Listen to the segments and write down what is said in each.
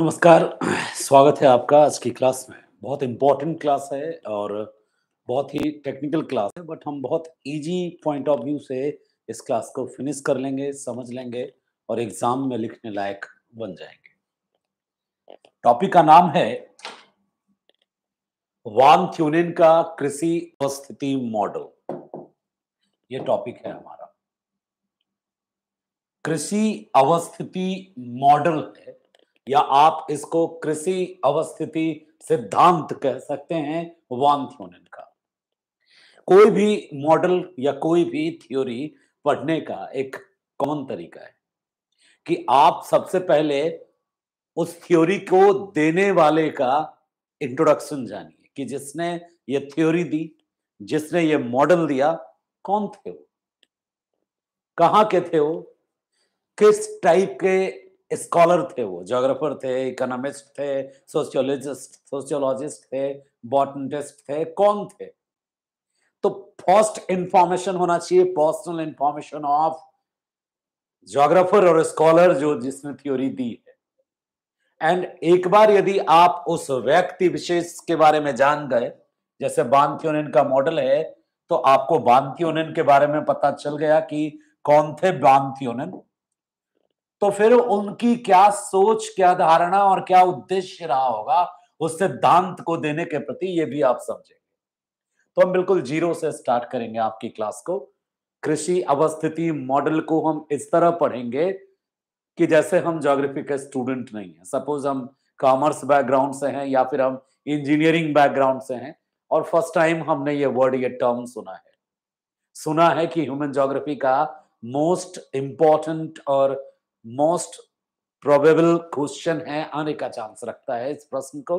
नमस्कार स्वागत है आपका आज की क्लास में बहुत इम्पोर्टेंट क्लास है और बहुत ही टेक्निकल क्लास है बट हम बहुत इजी पॉइंट ऑफ व्यू से इस क्लास को फिनिश कर लेंगे समझ लेंगे और एग्जाम में लिखने लायक बन जाएंगे टॉपिक का नाम है वांग थ्यूनिन का कृषि उपस्थिति मॉडल ये टॉपिक है हमारा कृषि अवस्थिति मॉडल है या आप इसको कृषि अवस्थिति सिद्धांत कह सकते हैं वॉन थ्योनन का कोई भी मॉडल या कोई भी थ्योरी पढ़ने का एक कॉमन तरीका है कि आप सबसे पहले उस थ्योरी को देने वाले का इंट्रोडक्शन जानिए कि जिसने ये थ्योरी दी जिसने ये मॉडल दिया कौन थे वो कहाँ के थे वो किस टाइप के स्कॉलर थे वो ज्योग्राफर थे इकोनॉमिस्ट थे सोशियोलॉजिस्ट सोशियोलॉजिस्ट थे बॉटनिस्ट थे कौन थे तो फर्स्ट इंफॉर्मेशन होना चाहिए पर्सनल इंफॉर्मेशन ऑफ जोग्राफर और स्कॉलर जो जिसने थ्योरी दी है एंड एक बार यदि आप उस व्यक्ति विशेष के बारे में जान गए जैसे बांथियोनिन का मॉडल है तो आपको बांथियोनिन के बारे में पता चल गया कि कौन थे बांथियोनिन तो फिर उनकी क्या सोच क्या धारणा और क्या उद्देश्य रहा होगा उस सिद्धांत को देने के प्रति ये भी आप समझेंगे तो हम बिल्कुल जीरो से स्टार्ट करेंगे आपकी क्लास को कृषि अवस्थिति मॉडल को हम इस तरह पढ़ेंगे कि जैसे हम ज्योग्राफी के स्टूडेंट नहीं है सपोज हम कॉमर्स बैकग्राउंड से हैं या फिर हम इंजीनियरिंग बैकग्राउंड से हैं और फर्स्ट टाइम हमने ये वर्ड ये टर्म सुना है सुना है कि ह्यूमन ज्योग्राफी का मोस्ट इंपॉर्टेंट और मोस्ट प्रोबेबल क्वेश्चन है आने का चांस रखता है इस प्रश्न को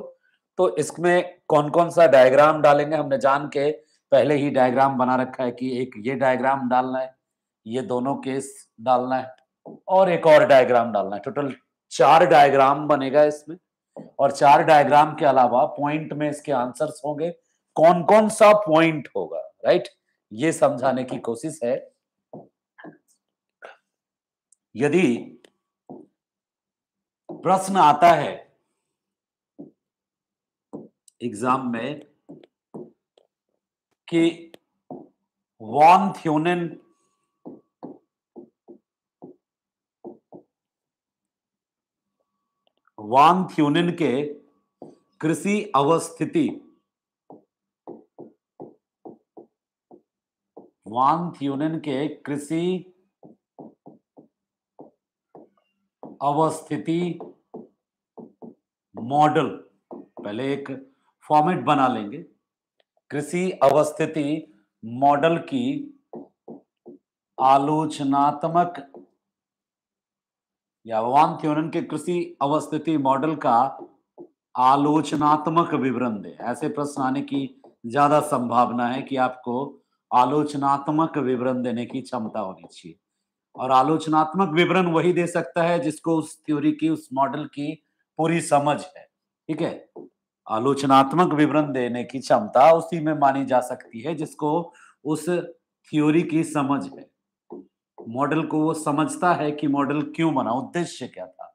तो इसमें कौन कौन सा डायग्राम डालेंगे हमने जान के पहले ही डायग्राम बना रखा है कि एक ये डायग्राम डालना है ये दोनों केस डालना है और एक और डायग्राम डालना है टोटल चार डायग्राम बनेगा इसमें और चार डायग्राम के अलावा पॉइंट में इसके आंसर होंगे कौन कौन सा पॉइंट होगा राइट ये समझाने की कोशिश है यदि प्रश्न आता है एग्जाम में कि वॉन थ्योनेन वॉन थ्योनेन के कृषि अवस्थिति वॉन थ्योनेन के कृषि अवस्थिति मॉडल पहले एक फॉर्मेट बना लेंगे कृषि अवस्थिति मॉडल की आलोचनात्मक या वान थ्योरन के कृषि अवस्थिति मॉडल का आलोचनात्मक विवरण दे ऐसे प्रश्न आने की ज्यादा संभावना है कि आपको आलोचनात्मक विवरण देने की क्षमता होनी चाहिए और आलोचनात्मक विवरण वही दे सकता है जिसको उस थ्योरी की उस मॉडल की पूरी समझ है ठीक है आलोचनात्मक विवरण देने की क्षमता उसी में मानी जा सकती है जिसको उस थ्योरी की समझ है मॉडल को वो समझता है कि मॉडल क्यों बना उद्देश्य क्या था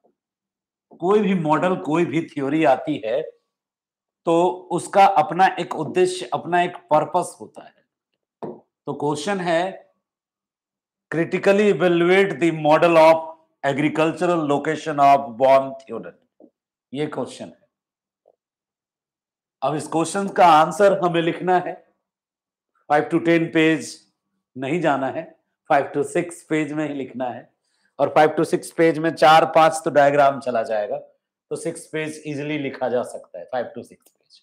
कोई भी मॉडल कोई भी थ्योरी आती है तो उसका अपना एक उद्देश्य अपना एक पर्पस होता है तो क्वेश्चन है critically evaluate the model of agricultural location of बॉर्न थ्योरन ये क्वेश्चन है अब इस क्वेश्चन का आंसर हमें लिखना है फाइव टू टेन पेज नहीं जाना है फाइव टू सिक्स पेज में ही लिखना है और फाइव टू सिक्स पेज में चार पांच तो डायग्राम चला जाएगा तो सिक्स पेज इजिली लिखा जा सकता है फाइव टू सिक्स पेज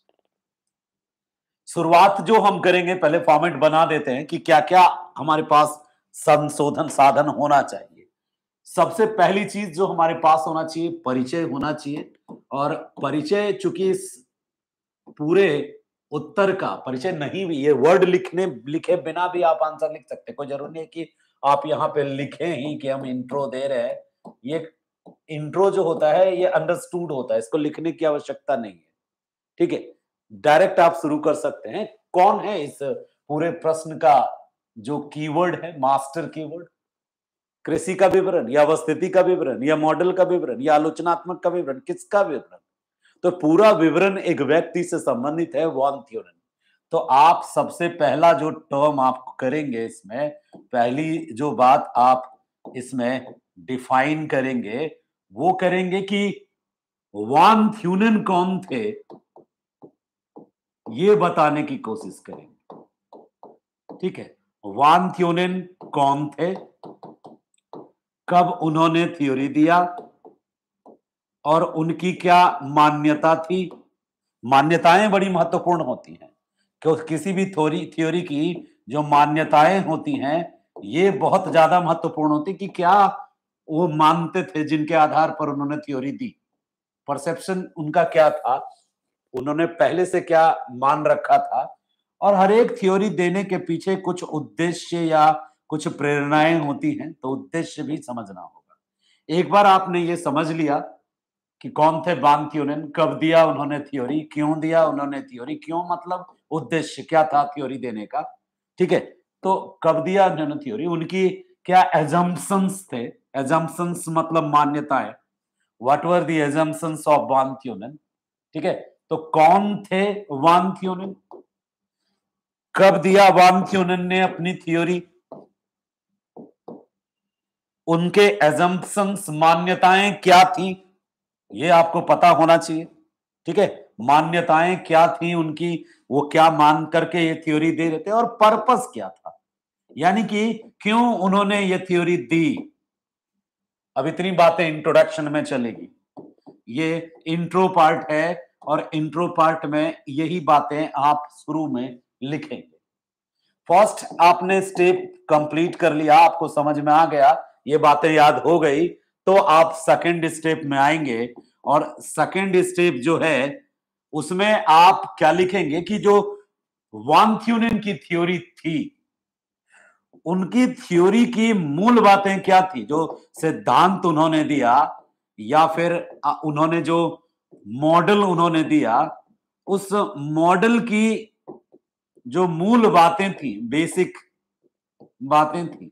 शुरुआत जो हम करेंगे पहले फॉर्मेट बना देते हैं कि क्या क्या हमारे पास संशोधन साधन होना चाहिए सबसे पहली चीज जो हमारे पास होना चाहिए परिचय होना चाहिए और परिचय चूंकि इस पूरे उत्तर का परिचय नहीं भी ये वर्ड लिखने लिखे बिना भी आप आंसर लिख सकते कोई जरूरी नहीं कि आप यहाँ पे लिखे ही कि हम इंट्रो दे रहे हैं ये इंट्रो जो होता है ये अंडरस्टूड होता है इसको लिखने की आवश्यकता नहीं है ठीक है डायरेक्ट आप शुरू कर सकते हैं कौन है इस पूरे प्रश्न का जो कीवर्ड है मास्टर कीवर्ड कृषि का विवरण या अवस्थिति का विवरण या मॉडल का विवरण या आलोचनात्मक का विवरण किसका विवरण तो पूरा विवरण एक व्यक्ति से संबंधित है वॉन थ्योरन तो आप सबसे पहला जो टर्म आप करेंगे इसमें पहली जो बात आप इसमें डिफाइन करेंगे वो करेंगे कि वॉन थ्यूनन कौन थे ये बताने की कोशिश करेंगे ठीक है वान थ्योनिन कौन थे कब उन्होंने थ्योरी दिया और उनकी क्या मान्यता थी मान्यताएं बड़ी महत्वपूर्ण होती हैं कि किसी भी थ्योरी थ्योरी की जो मान्यताएं होती हैं ये बहुत ज्यादा महत्वपूर्ण होती कि क्या वो मानते थे जिनके आधार पर उन्होंने थ्योरी दी परसेप्शन उनका क्या था उन्होंने पहले से क्या मान रखा था और हर एक थ्योरी देने के पीछे कुछ उद्देश्य या कुछ प्रेरणाएं होती हैं तो उद्देश्य भी समझना होगा एक बार आपने ये समझ लिया कि कौन थे बान क्यूरन कब दिया उन्होंने थ्योरी क्यों दिया उन्होंने थ्योरी क्यों मतलब उद्देश्य क्या था थ्योरी देने का ठीक है तो कब दिया उन्होंने थ्योरी उनकी क्या एजम्पन्स थे एजम्पन्स मतलब मान्यताएं what were the assumptions of von Thunen ठीक है तो कौन थे वान क्यूनन कब दिया वाम थ्यूनन ने अपनी थियोरी उनके एजम्पन मान्यताएं क्या थी ये आपको पता होना चाहिए ठीक है मान्यताएं क्या थी उनकी वो क्या मान करके ये थ्योरी दे रहे थे और पर्पस क्या था यानी कि क्यों उन्होंने ये थ्योरी दी अब इतनी बातें इंट्रोडक्शन में चलेगी ये इंट्रो पार्ट है और इंट्रो पार्ट में यही बातें आप शुरू में लिखेंगे फर्स्ट आपने स्टेप कंप्लीट कर लिया आपको समझ में आ गया ये बातें याद हो गई तो आप सेकंड स्टेप में आएंगे और सेकंड स्टेप जो है उसमें आप क्या लिखेंगे कि जो वन थ्यूनिन की थ्योरी थी उनकी थ्योरी की मूल बातें क्या थी जो सिद्धांत उन्होंने दिया या फिर उन्होंने जो मॉडल उन्होंने दिया उस मॉडल की जो मूल बातें थी बेसिक बातें थी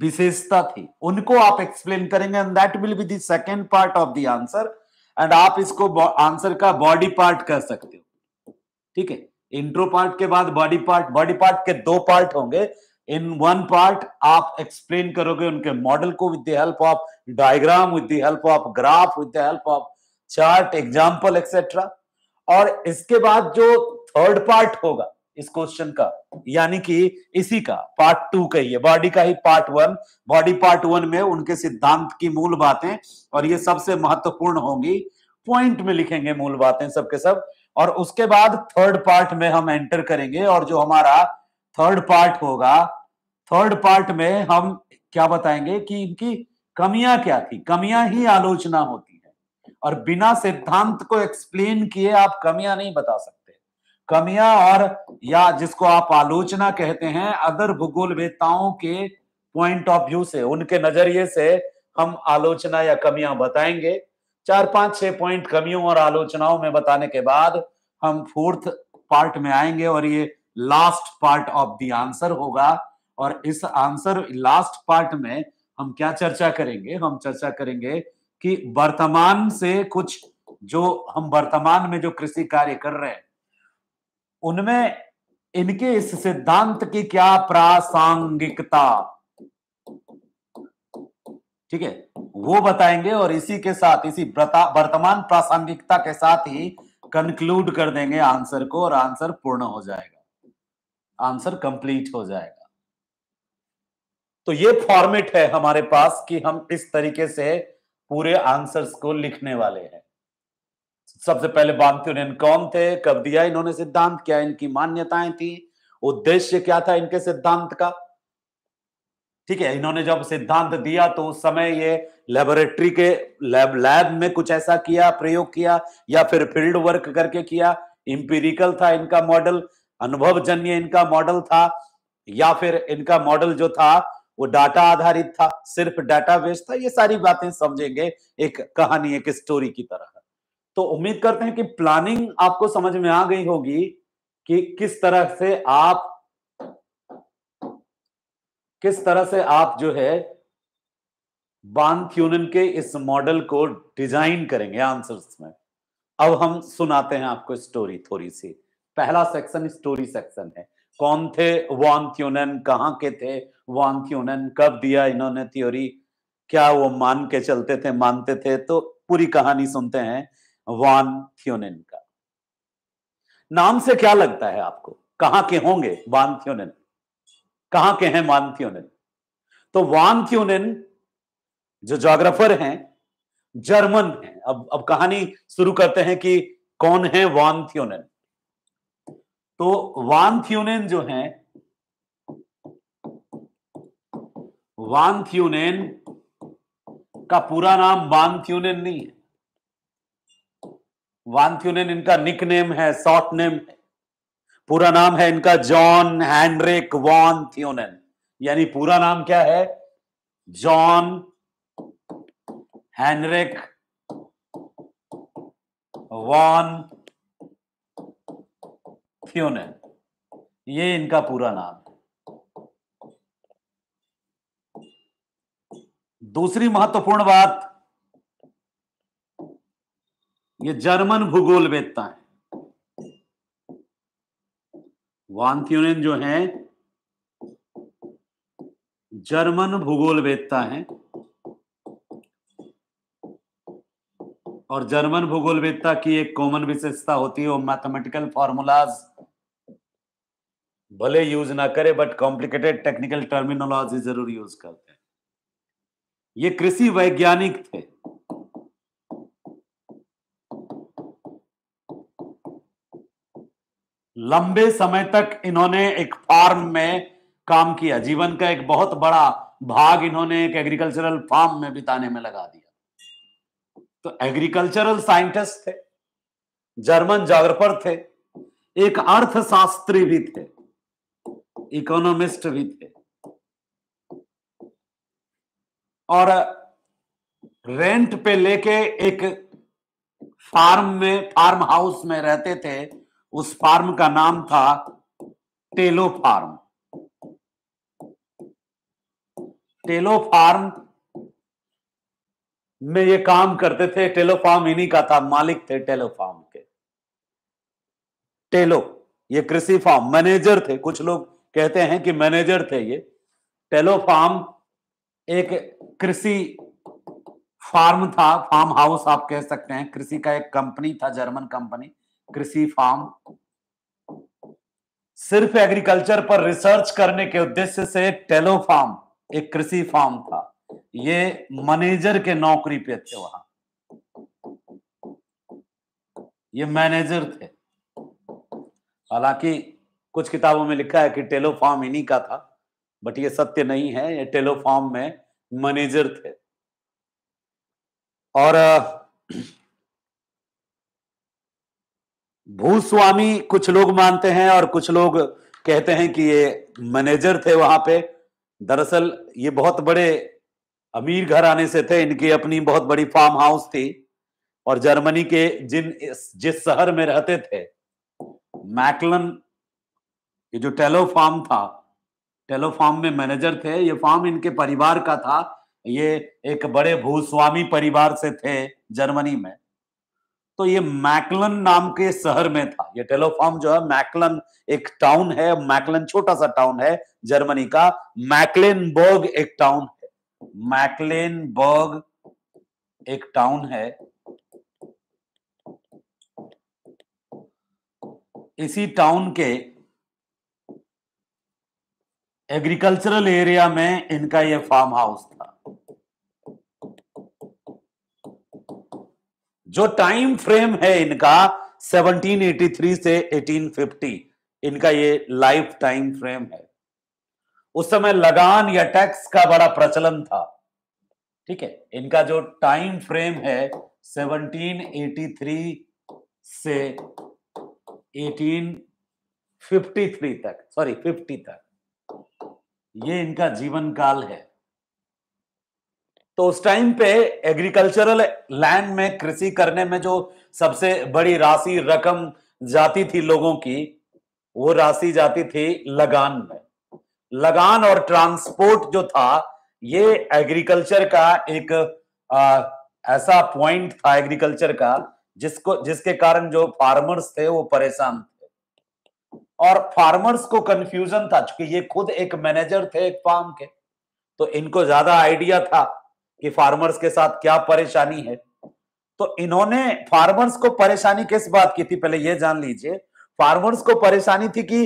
विशेषता थी उनको आप एक्सप्लेन करेंगे and that will be the second part of the answer एंड आप इसको आंसर का बॉडी पार्ट कर सकते हो ठीक है इंट्रो पार्ट के बाद बॉडी पार्ट बॉडी पार्ट के दो पार्ट होंगे इन वन पार्ट आप एक्सप्लेन करोगे उनके मॉडल को with the help of diagram with the help of graph with the help of chart example etcetera और इसके बाद जो थर्ड पार्ट होगा इस क्वेश्चन का यानी कि इसी का पार्ट टू कहिए बॉडी का ही part one body part one में उनके सिद्धांत की मूल बातें और ये सबसे महत्वपूर्ण होंगी पॉइंट में लिखेंगे मूल बातें सबके सब और उसके बाद थर्ड पार्ट में हम एंटर करेंगे और जो हमारा थर्ड पार्ट होगा थर्ड पार्ट में हम क्या बताएंगे कि इनकी कमियां क्या थी कमियां ही आलोचना होती है और बिना सिद्धांत को एक्सप्लेन किए आप कमियां नहीं बता सकते कमियां और या जिसको आप आलोचना कहते हैं अदर भूगोल वेताओं के पॉइंट ऑफ व्यू से उनके नजरिए से हम आलोचना या कमियां बताएंगे चार पांच छह पॉइंट कमियों और आलोचनाओं में बताने के बाद हम फोर्थ पार्ट में आएंगे और ये last part of the answer होगा और इस आंसर लास्ट पार्ट में हम क्या चर्चा करेंगे हम चर्चा करेंगे कि वर्तमान से कुछ जो हम वर्तमान में जो कृषि कार्य कर रहे हैं उनमें इनके इस सिद्धांत की क्या प्रासंगिकता ठीक है वो बताएंगे और इसी के साथ इसी वर्तमान प्रासंगिकता के साथ ही कंक्लूड कर देंगे आंसर को और आंसर पूर्ण हो जाएगा आंसर कंप्लीट हो जाएगा तो ये फॉर्मेट है हमारे पास कि हम इस तरीके से पूरे आंसर्स को लिखने वाले हैं सबसे पहले बांधते उन्हें कौन थे कब दिया इन्होंने सिद्धांत क्या इनकी मान्यताएं थी उद्देश्य क्या था इनके सिद्धांत का ठीक है इन्होंने जब सिद्धांत दिया तो उस समय ये लेबोरेटरी के लैब लैब में कुछ ऐसा किया प्रयोग किया या फिर फील्ड वर्क करके किया इंपीरिकल था इनका मॉडल अनुभवजन्य इनका मॉडल था या फिर इनका मॉडल जो था वो डाटा आधारित था सिर्फ डाटा डाटाबेस था ये सारी बातें समझेंगे एक कहानी एक स्टोरी की तरह तो उम्मीद करते हैं कि प्लानिंग आपको समझ में आ गई होगी कि किस तरह से आप किस तरह से आप जो है बान के इस मॉडल को डिजाइन करेंगे आंसर्स में अब हम सुनाते हैं आपको स्टोरी थोड़ी सी पहला सेक्शन स्टोरी सेक्शन है कौन थे वॉन थ्यूनन कहां के थे वॉन कब दिया इन्होंने थ्योरी क्या वो मान के चलते थे मानते थे तो पूरी कहानी सुनते हैं वान थ्योनिन का नाम से क्या लगता है आपको कहां के होंगे वान थ्योनिन कहां के हैं वान थ्योनिन तो वान थ्योनिन जो जोग्राफर हैं जर्मन है अब अब कहानी शुरू करते हैं कि कौन है वान थ्योनिन तो वान थ्यूनेन जो है वान थ्यूनेन का पूरा नाम वान थ्यूनेन नहीं है वांथ्यूनिन इनका निक नेम है शॉर्ट नेम है पूरा नाम है इनका जॉन हैंड्रिक वॉन थ्योन यानी पूरा नाम क्या है जॉन हैनरिक वॉन थ्योनेन ये इनका पूरा नाम है दूसरी महत्वपूर्ण बात ये जर्मन भूगोल वेदता है वान जो है जर्मन भूगोल वेदता है और जर्मन भूगोल वेदता की एक कॉमन विशेषता होती है वो मैथमेटिकल फॉर्मूलाज भले यूज ना करे बट कॉम्प्लिकेटेड टेक्निकल टर्मिनोलॉजी जरूर यूज करते हैं ये कृषि वैज्ञानिक थे लंबे समय तक इन्होंने एक फार्म में काम किया जीवन का एक बहुत बड़ा भाग इन्होंने एक एग्रीकल्चरल फार्म में बिताने में लगा दिया तो एग्रीकल्चरल साइंटिस्ट थे जर्मन जागरपर थे एक अर्थशास्त्री भी थे इकोनॉमिस्ट भी थे और रेंट पे लेके एक फार्म में फार्म हाउस में रहते थे उस फार्म का नाम था टेलो फार्म टेलो फार्म में ये काम करते थे टेलो फार्म इन्हीं का था मालिक थे टेलो फार्म के टेलो ये कृषि फार्म मैनेजर थे कुछ लोग कहते हैं कि मैनेजर थे ये टेलो फार्म एक कृषि फार्म था फार्म हाउस आप कह सकते हैं कृषि का एक कंपनी था जर्मन कंपनी कृषि फार्म सिर्फ एग्रीकल्चर पर रिसर्च करने के उद्देश्य से टेलो फार्म एक कृषि फार्म था ये मैनेजर के नौकरी पे थे वहां ये मैनेजर थे हालांकि कुछ किताबों में लिखा है कि टेलो फार्म इन्हीं का था बट ये सत्य नहीं है ये टेलो फार्म में मैनेजर थे और भूस्वामी कुछ लोग मानते हैं और कुछ लोग कहते हैं कि ये मैनेजर थे वहां पे दरअसल ये बहुत बड़े अमीर घर आने से थे इनकी अपनी बहुत बड़ी फार्म हाउस थी और जर्मनी के जिन जिस शहर में रहते थे मैकलन ये जो टेलो फार्म था टेलो फार्म में मैनेजर थे ये फार्म इनके परिवार का था ये एक बड़े भूस्वामी परिवार से थे जर्मनी में तो ये मैकलन नाम के शहर में था ये टेलोफार्म जो है मैकलन एक टाउन है मैकलन छोटा सा टाउन है जर्मनी का मैकलेनबर्ग एक टाउन है मैकलेनबर्ग एक टाउन है इसी टाउन के एग्रीकल्चरल एरिया में इनका ये फार्म हाउस था जो टाइम फ्रेम है इनका 1783 से 1850 इनका ये लाइफ टाइम फ्रेम है उस समय लगान या टैक्स का बड़ा प्रचलन था ठीक है इनका जो टाइम फ्रेम है 1783 से 1853 तक सॉरी 50 तक ये इनका जीवन काल है तो उस टाइम पे एग्रीकल्चरल लैंड में कृषि करने में जो सबसे बड़ी राशि रकम जाती थी लोगों की वो राशि जाती थी लगान में लगान और ट्रांसपोर्ट जो था ये एग्रीकल्चर का एक आ, ऐसा पॉइंट था एग्रीकल्चर का जिसको जिसके कारण जो फार्मर्स थे वो परेशान थे और फार्मर्स को कंफ्यूजन था क्योंकि ये खुद एक मैनेजर थे एक फार्म के तो इनको ज्यादा आइडिया था कि फार्मर्स के साथ क्या परेशानी है तो इन्होंने फार्मर्स को परेशानी किस बात की थी पहले यह जान लीजिए फार्मर्स को परेशानी थी कि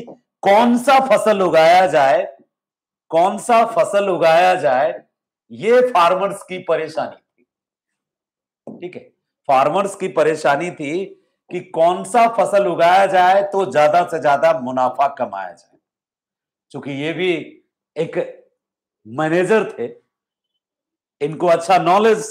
कौन सा फसल उगाया जाए कौन सा फसल उगाया जाए ये फार्मर्स की परेशानी थी ठीक है फार्मर्स की परेशानी थी कि कौन सा फसल उगाया जाए तो ज्यादा से ज्यादा मुनाफा कमाया जाए क्योंकि ये भी एक मैनेजर थे इनको अच्छा नॉलेज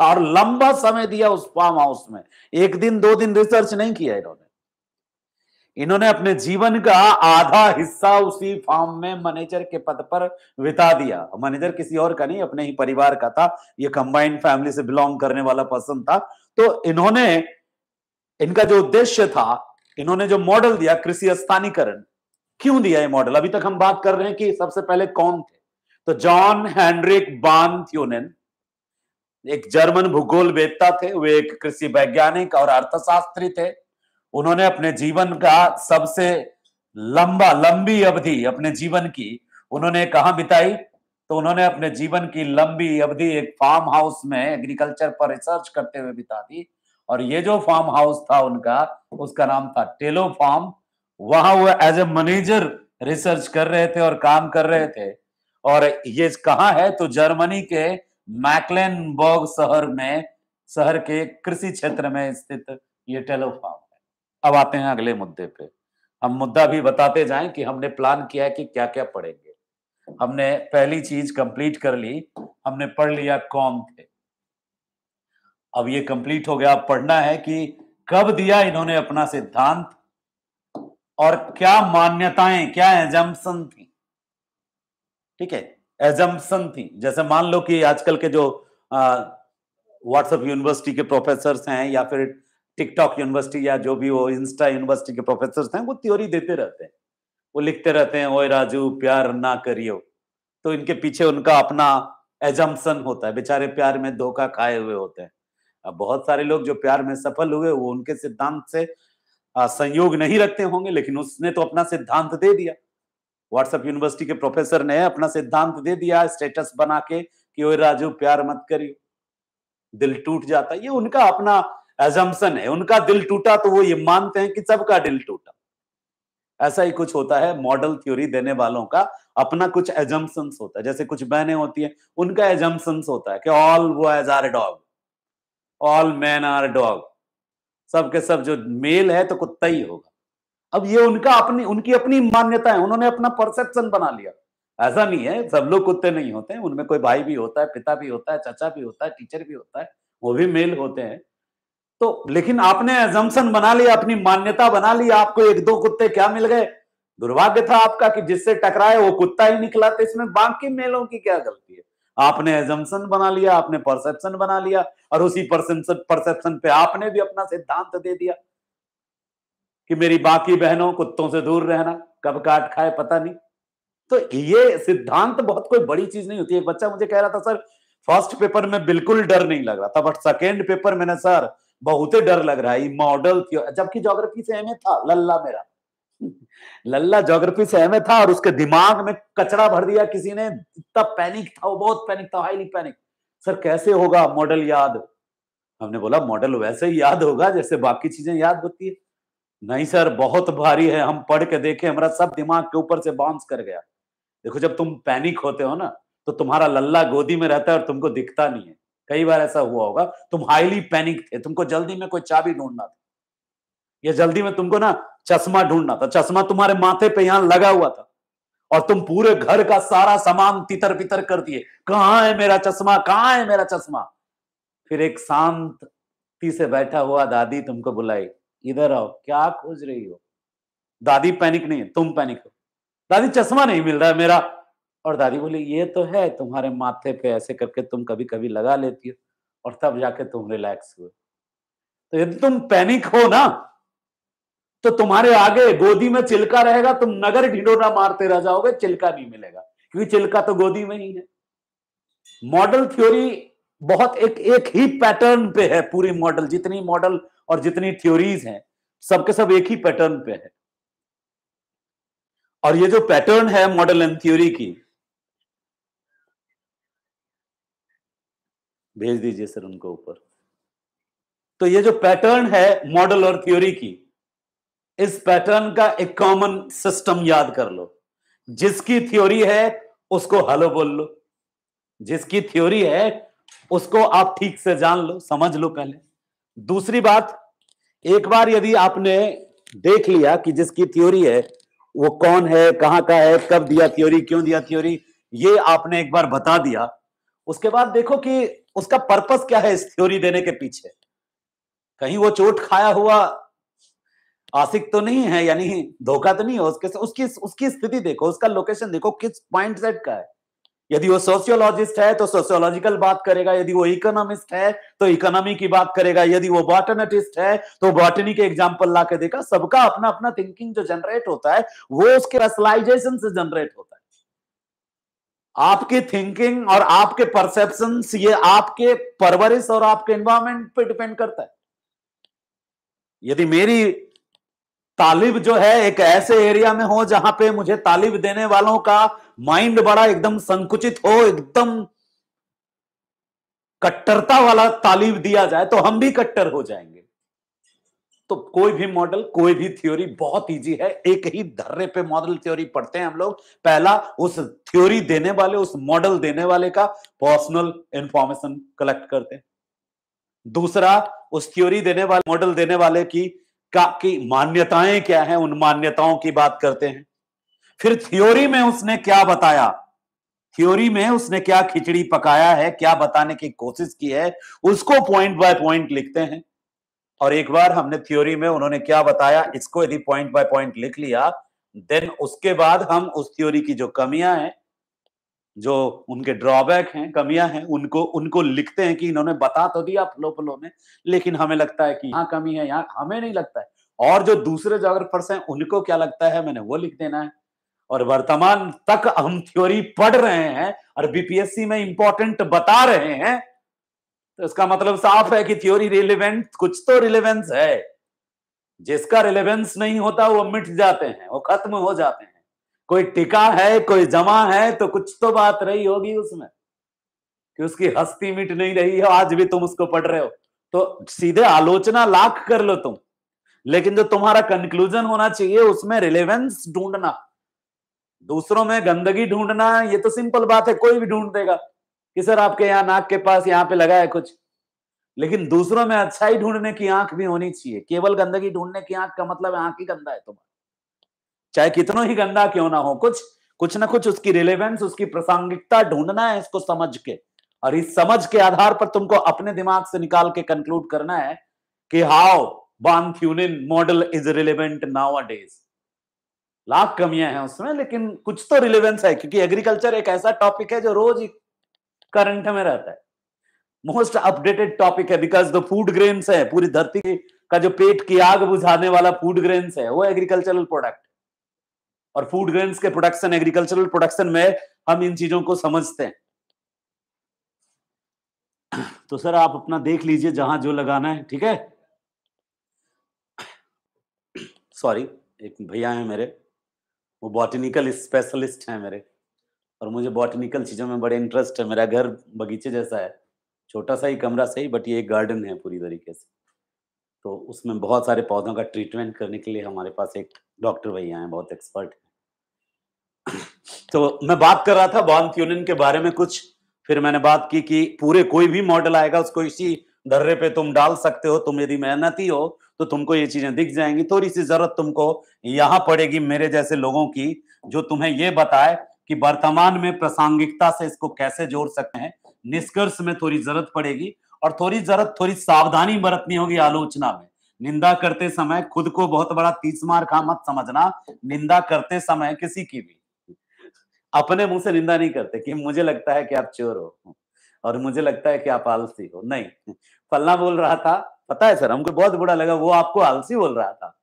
था और लंबा समय दिया उस फार्म हाउस में एक दिन दो दिन रिसर्च नहीं किया इन्होंने इन्होंने अपने जीवन का आधा हिस्सा उसी फार्म में मैनेजर के पद पर बिता दिया मैनेजर किसी और का नहीं अपने ही परिवार का था ये कंबाइंड फैमिली से बिलोंग करने वाला पर्सन था तो इन्होंने इनका जो उद्देश्य था इन्होंने जो मॉडल दिया कृषि स्थानीकरण क्यों दिया ये मॉडल अभी तक हम बात कर रहे हैं कि सबसे पहले कौन थे तो जॉन हैंड्रिक बान थ्यूनेन एक जर्मन भूगोल वेदता थे वे एक कृषि वैज्ञानिक और अर्थशास्त्री थे उन्होंने अपने जीवन का सबसे लंबा लंबी अवधि अपने जीवन की उन्होंने कहा बिताई तो उन्होंने अपने जीवन की लंबी अवधि एक फार्म हाउस में एग्रीकल्चर पर रिसर्च करते हुए बिता दी और ये जो फार्म हाउस था उनका उसका नाम था टेलो फार्म वहां वो एज ए मैनेजर रिसर्च कर रहे थे और काम कर रहे थे और ये कहाँ है तो जर्मनी के मैकलेनबर्ग शहर में शहर के कृषि क्षेत्र में स्थित ये टेलो फार्म है अब आते हैं अगले मुद्दे पे हम मुद्दा भी बताते जाए कि हमने प्लान किया है कि क्या क्या पढ़ेंगे हमने पहली चीज कंप्लीट कर ली हमने पढ़ लिया कौन थे अब ये कंप्लीट हो गया अब पढ़ना है कि कब दिया इन्होंने अपना सिद्धांत और क्या मान्यताएं क्या एजम्सन थी ठीक है एजम्पन थी जैसे मान लो कि आजकल के जो व्हाट्सएप यूनिवर्सिटी के प्रोफेसर हैं या फिर टिकटॉक यूनिवर्सिटी या जो भी वो इंस्टा यूनिवर्सिटी के प्रोफेसर हैं वो थ्योरी देते रहते हैं वो लिखते रहते हैं ओए राजू प्यार ना करियो तो इनके पीछे उनका अपना एजम्पन होता है बेचारे प्यार में धोखा खाए हुए होते हैं अब बहुत सारे लोग जो प्यार में सफल हुए वो उनके सिद्धांत से संयोग नहीं रखते होंगे लेकिन उसने तो अपना सिद्धांत दे दिया व्हाट्सएप यूनिवर्सिटी के प्रोफेसर ने अपना सिद्धांत दे दिया स्टेटस बना के कि ओए राजू प्यार मत करियो दिल टूट जाता ये उनका अपना एजम्सन है उनका दिल टूटा तो वो ये मानते हैं कि सबका दिल टूटा ऐसा ही कुछ होता है मॉडल थ्योरी देने वालों का अपना कुछ एजम्पन्स होता है जैसे कुछ बहनें होती हैं उनका एजम्पन्स होता है कि all boys are dog all man are dog सबके सब जो मेल है तो कुत्ता ही होगा अब ये उनका अपनी उनकी अपनी मान्यता है उन्होंने अपना परसेप्शन बना लिया ऐसा नहीं है सब लोग कुत्ते नहीं होते हैं उनमें कोई भाई भी होता है पिता भी होता है चाचा भी होता है टीचर भी होता है वो भी मेल होते हैं तो लेकिन आपने एजम्सन बना लिया अपनी मान्यता बना ली आपको एक दो कुत्ते क्या मिल गए दुर्भाग्य था आपका कि जिससे टकराए वो कुत्ता ही निकला तो इसमें बाकी मेलों की क्या गलती है आपने एजम्सन बना लिया आपने परसेप्शन बना लिया और उसी परसेप्शन परसेप्शन पे आपने भी अपना सिद्धांत दे दिया कि मेरी बाकी बहनों कुत्तों से दूर रहना कब काट खाए पता नहीं तो ये सिद्धांत बहुत कोई बड़ी चीज नहीं होती एक बच्चा मुझे कह रहा था सर फर्स्ट पेपर में बिल्कुल डर नहीं लग रहा था बट सेकेंड पेपर में सर बहुत ही डर लग रहा है मॉडल जबकि ज्योग्राफी से एमए था लल्ला मेरा लल्ला ज्योग्राफी से एमए था और उसके दिमाग में कचरा भर दिया किसी ने इतना पैनिक था वो बहुत पैनिक था हाईली पैनिक सर कैसे होगा मॉडल याद हमने बोला मॉडल वैसे ही याद होगा जैसे बाकी चीजें याद होती है नहीं सर बहुत भारी है हम पढ़ के देखे हमारा सब दिमाग के ऊपर से बाउंस कर गया देखो जब तुम पैनिक होते हो ना तो तुम्हारा लल्ला गोदी में रहता है और तुमको दिखता नहीं है कई बार ऐसा हुआ होगा तुम हाईली पैनिक थे तुमको जल्दी में कोई चाबी ढूंढना था या जल्दी में तुमको ना चश्मा ढूंढना था चश्मा तुम्हारे माथे पे यहां लगा हुआ था और तुम पूरे घर का सारा सामान तितर बितर कर दिए कहाँ है मेरा चश्मा कहाँ है मेरा चश्मा फिर एक शांति से बैठा हुआ दादी तुमको बुलाई इधर आओ क्या खोज रही हो दादी पैनिक नहीं है तुम पैनिक हो दादी चश्मा नहीं मिल रहा है मेरा और दादी बोली ये तो है तुम्हारे माथे पे ऐसे करके तुम कभी कभी लगा लेती हो और तब जाके तुम रिलैक्स हुए तो यदि तुम पैनिक हो ना तो तुम्हारे आगे गोदी में चिल्का रहेगा तुम नगर ढिंडोरा मारते रह जाओगे चिलका नहीं मिलेगा क्योंकि चिल्का तो गोदी में ही है मॉडल थ्योरी बहुत एक एक ही पैटर्न पे है पूरी मॉडल जितनी मॉडल और जितनी थ्योरीज हैं सबके सब एक ही पैटर्न पे है और ये जो पैटर्न है मॉडल एंड थ्योरी की भेज दीजिए सर उनको ऊपर तो ये जो पैटर्न है मॉडल और थ्योरी की इस पैटर्न का एक कॉमन सिस्टम याद कर लो जिसकी थ्योरी है उसको हेलो बोल लो जिसकी थ्योरी है उसको आप ठीक से जान लो समझ लो पहले दूसरी बात एक बार यदि आपने देख लिया कि जिसकी थ्योरी है वो कौन है कहाँ का है कब दिया थ्योरी क्यों दिया थ्योरी ये आपने एक बार बता दिया उसके बाद देखो कि उसका पर्पस क्या है इस थ्योरी देने के पीछे कहीं वो चोट खाया हुआ आसिक तो नहीं है यानी धोखा तो नहीं है उसके उसकी उसकी स्थिति देखो उसका लोकेशन देखो किस माइंड सेट का है यदि वो सोशियोलॉजिस्ट है तो सोशियोलॉजिकल बात करेगा यदि वो इकोनॉमिस्ट है तो इकोनॉमी की बात करेगा यदि वो बॉटनिटिस्ट है तो बॉटनी के एग्जाम्पल ला के देखा सबका अपना अपना थिंकिंग जो जनरेट होता है वो उसके स्पेशलाइजेशन से जनरेट होता है आपकी थिंकिंग और आपके परसेप्शन ये आपके परवरिश और आपके एनवायरमेंट पे डिपेंड करता है यदि मेरी तालिब जो है एक ऐसे एरिया में हो जहां पे मुझे तालिब देने वालों का माइंड बड़ा एकदम संकुचित हो एकदम कट्टरता वाला तालीब दिया जाए तो हम भी कट्टर हो जाएंगे तो कोई भी मॉडल कोई भी थ्योरी बहुत इजी है एक ही धर्रे पे मॉडल थ्योरी पढ़ते हैं हम लोग पहला उस थ्योरी देने वाले उस मॉडल देने वाले का पर्सनल इंफॉर्मेशन कलेक्ट करते हैं दूसरा उस थ्योरी देने वाले मॉडल देने वाले की का की मान्यताएं क्या है उन मान्यताओं की बात करते हैं फिर थ्योरी में उसने क्या बताया थ्योरी में उसने क्या खिचड़ी पकाया है क्या बताने की कोशिश की है उसको पॉइंट बाय पॉइंट लिखते हैं और एक बार हमने थ्योरी में उन्होंने क्या बताया इसको यदि पॉइंट बाय पॉइंट लिख लिया देन उसके बाद हम उस थ्योरी की जो कमियां हैं जो उनके ड्रॉबैक हैं कमियां हैं उनको उनको लिखते हैं कि इन्होंने बता तो दिया फलो फलो में लेकिन हमें लगता है कि यहाँ कमी है यहाँ हमें नहीं लगता है और जो दूसरे जोग्राफर्स हैं उनको क्या लगता है मैंने वो लिख देना है और वर्तमान तक हम थ्योरी पढ़ रहे हैं और बीपीएससी में इंपॉर्टेंट बता रहे हैं तो इसका मतलब साफ है कि थ्योरी रिलेवेंट कुछ तो रिलेवेंस है जिसका रिलेवेंस नहीं होता वो मिट जाते हैं वो खत्म हो जाते हैं कोई टिका है कोई जमा है तो कुछ तो बात रही होगी उसमें कि उसकी हस्ती मिट नहीं रही है आज भी तुम उसको पढ़ रहे हो तो सीधे आलोचना लाख कर लो तुम लेकिन जो तुम्हारा कंक्लूजन होना चाहिए उसमें रिलेवेंस ढूंढना दूसरों में गंदगी ढूंढना ये तो सिंपल बात है कोई भी ढूंढ देगा कि सर आपके यहाँ नाक के पास यहाँ पे लगा है कुछ लेकिन दूसरों में अच्छाई ढूंढने की आंख भी होनी चाहिए केवल गंदगी ढूंढने की आंख का मतलब आंख ही गंदा है तुम्हारा चाहे कितनों ही गंदा क्यों ना हो कुछ कुछ ना कुछ उसकी रिलेवेंस उसकी प्रासंगिकता ढूंढना है इसको समझ के और इस समझ के आधार पर तुमको अपने दिमाग से निकाल के कंक्लूड करना है कि how von Thunen model is relevant nowadays lakh कमियां हैं उसमें लेकिन कुछ तो रिलेवेंस है क्योंकि एग्रीकल्चर एक ऐसा टॉपिक है जो रोज करंट में रहता है मोस्ट अपडेटेड टॉपिक है बिकॉज द फूड ग्रेन्स है पूरी धरती का जो पेट की आग बुझाने वाला फूड ग्रेन्स है वो एग्रीकल्चरल प्रोडक्ट और फूड ग्रेन्स के प्रोडक्शन एग्रीकल्चरल प्रोडक्शन में हम इन चीजों को समझते हैं तो सर आप अपना देख लीजिए जहां जो लगाना है ठीक है सॉरी एक भैया है मेरे वो बॉटनिकल स्पेशलिस्ट हैं मेरे और मुझे बॉटनिकल चीज़ों में बड़े इंटरेस्ट है मेरा घर बगीचे जैसा है छोटा सा ही कमरा सही बट ये एक गार्डन है पूरी तरीके से तो उसमें बहुत सारे पौधों का ट्रीटमेंट करने के लिए हमारे पास एक डॉक्टर भैया हैं बहुत एक्सपर्ट हैं तो मैं बात कर रहा था बॉन क्यूलिन के बारे में कुछ फिर मैंने बात की कि पूरे कोई भी मॉडल आएगा उसको इसी धर्रे पे तुम डाल सकते हो तुम यदि मेहनती हो तो तुमको ये चीजें दिख जाएंगी थोड़ी सी जरूरत तुमको यहां पड़ेगी मेरे जैसे लोगों की जो तुम्हें ये बताए कि वर्तमान में प्रासंगिकता से इसको कैसे जोड़ सकते हैं निष्कर्ष में थोड़ी जरूरत पड़ेगी और थोड़ी जरूरत थोड़ी सावधानी बरतनी होगी आलोचना में निंदा करते समय खुद को बहुत बड़ा तीस मार खा मत समझना निंदा करते समय किसी की भी अपने मुंह से निंदा नहीं करते कि मुझे लगता है कि आप चोर हो और मुझे लगता है कि आप आलसी हो नहीं फलना बोल रहा था पता है सर हमको बहुत बुरा लगा वो आपको आलसी बोल रहा था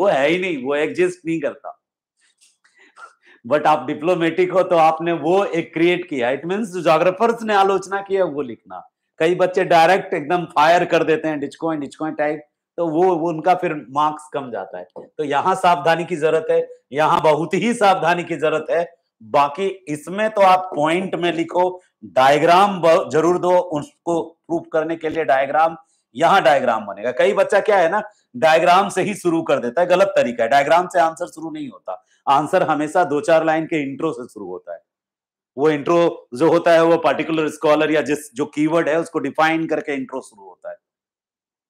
वो है ही नहीं वो एग्जिस्ट नहीं करता बट आप डिप्लोमेटिक हो तो आपने वो एक क्रिएट किया इट मीन जोग्राफर्स ने आलोचना किया वो लिखना कई बच्चे डायरेक्ट एकदम फायर कर देते हैं डिचकोइन डिचकोइन टाइप तो वो, वो उनका फिर मार्क्स कम जाता है तो यहाँ सावधानी की जरूरत है यहाँ बहुत ही सावधानी की जरूरत है बाकी इसमें तो आप पॉइंट में लिखो डायग्राम जरूर दो उसको प्रूफ करने के लिए डायग्राम यहां डायग्राम बनेगा कई बच्चा क्या है ना डायग्राम से ही शुरू कर देता है गलत तरीका है डायग्राम से आंसर शुरू नहीं होता आंसर हमेशा दो चार लाइन के इंट्रो से शुरू होता है वो इंट्रो जो होता है वो पार्टिकुलर स्कॉलर या जिस जो कीवर्ड है उसको डिफाइन करके इंट्रो शुरू होता है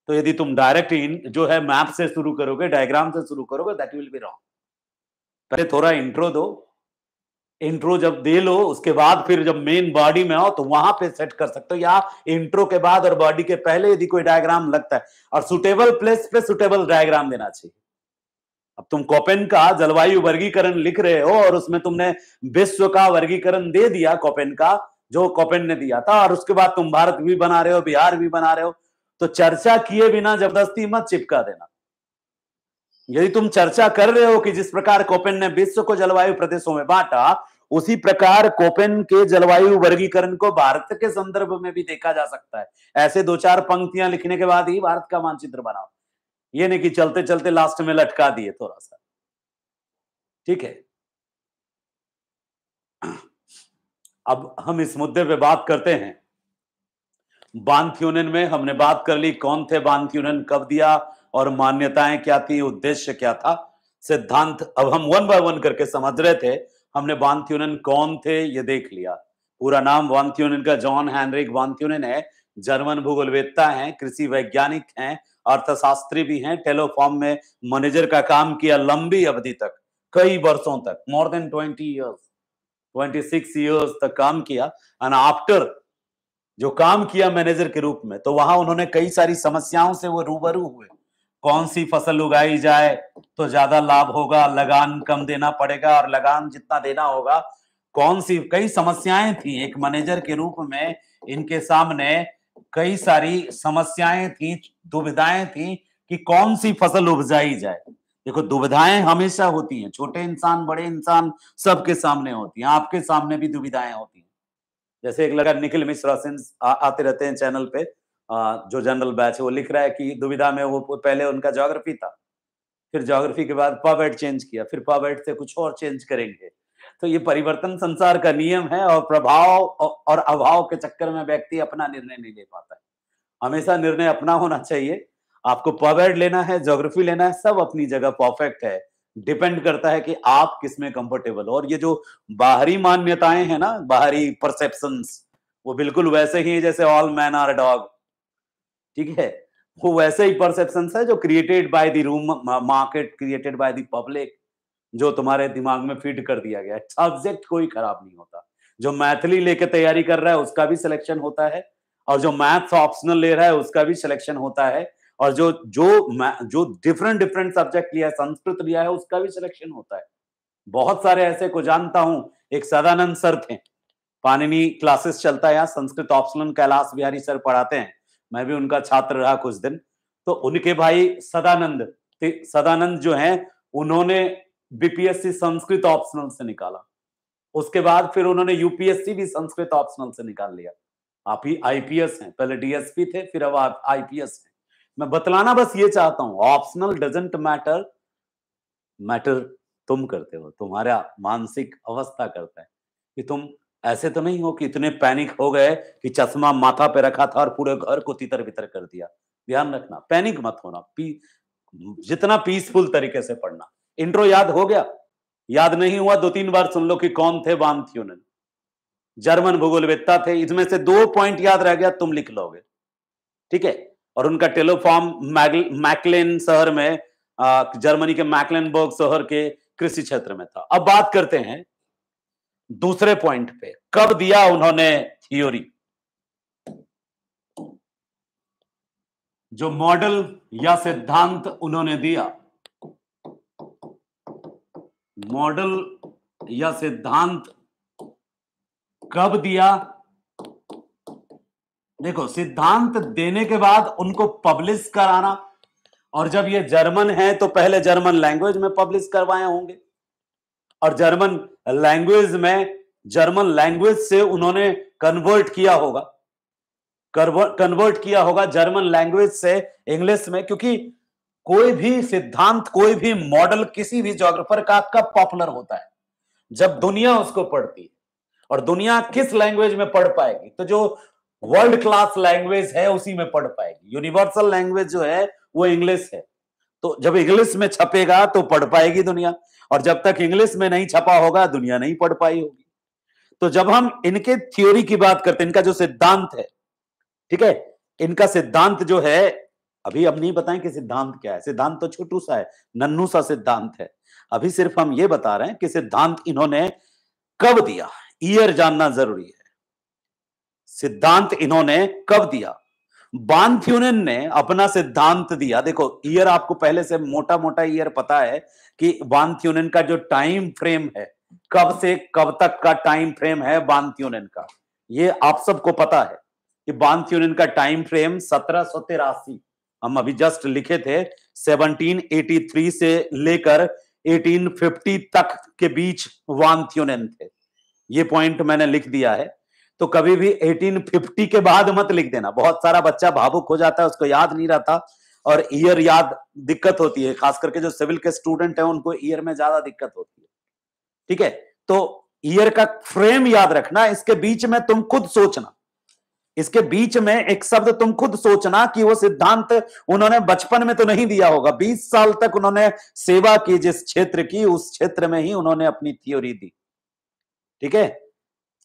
तो यदि तुम डायरेक्ट इन जो है मैप से शुरू करोगे डायग्राम से शुरू करोगे दैट विल बी रॉन्ग पहले थोड़ा इंट्रो दो इंट्रो जब दे लो उसके बाद फिर जब मेन बॉडी में आओ तो वहां पे सेट कर सकते हो या इंट्रो के बाद और बॉडी के पहले यदि कोई डायग्राम लगता है और सुटेबल प्लेस पे सुटेबल डायग्राम देना चाहिए अब तुम कॉपेन का जलवायु वर्गीकरण लिख रहे हो और उसमें तुमने विश्व का वर्गीकरण दे दिया कॉपेन का जो कॉपेन ने दिया था और उसके बाद तुम भारत भी बना रहे हो बिहार भी बना रहे हो तो चर्चा किए बिना जबरदस्ती मत चिपका देना यदि तुम चर्चा कर रहे हो कि जिस प्रकार कोपेन ने विश्व को जलवायु प्रदेशों में बांटा उसी प्रकार कोपेन के जलवायु वर्गीकरण को भारत के संदर्भ में भी देखा जा सकता है ऐसे दो चार पंक्तियां लिखने के बाद ही भारत का मानचित्र बनाओ ये नहीं कि चलते चलते लास्ट में लटका दिए थोड़ा सा ठीक है अब हम इस मुद्दे पे बात करते हैं बांध यूनियन में हमने बात कर ली कौन थे बांध यूनियन कब दिया और मान्यताएं क्या थी उद्देश्य क्या था सिद्धांत अब हम वन बाय वन करके समझ रहे थे हमने वान कौन थे ये देख लिया पूरा नाम वान का जॉन हैनरिक वान है जर्मन भूगोलवेत्ता हैं कृषि वैज्ञानिक हैं अर्थशास्त्री भी हैं टेलोफॉर्म में मैनेजर का काम किया लंबी अवधि तक कई वर्षों तक more than twenty years twenty six years तक काम किया एंड आफ्टर जो काम किया मैनेजर के रूप में तो वहां उन्होंने कई सारी समस्याओं से वो रूबरू हुए कौन सी फसल उगाई जाए तो ज्यादा लाभ होगा लगान कम देना पड़ेगा और लगान जितना देना होगा कौन सी कई समस्याएं थी एक मैनेजर के रूप में इनके सामने कई सारी समस्याएं थी दुविधाएं थी कि कौन सी फसल उपजाई जाए देखो दुविधाएं हमेशा होती हैं छोटे इंसान बड़े इंसान सबके सामने होती हैं आपके सामने भी दुविधाएं होती हैं जैसे एक लगा निखिल मिश्रा सिंह आते रहते हैं चैनल पे जो जनरल बैच है वो लिख रहा है कि दुविधा में वो पहले उनका जोग्राफी था फिर जोग्राफी के बाद पावेट चेंज किया फिर पावेट से कुछ और चेंज करेंगे तो ये परिवर्तन संसार का नियम है और प्रभाव और अभाव के चक्कर में व्यक्ति अपना निर्णय नहीं ले पाता है हमेशा निर्णय अपना होना चाहिए आपको पावेट लेना है जोग्राफी लेना है सब अपनी जगह परफेक्ट है डिपेंड करता है कि आप किस में कंफर्टेबल हो और ये जो बाहरी मान्यताएं हैं ना बाहरी परसेप्शन वो बिल्कुल वैसे ही जैसे ऑल मैन आर डॉग ठीक है वो वैसे ही परसेप्शन है जो created by the room market created by the public जो तुम्हारे दिमाग में फिट कर दिया गया है सब्जेक्ट कोई खराब नहीं होता जो मैथिली लेके तैयारी कर रहा है उसका भी सिलेक्शन होता है और जो मैथ्स ऑप्शनल ले रहा है उसका भी सिलेक्शन होता है और जो जो जो डिफरेंट डिफरेंट सब्जेक्ट लिया है संस्कृत लिया है उसका भी सिलेक्शन होता है बहुत सारे ऐसे को जानता हूँ एक सदानंद सर थे पानिनी क्लासेस चलता है यहाँ संस्कृत ऑप्शनल कैलाश बिहारी सर पढ़ाते हैं मैं भी उनका छात्र रहा कुछ दिन तो उनके भाई सदानंद सदानंद जो हैं उन्होंने बीपीएससी संस्कृत ऑप्शनल से निकाला उसके बाद फिर उन्होंने यूपीएससी भी संस्कृत ऑप्शनल से निकाल लिया आप ही आईपीएस हैं पहले डीएसपी थे फिर अब आप आईपीएस हैं मैं बतलाना बस ये चाहता हूं ऑप्शनल डजेंट मैटर मैटर तुम करते हो तुम्हारा मानसिक अवस्था करता है कि तुम ऐसे तो नहीं हो कि इतने पैनिक हो गए कि चश्मा माथा पे रखा था और पूरे घर को तितर बितर कर दिया ध्यान रखना पैनिक मत होना पी जितना पीसफुल तरीके से पढ़ना इंट्रो याद हो गया याद नहीं हुआ दो तीन बार सुन लो कि कौन थे वाम उन्होंने जर्मन भूगोलवेत्ता थे इसमें से दो पॉइंट याद रह गया तुम लिख लोगे ठीक है और उनका टेलोफॉर्म मैकलेन शहर में जर्मनी के मैकलेनबर्ग शहर के कृषि क्षेत्र में था अब बात करते हैं दूसरे पॉइंट पे कब दिया उन्होंने थियोरी जो मॉडल या सिद्धांत उन्होंने दिया मॉडल या सिद्धांत कब दिया देखो सिद्धांत देने के बाद उनको पब्लिश कराना और जब ये जर्मन है तो पहले जर्मन लैंग्वेज में पब्लिश करवाए होंगे और जर्मन लैंग्वेज में जर्मन लैंग्वेज से उन्होंने कन्वर्ट किया होगा कन्वर्ट किया होगा जर्मन लैंग्वेज से इंग्लिश में क्योंकि कोई भी सिद्धांत कोई भी मॉडल किसी भी जोग्राफर का कब पॉपुलर होता है जब दुनिया उसको पढ़ती है और दुनिया किस लैंग्वेज में पढ़ पाएगी तो जो वर्ल्ड क्लास लैंग्वेज है उसी में पढ़ पाएगी यूनिवर्सल लैंग्वेज जो है वो इंग्लिश है तो जब इंग्लिश में छपेगा तो पढ़ पाएगी दुनिया और जब तक इंग्लिश में नहीं छपा होगा दुनिया नहीं पढ़ पाई होगी तो जब हम इनके थ्योरी की बात करते इनका जो सिद्धांत है ठीक है इनका सिद्धांत जो है अभी हम नहीं बताएं कि सिद्धांत क्या है सिद्धांत तो छोटू सा है नन्नू सा सिद्धांत है अभी सिर्फ हम ये बता रहे हैं कि सिद्धांत इन्होंने कब दिया ईयर जानना जरूरी है सिद्धांत इन्होंने कब दिया बानथ्यूनन ने अपना सिद्धांत दिया देखो ईयर आपको पहले से मोटा मोटा ईयर पता है कि बानथ्यूनन का जो टाइम फ्रेम है कब से कब तक का टाइम फ्रेम है बानथ्यूनन का ये आप सबको पता है कि बानथ्यूनन का टाइम फ्रेम सत्रह हम अभी जस्ट लिखे थे 1783 से लेकर 1850 तक के बीच वान थे ये पॉइंट मैंने लिख दिया है तो कभी भी 1850 के बाद मत लिख देना बहुत सारा बच्चा भावुक हो जाता है उसको याद नहीं रहता और ईयर याद दिक्कत होती है खास करके जो सिविल के स्टूडेंट है उनको ईयर में ज्यादा दिक्कत होती है ठीक है तो ईयर का फ्रेम याद रखना इसके बीच में तुम खुद सोचना इसके बीच में एक शब्द तुम खुद सोचना कि वो सिद्धांत उन्होंने बचपन में तो नहीं दिया होगा 20 साल तक उन्होंने सेवा की जिस क्षेत्र की उस क्षेत्र में ही उन्होंने अपनी थ्योरी दी ठीक है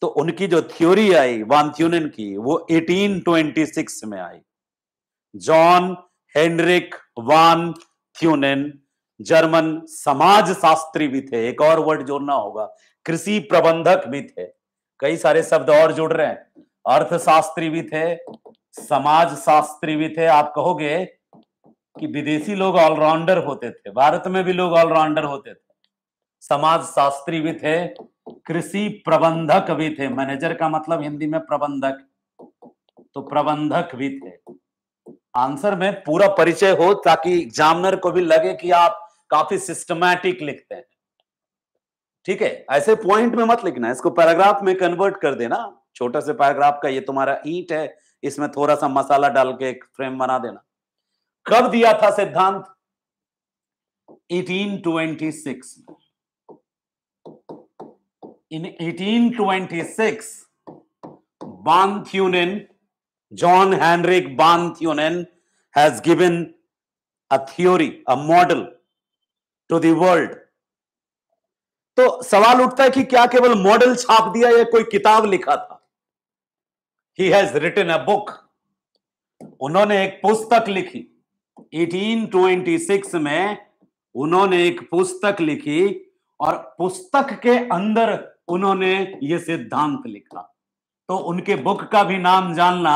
तो उनकी जो थ्योरी आई वान की वो 1826 में आई John Heinrich von Thunen German समाज शास्त्री भी थे एक और वर्ड जोड़ना होगा कृषि प्रबंधक भी थे कई सारे शब्द और जुड़ रहे हैं अर्थशास्त्री भी थे समाज शास्त्री भी थे आप कहोगे कि विदेशी लोग ऑलराउंडर होते थे भारत में भी लोग ऑलराउंडर होते थे समाज शास्त्री भी थे कृषि प्रबंधक भी थे मैनेजर का मतलब हिंदी में प्रबंधक तो प्रबंधक भी थे आंसर में पूरा परिचय हो ताकि एग्जामिनर को भी लगे कि आप काफी सिस्टमैटिक लिखते हैं ठीक है ऐसे पॉइंट में मत लिखना इसको पैराग्राफ में कन्वर्ट कर देना छोटा से पैराग्राफ का ये तुम्हारा ईट है इसमें थोड़ा सा मसाला डाल के एक फ्रेम बना देना कब दिया था सिद्धांत 1826 में in 1826, Ban Thunen, John Henrik Ban Thunen, has given a theory, a model to the world. तो सवाल उठता है कि क्या केवल मॉडल छाप दिया या कोई किताब लिखा था he has written a book उन्होंने एक पुस्तक लिखी 1826 में उन्होंने एक पुस्तक लिखी और पुस्तक के अंदर उन्होंने ये सिद्धांत लिखा तो उनके बुक का भी नाम जानना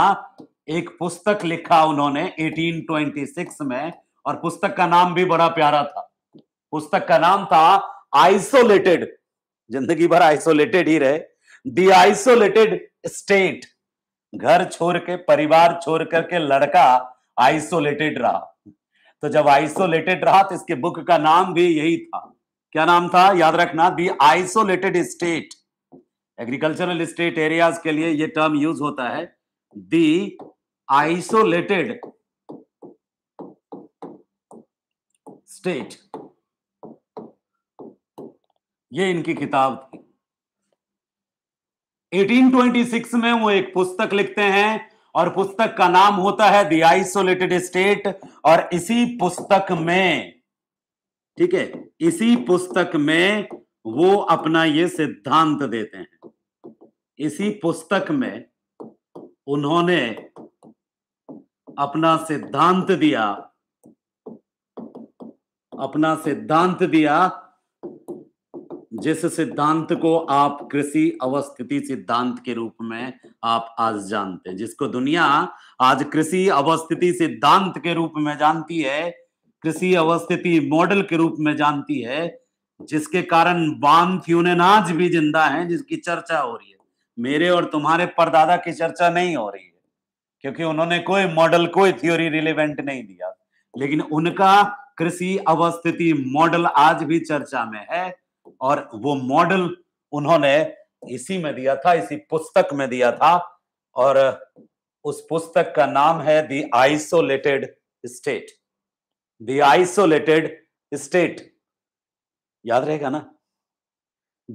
एक पुस्तक लिखा उन्होंने 1826 में और पुस्तक का नाम भी बड़ा प्यारा था पुस्तक का नाम था आइसोलेटेड जिंदगी भर आइसोलेटेड ही रहे दी आइसोलेटेड स्टेट घर छोड़ के परिवार छोड़ करके लड़का आइसोलेटेड रहा तो जब आइसोलेटेड रहा तो इसके बुक का नाम भी यही था क्या नाम था याद रखना the isolated state agricultural state areas के लिए ये टर्म यूज होता है दी आइसोलेटेड स्टेट ये इनकी किताब थी 1826 में वो एक पुस्तक लिखते हैं और पुस्तक का नाम होता है दी आइसोलेटेड स्टेट और इसी पुस्तक में ठीक है इसी पुस्तक में वो अपना ये सिद्धांत देते हैं इसी पुस्तक में उन्होंने अपना सिद्धांत दिया अपना सिद्धांत दिया जिस सिद्धांत को आप कृषि अवस्थिति सिद्धांत के रूप में आप आज जानते हैं जिसको दुनिया आज कृषि अवस्थिति सिद्धांत के रूप में जानती है कृषि अवस्थिति मॉडल के रूप में जानती है जिसके कारण बाम थ्यूनन आज भी जिंदा हैं जिसकी चर्चा हो रही है मेरे और तुम्हारे परदादा की चर्चा नहीं हो रही है क्योंकि उन्होंने कोई मॉडल कोई थ्योरी रिलेवेंट नहीं दिया लेकिन उनका कृषि अवस्थिति मॉडल आज भी चर्चा में है और वो मॉडल उन्होंने इसी में दिया था इसी पुस्तक में दिया था और उस पुस्तक का नाम है the isolated state the isolated state याद रहेगा ना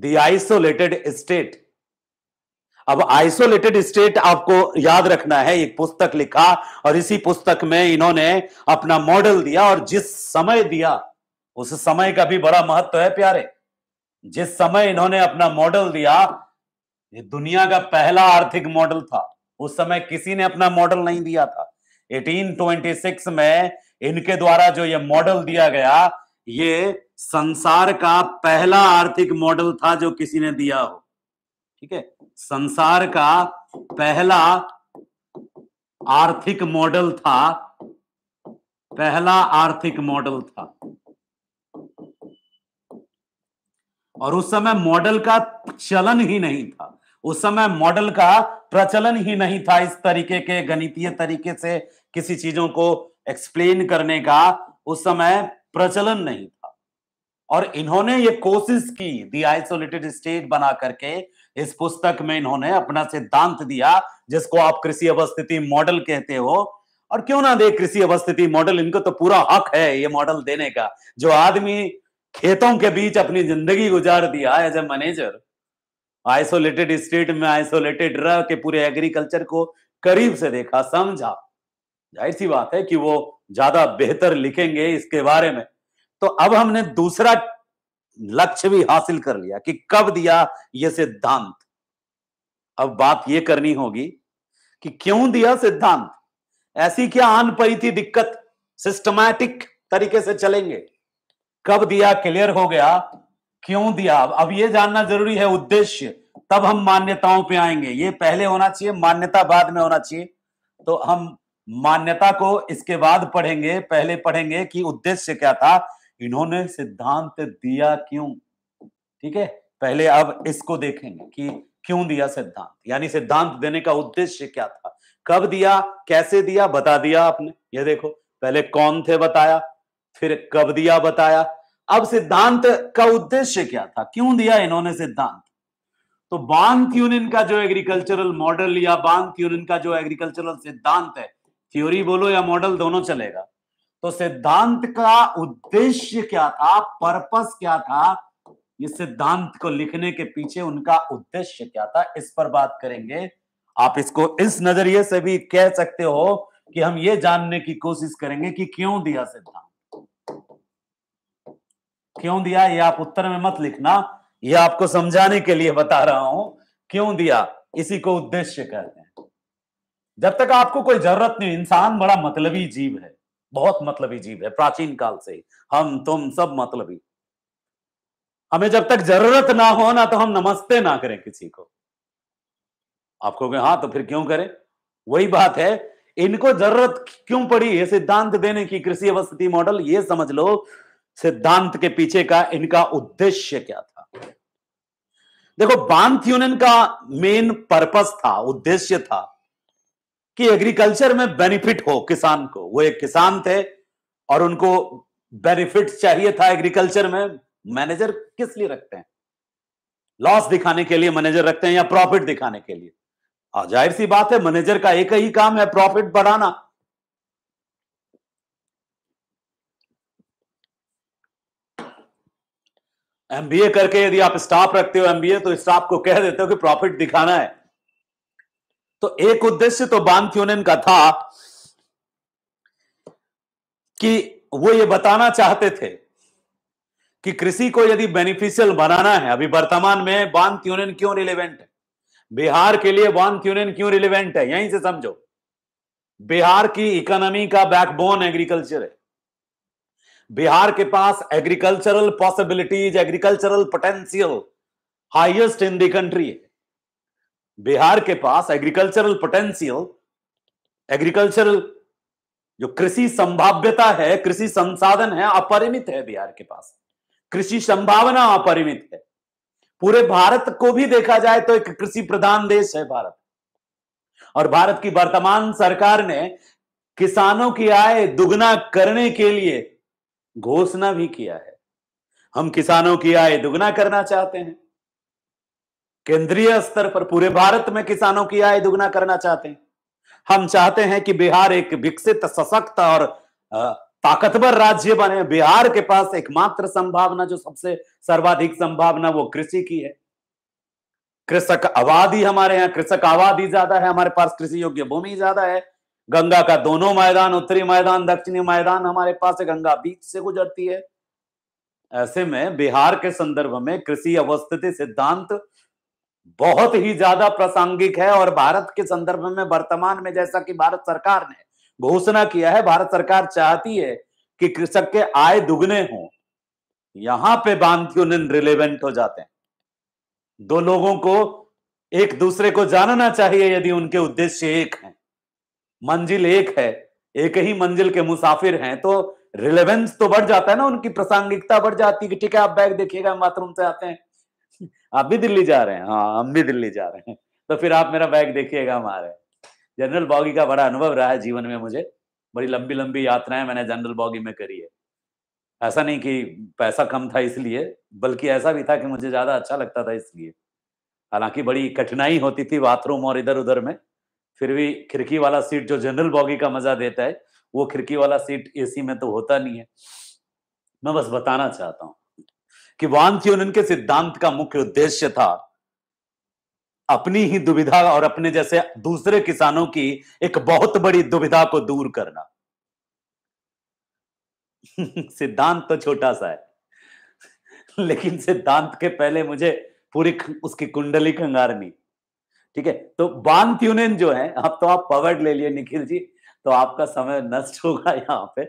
द आइसोलेटेड स्टेट अब आइसोलेटेड स्टेट आपको याद रखना है एक पुस्तक लिखा और इसी पुस्तक में इन्होंने अपना मॉडल दिया और जिस समय दिया उस समय का भी बड़ा महत्व है प्यारे जिस समय इन्होंने अपना मॉडल दिया ये दुनिया का पहला आर्थिक मॉडल था उस समय किसी ने अपना मॉडल नहीं दिया था 1826 में इनके द्वारा जो ये मॉडल दिया गया ये संसार का पहला आर्थिक मॉडल था जो किसी ने दिया हो ठीक है संसार का पहला आर्थिक मॉडल था पहला आर्थिक मॉडल था और उस समय मॉडल का चलन ही नहीं था उस समय मॉडल का प्रचलन ही नहीं था इस तरीके के गणितीय तरीके से किसी चीजों को एक्सप्लेन करने का उस समय प्रचलन नहीं था और इन्होंने ये कोशिश की दी आइसोलेटेड स्टेट बना करके इस पुस्तक में इन्होंने अपना सिद्धांत दिया जिसको आप कृषि अवस्थिति मॉडल कहते हो और क्यों ना दे कृषि अवस्थिति मॉडल इनको तो पूरा हक है ये मॉडल देने का जो आदमी खेतों के बीच अपनी जिंदगी गुजार दिया as a manager isolated state में आइसोलेटेड रह के पूरे एग्रीकल्चर को करीब से देखा समझा जाहिर सी बात है कि वो ज्यादा बेहतर लिखेंगे इसके बारे में तो अब हमने दूसरा लक्ष्य भी हासिल कर लिया कि कब दिया ये सिद्धांत अब बात ये करनी होगी कि क्यों दिया सिद्धांत ऐसी क्या आन पड़ी थी दिक्कत सिस्टमैटिक तरीके से चलेंगे कब दिया क्लियर हो गया क्यों दिया अब ये जानना जरूरी है उद्देश्य तब हम मान्यताओं पे आएंगे ये पहले होना चाहिए मान्यता बाद में होना चाहिए तो हम मान्यता को इसके बाद पढ़ेंगे पहले पढ़ेंगे कि उद्देश्य क्या था इन्होंने सिद्धांत दिया क्यों ठीक है पहले अब इसको देखेंगे कि क्यों दिया सिद्धांत यानी सिद्धांत देने का उद्देश्य क्या था कब दिया कैसे दिया बता दिया आपने ये देखो पहले कौन थे बताया फिर कब दिया बताया अब सिद्धांत का उद्देश्य क्या था क्यों दिया इन्होंने सिद्धांत तो बांग यूनियन का जो एग्रीकल्चरल मॉडल या बांग यूनियन का जो एग्रीकल्चरल सिद्धांत है थ्योरी बोलो या मॉडल दोनों चलेगा तो सिद्धांत का उद्देश्य क्या था पर्पस क्या था ये सिद्धांत को लिखने के पीछे उनका उद्देश्य क्या था इस पर बात करेंगे आप इसको इस नजरिए से भी कह सकते हो कि हम ये जानने की कोशिश करेंगे कि क्यों दिया सिद्धांत क्यों दिया ये आप उत्तर में मत लिखना ये आपको समझाने के लिए बता रहा हूं क्यों दिया इसी को उद्देश्य कहते हैं जब तक आपको कोई जरूरत नहीं इंसान बड़ा मतलबी जीव है बहुत मतलबी जीव है प्राचीन काल से हम तुम सब मतलबी हमें जब तक जरूरत ना हो ना तो हम नमस्ते ना करें किसी को आपको हाँ तो फिर क्यों करें वही बात है इनको जरूरत क्यों पड़ी ये सिद्धांत देने की कृषि अवस्थिति मॉडल ये समझ लो सिद्धांत के पीछे का इनका उद्देश्य क्या था देखो बांथ यूनियन का मेन पर्पस था उद्देश्य था कि एग्रीकल्चर में बेनिफिट हो किसान को वो एक किसान थे और उनको बेनिफिट चाहिए था एग्रीकल्चर में मैनेजर किस लिए रखते हैं लॉस दिखाने के लिए मैनेजर रखते हैं या प्रॉफिट दिखाने के लिए और जाहिर सी बात है मैनेजर का एक ही काम है प्रॉफिट बढ़ाना एमबीए करके यदि आप स्टाफ रखते हो एमबीए तो स्टाफ को कह देते हो कि प्रॉफिट दिखाना है तो एक उद्देश्य तो बान क्यूनिन का था कि वो ये बताना चाहते थे कि कृषि को यदि बेनिफिशियल बनाना है अभी वर्तमान में बांध क्यूनियन क्यों रिलेवेंट है बिहार के लिए बांध क्यूनियन क्यों रिलेवेंट है यहीं से समझो बिहार की इकोनॉमी का बैकबोन एग्रीकल्चर है बिहार के पास agricultural possibilities agricultural potential highest in the country है बिहार के पास एग्रीकल्चरल पोटेंशियल एग्रीकल्चरल जो कृषि संभाव्यता है कृषि संसाधन है अपरिमित है बिहार के पास कृषि संभावना अपरिमित है पूरे भारत को भी देखा जाए तो एक कृषि प्रधान देश है भारत और भारत की वर्तमान सरकार ने किसानों की आय दुगना करने के लिए घोषणा भी किया है हम किसानों की आय दुगना करना चाहते हैं केंद्रीय स्तर पर पूरे भारत में किसानों की आय दुगना करना चाहते हैं हम चाहते हैं कि बिहार एक विकसित सशक्त और ताकतवर राज्य बने बिहार के पास एकमात्र संभावना जो सबसे सर्वाधिक संभावना वो कृषि की है कृषक आबादी हमारे यहाँ कृषक आबादी ज्यादा है हमारे पास कृषि योग्य भूमि ज्यादा है गंगा का दोनों मैदान उत्तरी मैदान दक्षिणी मैदान हमारे पास है गंगा बीच से गुजरती है ऐसे में बिहार के संदर्भ में कृषि अवस्थिति सिद्धांत बहुत ही ज्यादा प्रासंगिक है और भारत के संदर्भ में वर्तमान में जैसा कि भारत सरकार ने घोषणा किया है भारत सरकार चाहती है कि कृषक के आय दुगने हों यहां पे बांध यूनियन रिलेवेंट हो जाते हैं दो लोगों को एक दूसरे को जानना चाहिए यदि उनके उद्देश्य एक हैं मंजिल एक है एक ही मंजिल के मुसाफिर हैं तो रिलेवेंस तो बढ़ जाता है ना उनकी प्रासंगिकता बढ़ जाती है कि ठीक है आप बैग देखिएगा हम बाथरूम से आते हैं आप भी दिल्ली जा रहे हैं हाँ हम भी दिल्ली जा रहे हैं तो फिर आप मेरा बैग देखिएगा हमारे जनरल बॉगी का बड़ा अनुभव रहा है जीवन में मुझे बड़ी लंबी लंबी यात्राएं मैंने जनरल बॉगी में करी है ऐसा नहीं कि पैसा कम था इसलिए बल्कि ऐसा भी था कि मुझे ज़्यादा अच्छा लगता था इसलिए हालांकि बड़ी कठिनाई होती थी बाथरूम और इधर उधर में फिर भी खिड़की वाला सीट जो जनरल बॉगी का मजा देता है वो खिड़की वाला सीट एसी में तो होता नहीं है मैं बस बताना चाहता हूँ कि वांथियोनन के सिद्धांत का मुख्य उद्देश्य था अपनी ही दुविधा और अपने जैसे दूसरे किसानों की एक बहुत बड़ी दुविधा को दूर करना सिद्धांत तो छोटा सा है लेकिन सिद्धांत के पहले मुझे पूरी उसकी कुंडली खंगारनी ठीक है तो बांध यूनियन जो है अब तो आप पवर्ड ले लिए निखिल जी तो आपका समय नष्ट होगा यहां पे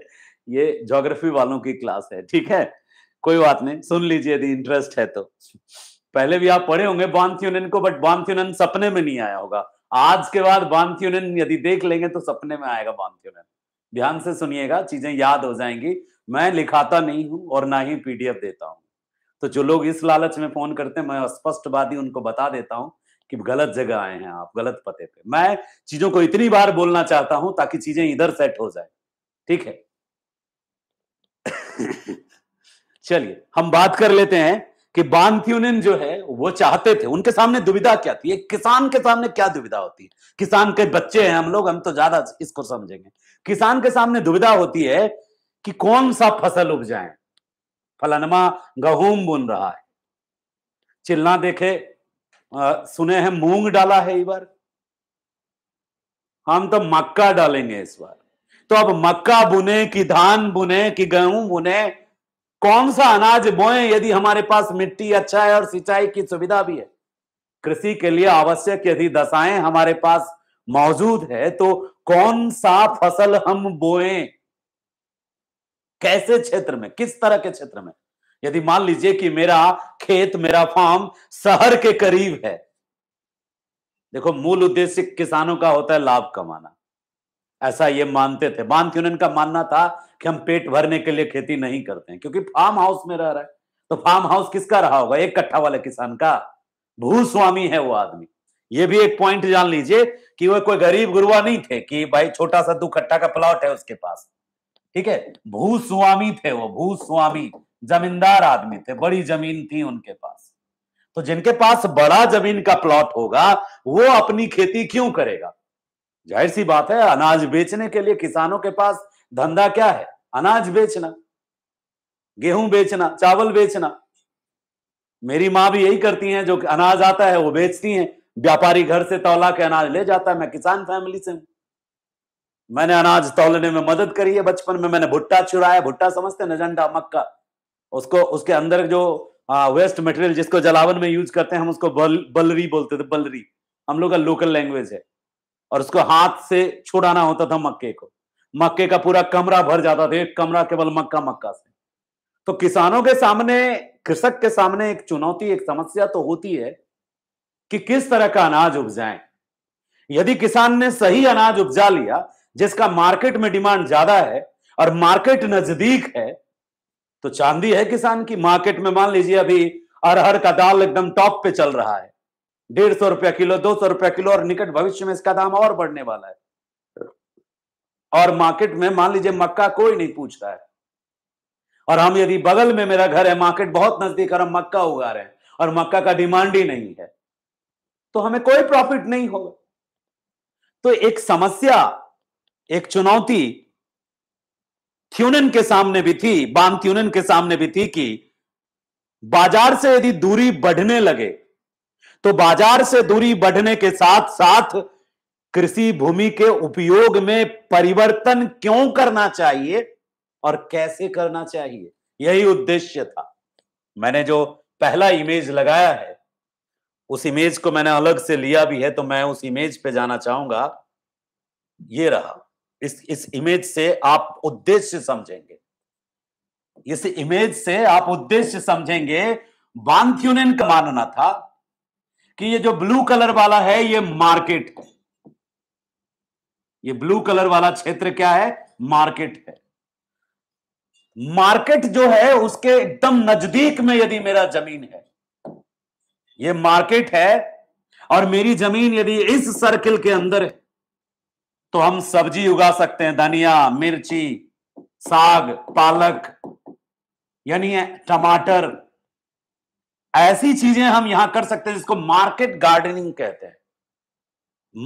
ये ज्योग्राफी वालों की क्लास है ठीक है कोई बात नहीं सुन लीजिए यदि इंटरेस्ट है तो पहले भी आप पढ़े होंगे बांथ्यूनन को बट बांथ्यूनन सपने में नहीं आया होगा आज के बाद बांथ्यूनन यदि देख लेंगे तो सपने में आएगा बांथ्यूनन ध्यान से सुनिएगा चीजें याद हो जाएंगी मैं लिखाता नहीं हूं और ना ही पीडीएफ देता हूं तो जो लोग इस लालच में फोन करते हैं मैं स्पष्ट बात ही उनको बता देता हूं कि गलत जगह आए हैं आप गलत पते पे मैं चीजों को इतनी बार बोलना चाहता हूं ताकि चीजें इधर सेट हो जाए ठीक है चलिए हम बात कर लेते हैं कि यूनियन जो है वो चाहते थे उनके सामने दुविधा क्या थी एक किसान के सामने क्या दुविधा होती है किसान के बच्चे हैं हम लोग हम तो ज्यादा इसको समझेंगे किसान के सामने दुविधा होती है कि कौन सा फसल उपजाए फलनमा गहूम बुन रहा है चिल्ला देखे आ, सुने हैं मूंग डाला है इस बार हम तो मक्का डालेंगे इस बार तो अब मक्का बुने कि धान बुने कि गेहूं बुने कौन सा अनाज बोए यदि हमारे पास मिट्टी अच्छा है और सिंचाई की सुविधा भी है कृषि के लिए आवश्यक यदि दशाएं हमारे पास मौजूद है तो कौन सा फसल हम बोए कैसे क्षेत्र में किस तरह के क्षेत्र में यदि मान लीजिए कि मेरा खेत मेरा फार्म शहर के करीब है देखो मूल उद्देश्य किसानों का होता है लाभ कमाना ऐसा ये मानते थे बान उन्हें इनका मानना था कि हम पेट भरने के लिए खेती नहीं करते हैं क्योंकि फार्म हाउस में रह रहा है तो फार्म हाउस किसका रहा होगा एक कट्ठा वाले किसान का भूस्वामी है वो आदमी ये भी एक पॉइंट जान लीजिए कि वह कोई गरीब गुरुआ नहीं थे कि भाई छोटा सा दो कट्ठा का प्लॉट है उसके पास ठीक है भूस्वामी थे वो भूस्वामी जमींदार आदमी थे बड़ी जमीन थी उनके पास तो जिनके पास बड़ा जमीन का प्लॉट होगा वो अपनी खेती क्यों करेगा जाहिर सी बात है अनाज बेचने के लिए किसानों के पास धंधा क्या है अनाज बेचना गेहूं बेचना चावल बेचना मेरी माँ भी यही करती हैं जो अनाज आता है वो बेचती हैं व्यापारी घर से तौला के अनाज ले जाता है मैं किसान फैमिली से हूं मैंने अनाज तौलने में मदद करी है बचपन में मैंने भुट्टा चुराया भुट्टा समझते ना नजंडा मक्का उसको उसके अंदर जो आ, वेस्ट मटेरियल जिसको जलावन में यूज करते हैं हम उसको बल, बलरी बोलते थे बलरी हम लोग का लोकल लैंग्वेज है और उसको हाथ से छुड़ाना होता था मक्के को मक्के का पूरा कमरा भर जाता था कमरा केवल मक्का मक्का से तो किसानों के सामने कृषक के सामने एक चुनौती एक समस्या तो होती है कि किस तरह का अनाज उपजाए यदि किसान ने सही अनाज उपजा लिया जिसका मार्केट में डिमांड ज्यादा है और मार्केट नजदीक है तो चांदी है किसान की मार्केट में मान लीजिए अभी अरहर का दाल एकदम टॉप पे चल रहा है डेढ़ सौ रुपया किलो दो सौ रुपया किलो और निकट भविष्य में इसका दाम और बढ़ने वाला है और मार्केट में मान लीजिए मक्का कोई नहीं पूछता है और हम यदि बगल में मेरा घर है मार्केट बहुत नजदीक और हम मक्का उगा रहे हैं और मक्का का डिमांड ही नहीं है तो हमें कोई प्रॉफिट नहीं होगा तो एक समस्या एक चुनौती थ्यूनन के सामने भी थी बाम थ्यूनन के सामने भी थी कि बाजार से यदि दूरी बढ़ने लगे तो बाजार से दूरी बढ़ने के साथ साथ कृषि भूमि के उपयोग में परिवर्तन क्यों करना चाहिए और कैसे करना चाहिए यही उद्देश्य था मैंने जो पहला इमेज लगाया है उस इमेज को मैंने अलग से लिया भी है तो मैं उस इमेज पे जाना चाहूंगा ये रहा इस इस इमेज से आप उद्देश्य समझेंगे इस इमेज से आप उद्देश्य समझेंगे वान का मानना था कि ये जो ब्लू कलर वाला है ये मार्केट है ये ब्लू कलर वाला क्षेत्र क्या है मार्केट है मार्केट जो है उसके एकदम नजदीक में यदि मेरा जमीन है ये मार्केट है और मेरी जमीन यदि इस सर्किल के अंदर है तो हम सब्जी उगा सकते हैं धनिया मिर्ची साग पालक यानी टमाटर ऐसी चीजें हम यहां कर सकते हैं जिसको मार्केट गार्डनिंग कहते हैं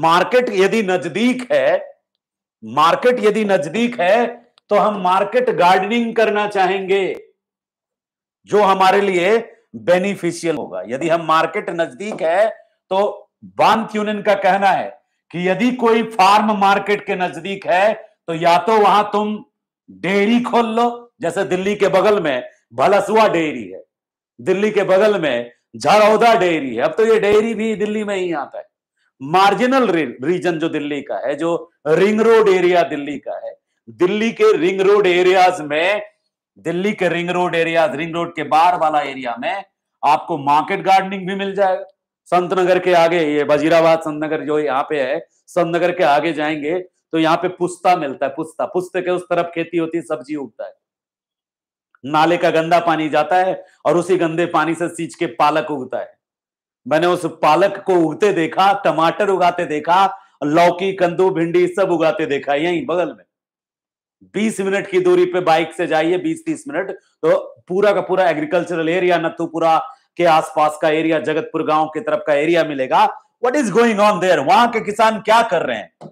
मार्केट यदि नजदीक है मार्केट यदि नजदीक है तो हम मार्केट गार्डनिंग करना चाहेंगे जो हमारे लिए बेनिफिशियल होगा यदि हम मार्केट नजदीक है तो बांध यूनियन का कहना है कि यदि कोई फार्म मार्केट के नजदीक है तो या तो वहां तुम डेयरी खोल लो जैसे दिल्ली के बगल में भलसुआ डेयरी है दिल्ली के बगल में झारौदा डेयरी है अब तो ये डेयरी भी दिल्ली में ही आता है मार्जिनल रीजन जो दिल्ली का है जो रिंग रोड एरिया दिल्ली का है दिल्ली के रिंग रोड एरियाज में दिल्ली के ring road areas ring road के बाहर वाला एरिया में आपको मार्केट गार्डनिंग भी मिल जाएगा संत नगर के आगे ये वजीराबाद संत नगर जो यहाँ पे है संत नगर के आगे जाएंगे तो यहाँ पे पुस्ता मिलता है पुस्ता पुस्ते के उस तरफ खेती होती है सब्जी उगता है नाले का गंदा पानी जाता है और उसी गंदे पानी से सींच के पालक उगता है मैंने उस पालक को उगते देखा टमाटर उगाते देखा लौकी कंदू भिंडी सब उगाते देखा यही बगल में 20 मिनट की दूरी पे बाइक से जाइए 20-30 मिनट तो पूरा का पूरा एग्रीकल्चरल एरिया नथुपुरा के आसपास का एरिया जगतपुर गांव की तरफ का एरिया मिलेगा what is going on there वहां के किसान क्या कर रहे हैं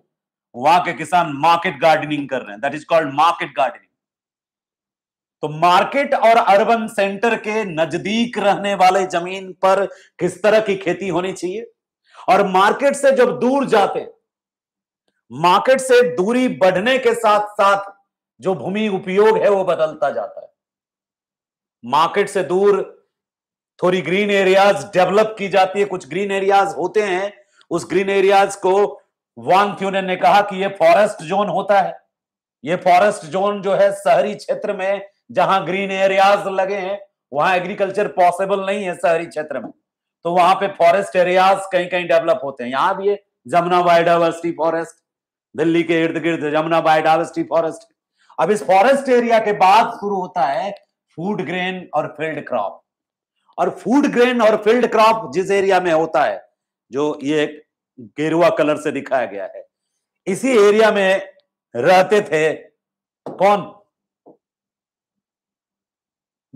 वहां के किसान मार्केट गार्डनिंग कर रहे हैं that is called market gardening तो मार्केट और अर्बन सेंटर के नजदीक रहने वाले जमीन पर किस तरह की खेती होनी चाहिए और मार्केट से जब दूर जाते मार्केट से दूरी बढ़ने के साथ साथ जो भूमि उपयोग है वो बदलता जाता है मार्केट से दूर थोड़ी ग्रीन एरियाज डेवलप की जाती है कुछ ग्रीन एरियाज होते हैं उस ग्रीन एरियाज को वांग थ्यूने ने कहा कि ये फॉरेस्ट जोन होता है ये फॉरेस्ट जोन जो है शहरी क्षेत्र में जहां ग्रीन एरियाज लगे हैं वहां एग्रीकल्चर पॉसिबल नहीं है शहरी क्षेत्र में तो वहां पे फॉरेस्ट एरियाज कहीं कहीं डेवलप होते हैं यहां भी है जमुना बायोडाइवर्सिटी फॉरेस्ट दिल्ली के इर्द गिर्द जमुना बायोडाइवर्सिटी फॉरेस्ट अब इस फॉरेस्ट एरिया के बाद शुरू होता है फूड ग्रेन और फील्ड क्रॉप और फूड ग्रेन और फील्ड क्रॉप जिस एरिया में होता है जो ये गेरुआ कलर से दिखाया गया है इसी एरिया में रहते थे कौन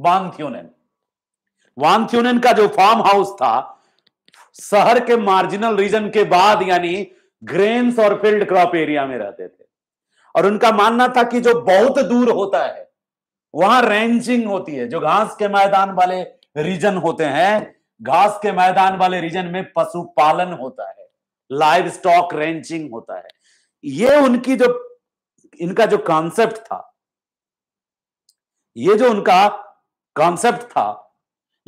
वांग थ्योनेन वांग थ्योनेन का जो फार्म हाउस था शहर के मार्जिनल रीजन के बाद यानी ग्रेन्स और फील्ड क्रॉप एरिया में रहते थे और उनका मानना था कि जो बहुत दूर होता है वहां रेंचिंग होती है जो घास के मैदान वाले रीजन होते हैं घास के मैदान वाले रीजन में पशुपालन होता है लाइव स्टॉक रेंचिंग होता है ये उनकी जो इनका जो कॉन्सेप्ट था ये जो उनका कॉन्सेप्ट था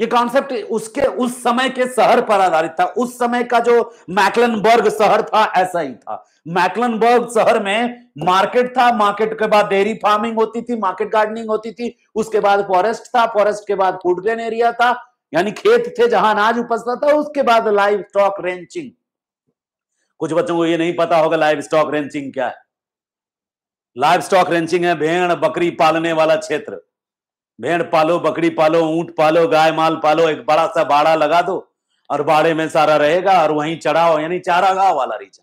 ये कॉन्सेप्ट उसके उस समय के शहर पर आधारित था उस समय का जो मैकलनबर्ग शहर था ऐसा ही था मैकलनबर्ग शहर में मार्केट था मार्केट के बाद डेयरी फार्मिंग होती थी मार्केट गार्डनिंग होती थी उसके बाद फॉरेस्ट था फॉरेस्ट के बाद फूड ग्रेन एरिया था यानी खेत थे जहां अनाज उपजता था उसके बाद लाइव स्टॉक रेंचिंग कुछ बच्चों को ये नहीं पता होगा लाइव स्टॉक रेंचिंग क्या है लाइव स्टॉक रेंचिंग है भेड़ बकरी पालने वाला क्षेत्र भेड़ पालो बकरी पालो ऊंट पालो गाय माल पालो एक बड़ा सा बाड़ा लगा दो और बाड़े में सारा रहेगा और वहीं चढ़ाओ यानी चारागाह वाला रीजन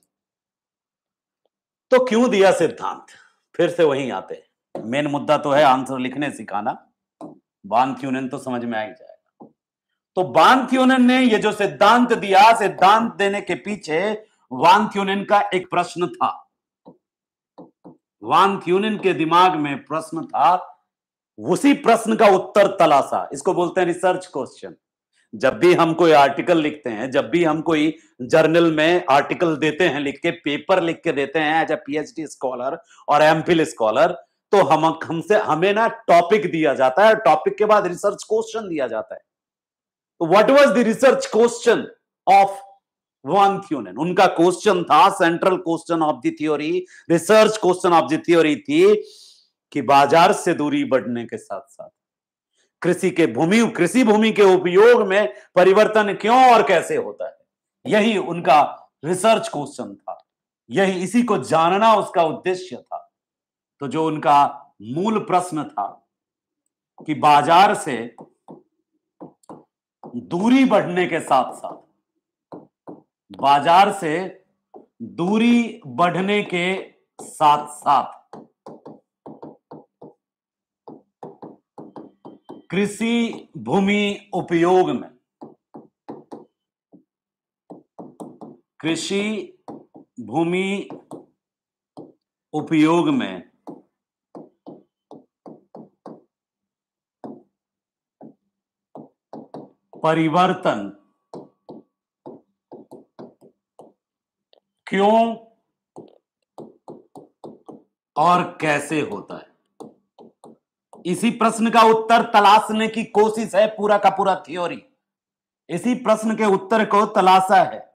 तो क्यों दिया सिद्धांत फिर से वहीं आते हैं मेन मुद्दा तो है आंसर लिखने सिखाना बान थ्यूनन तो समझ में आ ही जाएगा तो बान थ्यूनन ने ये जो सिद्धांत दिया सिद्धांत देने के पीछे वान थ्यूनन का एक प्रश्न था वान थ्यूनन के दिमाग में प्रश्न था उसी प्रश्न का उत्तर तलाशा इसको बोलते हैं रिसर्च क्वेश्चन जब भी हम कोई आर्टिकल लिखते हैं जब भी हम कोई जर्नल में आर्टिकल देते हैं लिख के पेपर लिख के देते हैं एज ए पीएचडी स्कॉलर और एम स्कॉलर तो हम हमसे हमें ना टॉपिक दिया जाता है टॉपिक के बाद रिसर्च क्वेश्चन दिया जाता है तो what was the research question of von Thunen उनका क्वेश्चन था central question of the theory research question of the theory थी कि बाजार से दूरी बढ़ने के साथ साथ कृषि के भूमि कृषि भूमि के उपयोग में परिवर्तन क्यों और कैसे होता है यही उनका रिसर्च क्वेश्चन था यही इसी को जानना उसका उद्देश्य था तो जो उनका मूल प्रश्न था कि बाजार से दूरी बढ़ने के साथ साथ बाजार से दूरी बढ़ने के साथ साथ कृषि भूमि उपयोग में कृषि भूमि उपयोग में परिवर्तन क्यों और कैसे होता है इसी प्रश्न का उत्तर तलाशने की कोशिश है पूरा का पूरा थ्योरी इसी प्रश्न के उत्तर को तलाशा है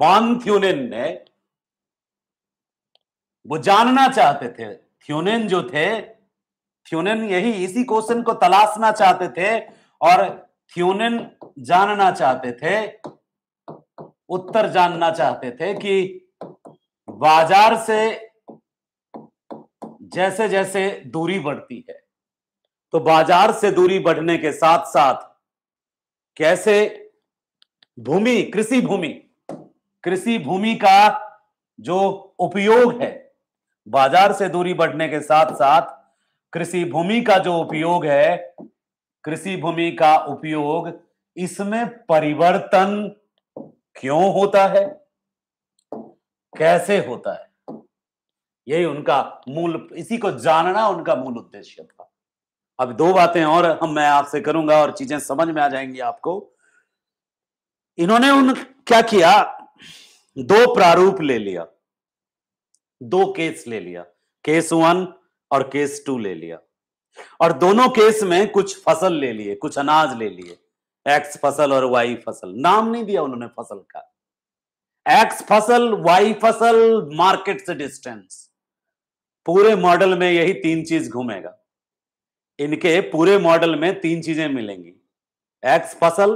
बॉन थ्यूनेन ने वो जानना चाहते थे थ्यूनेन जो थे थ्यूनेन यही इसी क्वेश्चन को तलाशना चाहते थे और थ्यूनेन जानना चाहते थे उत्तर जानना चाहते थे कि बाजार से जैसे जैसे दूरी बढ़ती है तो बाजार से दूरी बढ़ने के साथ साथ कैसे भूमि कृषि भूमि कृषि भूमि का जो उपयोग है बाजार से दूरी बढ़ने के साथ साथ कृषि भूमि का जो उपयोग है कृषि भूमि का उपयोग इसमें परिवर्तन क्यों होता है कैसे होता है यही उनका मूल इसी को जानना उनका मूल उद्देश्य था अब दो बातें और हम मैं आपसे करूंगा और चीजें समझ में आ जाएंगी आपको इन्होंने उन क्या किया दो प्रारूप ले लिया दो केस ले लिया केस वन और केस टू ले लिया और दोनों केस में कुछ फसल ले लिए कुछ अनाज ले लिए एक्स फसल और वाई फसल नाम नहीं दिया उन्होंने फसल का एक्स फसल वाई फसल मार्केट से डिस्टेंस पूरे मॉडल में यही तीन चीज घूमेगा इनके पूरे मॉडल में तीन चीजें मिलेंगी एक्स फसल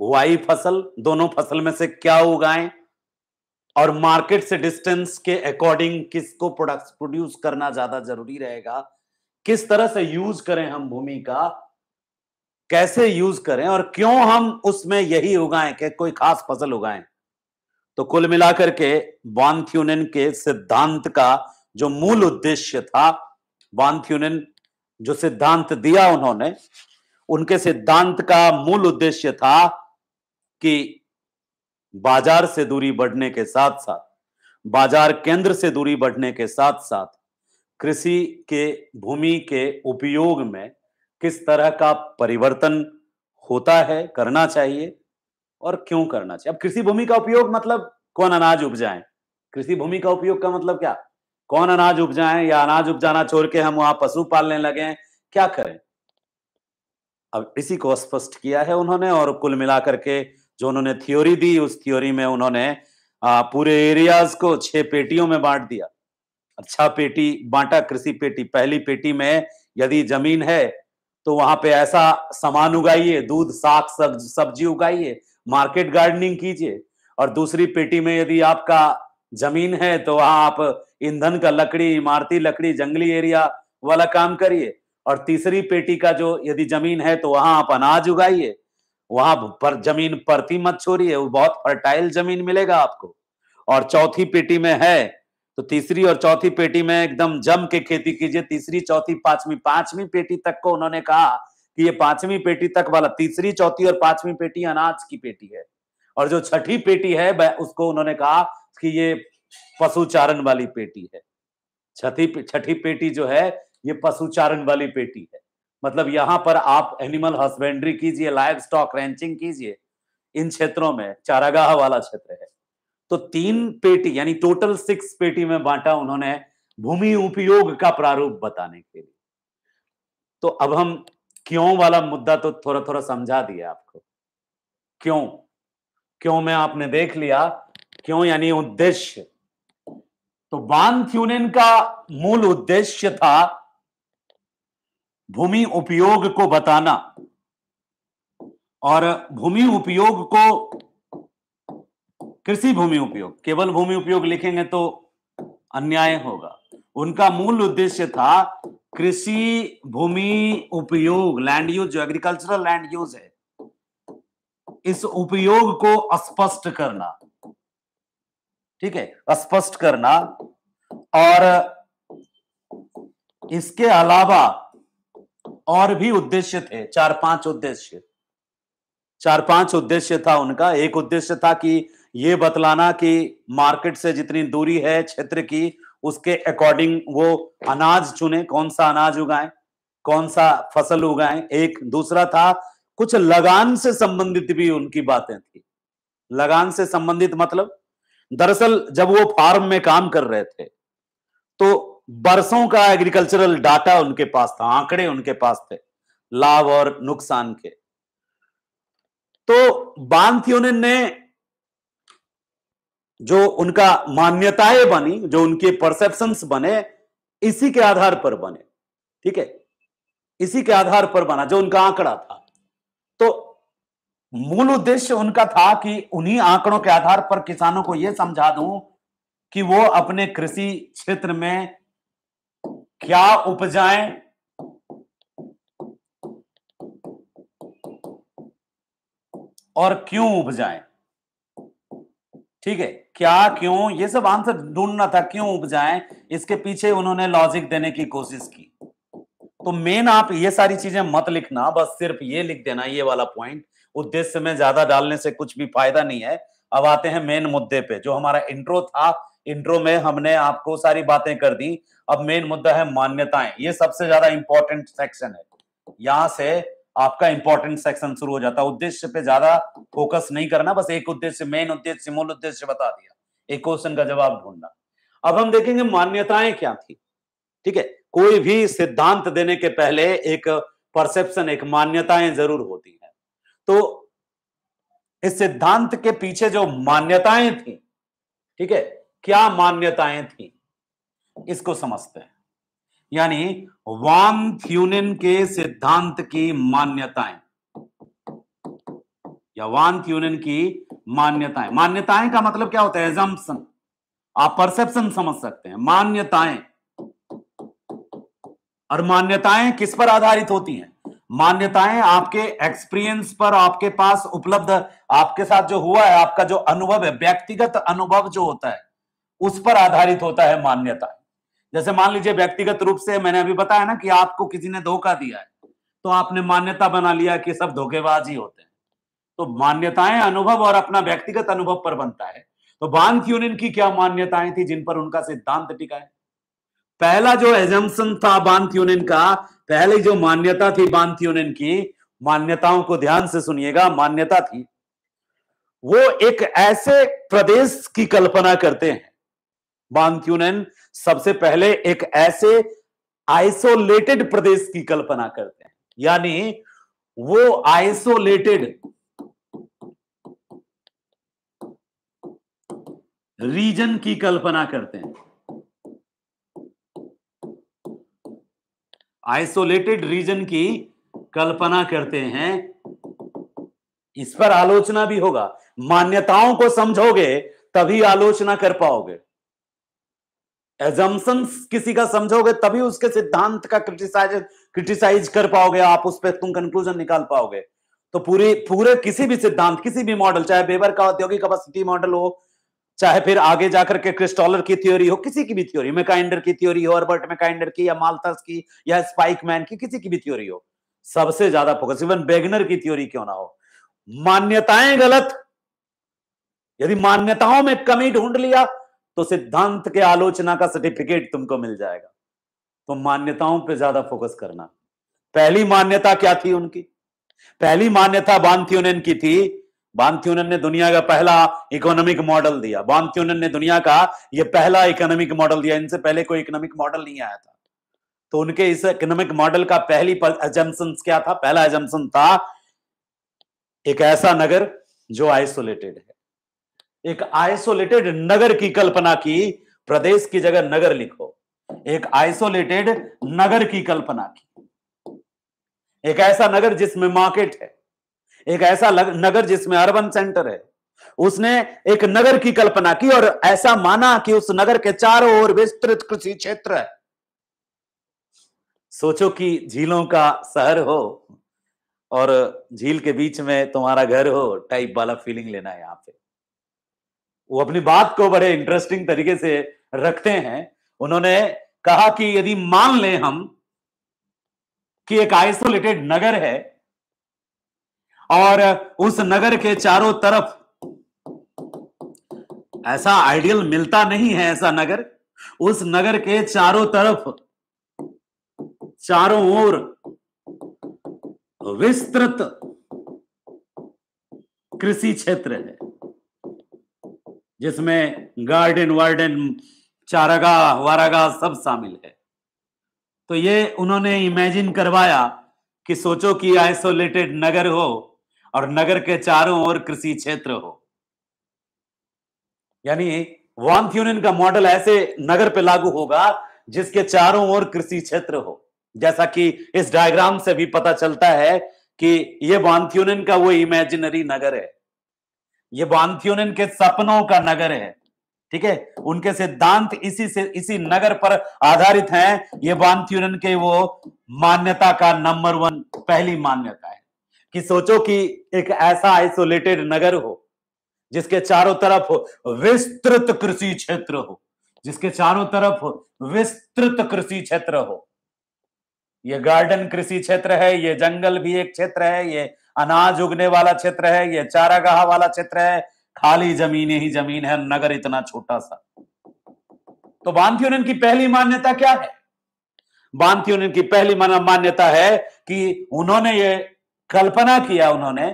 वाई फसल दोनों फसल में से क्या उगाएं और मार्केट से डिस्टेंस के अकॉर्डिंग किसको प्रोडक्ट्स प्रोड्यूस करना ज्यादा जरूरी रहेगा किस तरह से यूज करें हम भूमि का कैसे यूज करें और क्यों हम उसमें यही उगाएं कि कोई खास फसल उगाएं तो कुल मिलाकर के वॉन के सिद्धांत का जो मूल उद्देश्य था वॉन जो सिद्धांत दिया उन्होंने उनके सिद्धांत का मूल उद्देश्य था कि बाजार से दूरी बढ़ने के साथ साथ बाजार केंद्र से दूरी बढ़ने के साथ साथ कृषि के भूमि के उपयोग में किस तरह का परिवर्तन होता है करना चाहिए और क्यों करना चाहिए अब कृषि भूमि का उपयोग मतलब कौन अनाज उपजाए कृषि भूमि का उपयोग का मतलब क्या कौन अनाज उपजाए या अनाज उपजाना छोड़ के हम वहां पशु पालने लगे क्या करें अब इसी को स्पष्ट किया है उन्होंने और कुल मिलाकर के जो उन्होंने थ्योरी दी उस थ्योरी में उन्होंने आ, पूरे एरियाज को छह पेटियों में बांट दिया अच्छा पेटी बांटा कृषि पेटी पहली पेटी में यदि जमीन है तो वहां पे ऐसा सामान उगाइए दूध साग सब्जी उगाइए मार्केट गार्डनिंग कीजिए और दूसरी पेटी में यदि आपका जमीन है तो वहां आप ईंधन का लकड़ी इमारती लकड़ी जंगली एरिया वाला काम करिए और तीसरी पेटी का जो यदि जमीन है तो वहां आप अनाज उगाइए वहां पर जमीन परती मत छोड़िए वो बहुत फर्टाइल जमीन मिलेगा आपको और चौथी पेटी में है तो तीसरी और चौथी पेटी में एकदम जम के खेती कीजिए तीसरी चौथी पांचवी पांचवी पेटी तक को उन्होंने कहा कि ये पांचवी पेटी तक वाला तीसरी चौथी और पांचवी पेटी अनाज की पेटी है और जो छठी पेटी है उसको उन्होंने कहा कि ये पशुचारण वाली पेटी है छठी छठी पेटी जो है ये पशुचारण वाली पेटी है मतलब यहां पर आप एनिमल हस्बेंड्री कीजिए लाइव स्टॉक रेंचिंग कीजिए इन क्षेत्रों में चारागाह वाला क्षेत्र है तो तीन पेटी यानी टोटल सिक्स पेटी में बांटा उन्होंने भूमि उपयोग का प्रारूप बताने के लिए तो अब हम क्यों वाला मुद्दा तो थोड़ा थोड़ा समझा दिया आपको क्यों क्यों में आपने देख लिया क्यों यानी उद्देश्य तो बान थ्यूनिन का मूल उद्देश्य था भूमि उपयोग को बताना और भूमि उपयोग को कृषि भूमि उपयोग केवल भूमि उपयोग लिखेंगे तो अन्याय होगा उनका मूल उद्देश्य था कृषि भूमि उपयोग लैंड यूज जो एग्रीकल्चरल लैंड यूज है इस उपयोग को स्पष्ट करना ठीक है स्पष्ट करना और इसके अलावा और भी उद्देश्य थे चार पांच उद्देश्य चार पांच उद्देश्य था उनका एक उद्देश्य था कि ये बतलाना कि मार्केट से जितनी दूरी है क्षेत्र की उसके अकॉर्डिंग वो अनाज चुने कौन सा अनाज उगाए कौन सा फसल उगाए एक दूसरा था कुछ लगान से संबंधित भी उनकी बातें थी लगान से संबंधित मतलब दरअसल जब वो फार्म में काम कर रहे थे तो बरसों का एग्रीकल्चरल डाटा उनके पास था आंकड़े उनके पास थे लाभ और नुकसान के तो बान ने जो उनका मान्यताएं बनी जो उनके परसेप्शंस बने इसी के आधार पर बने ठीक है इसी के आधार पर बना जो उनका आंकड़ा था तो मूल उद्देश्य उनका था कि उन्हीं आंकड़ों के आधार पर किसानों को यह समझा दूं कि वो अपने कृषि क्षेत्र में क्या उपजाएं और क्यों उपजाएं ठीक है क्या क्यों ये सब आंसर ढूंढना था क्यों उपजाएं इसके पीछे उन्होंने लॉजिक देने की कोशिश की तो मेन आप ये सारी चीजें मत लिखना बस सिर्फ ये लिख देना ये वाला पॉइंट उद्देश्य में ज्यादा डालने से कुछ भी फायदा नहीं है अब आते हैं मेन मुद्दे पे जो हमारा इंट्रो था इंट्रो में हमने आपको सारी बातें कर दी अब मेन मुद्दा है मान्यताएं ये सबसे ज्यादा इंपॉर्टेंट सेक्शन है यहां से आपका इंपॉर्टेंट सेक्शन शुरू हो जाता है उद्देश्य पे ज्यादा फोकस नहीं करना बस एक उद्देश्य मेन उद्देश्य मूल उद्देश्य बता दिया एक क्वेश्चन का जवाब ढूंढना अब हम देखेंगे मान्यताएं क्या थी ठीक है कोई भी सिद्धांत देने के पहले एक परसेप्शन एक मान्यताएं जरूर होती है तो इस सिद्धांत के पीछे जो मान्यताएं थी ठीक है क्या मान्यताएं थी इसको समझते हैं यानी वान थ्यूनिन के सिद्धांत की मान्यताएं या वान थ्यूनिन की मान्यताएं मान्यताएं का मतलब क्या होता है एजम्पन आप परसेप्शन समझ सकते हैं मान्यताएं और मान्यताएं किस पर आधारित होती हैं मान्यताएं आपके एक्सपीरियंस पर आपके पास उपलब्ध आपके साथ जो हुआ है आपका जो अनुभव है व्यक्तिगत अनुभव जो होता है उस पर आधारित होता है मान्यता जैसे मान लीजिए व्यक्तिगत रूप से मैंने अभी बताया ना कि आपको किसी ने धोखा दिया है तो आपने मान्यता बना लिया कि सब धोखेबाज ही होते हैं तो मान्यताएं अनुभव और अपना व्यक्तिगत अनुभव पर बनता है तो बान यूनियन की क्या मान्यताएं थी जिन पर उनका सिद्धांत टिका है पहला जो एजम्सन था बान यूनियन का पहली जो मान्यता थी बान यूनियन की मान्यताओं को ध्यान से सुनिएगा मान्यता थी वो एक ऐसे प्रदेश की कल्पना करते हैं बान यूनियन सबसे पहले एक ऐसे आइसोलेटेड प्रदेश की कल्पना करते हैं यानी वो आइसोलेटेड रीजन की कल्पना करते हैं आइसोलेटेड रीजन की कल्पना करते हैं इस पर आलोचना भी होगा मान्यताओं को समझोगे तभी आलोचना कर पाओगे एजम्सन किसी का समझोगे तभी उसके सिद्धांत का क्रिटिसाइज क्रिटिसाइज कर पाओगे आप उस पर तुम कंक्लूजन निकाल पाओगे तो पूरे पूरे किसी भी सिद्धांत किसी भी मॉडल चाहे बेबर का औद्योगिक कैपेसिटी मॉडल हो चाहे फिर आगे जाकर के क्रिस्टॉलर की थ्योरी हो किसी की भी थ्योरी मेकाइंडर की थ्योरी हो अर्बर्ट मेकाइंडर की या मालतास की या स्पाइकमैन की किसी की भी थ्योरी हो सबसे ज्यादा फोकस इवन बेगनर की थ्योरी क्यों ना हो मान्यताएं गलत यदि मान्यताओं में कमी ढूंढ लिया तो सिद्धांत के आलोचना का सर्टिफिकेट तुमको मिल जाएगा तो मान्यताओं पे ज्यादा फोकस करना पहली मान्यता क्या थी उनकी पहली मान्यता बांथ्यूनन की थी बांथ्यूनन ने दुनिया का पहला इकोनॉमिक मॉडल दिया बांथ्यूनन ने दुनिया का यह पहला इकोनॉमिक मॉडल दिया इनसे पहले कोई इकोनॉमिक मॉडल नहीं आया था तो उनके इस इकोनॉमिक मॉडल का पहली एजेंसन क्या था पहला एजेंसन था एक ऐसा नगर जो आइसोलेटेड है एक आइसोलेटेड नगर की कल्पना की प्रदेश की जगह नगर लिखो एक आइसोलेटेड नगर की कल्पना की एक ऐसा नगर जिसमें मार्केट है एक ऐसा नगर जिसमें अर्बन सेंटर है उसने एक नगर की कल्पना की और ऐसा माना कि उस नगर के चारों ओर विस्तृत कृषि क्षेत्र है सोचो कि झीलों का शहर हो और झील के बीच में तुम्हारा घर हो टाइप वाला फीलिंग लेना है यहां पे वो अपनी बात को बड़े इंटरेस्टिंग तरीके से रखते हैं उन्होंने कहा कि यदि मान लें हम कि एक आइसोलेटेड नगर है और उस नगर के चारों तरफ ऐसा आइडियल मिलता नहीं है ऐसा नगर उस नगर के चारों तरफ चारों ओर विस्तृत कृषि क्षेत्र है जिसमें गार्डन वार्डन चारागा वारागा सब शामिल है तो ये उन्होंने इमेजिन करवाया कि सोचो कि आइसोलेटेड नगर हो और नगर के चारों ओर कृषि क्षेत्र हो यानी वॉन यूनियन का मॉडल ऐसे नगर पे लागू होगा जिसके चारों ओर कृषि क्षेत्र हो जैसा कि इस डायग्राम से भी पता चलता है कि ये वॉन यूनियन का वो इमेजिनरी नगर है ये बांथियोन के सपनों का नगर है ठीक है उनके सिद्धांत इसी से इसी नगर पर आधारित हैं ये बांथियोन के वो मान्यता का नंबर वन पहली मान्यता है कि सोचो कि एक ऐसा आइसोलेटेड नगर हो जिसके चारों तरफ विस्तृत कृषि क्षेत्र हो जिसके चारों तरफ विस्तृत कृषि क्षेत्र हो ये गार्डन कृषि क्षेत्र है ये जंगल भी एक क्षेत्र है ये अनाज उगने वाला क्षेत्र है यह चारागाह वाला क्षेत्र है खाली जमीन ही जमीन है नगर इतना छोटा सा तो बांध यूनियन की पहली मान्यता क्या है बांध यूनियन की पहली मान्यता है कि उन्होंने ये कल्पना किया उन्होंने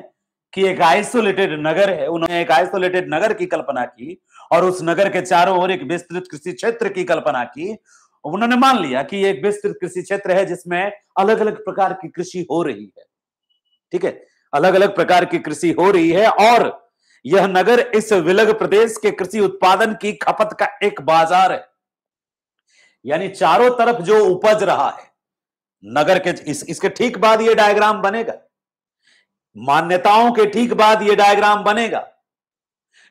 कि एक आइसोलेटेड नगर है उन्होंने एक आइसोलेटेड नगर की कल्पना की और उस नगर के चारों ओर एक विस्तृत कृषि क्षेत्र की कल्पना की उन्होंने मान लिया कि एक विस्तृत कृषि क्षेत्र है जिसमें अलग अलग प्रकार की कृषि हो रही है ठीक है अलग अलग प्रकार की कृषि हो रही है और यह नगर इस विलग प्रदेश के कृषि उत्पादन की खपत का एक बाजार है यानी चारों तरफ जो उपज रहा है नगर के इस, इसके ठीक बाद यह डायग्राम बनेगा मान्यताओं के ठीक बाद यह डायग्राम बनेगा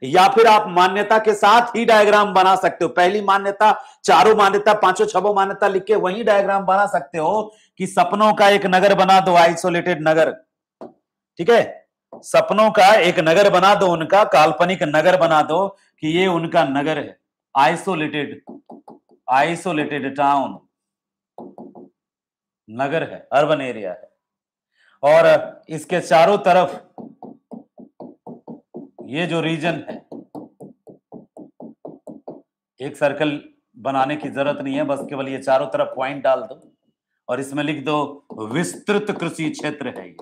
या फिर आप मान्यता के साथ ही डायग्राम बना सकते हो पहली मान्यता चारों मान्यता पांचों छबों मान्यता लिख के वही डायग्राम बना सकते हो कि सपनों का एक नगर बना दो आइसोलेटेड नगर ठीक है सपनों का एक नगर बना दो उनका काल्पनिक नगर बना दो कि ये उनका नगर है आइसोलेटेड आइसोलेटेड टाउन नगर है अर्बन एरिया है और इसके चारों तरफ ये जो रीजन है एक सर्कल बनाने की जरूरत नहीं है बस केवल ये चारों तरफ पॉइंट डाल दो और इसमें लिख दो विस्तृत कृषि क्षेत्र है ये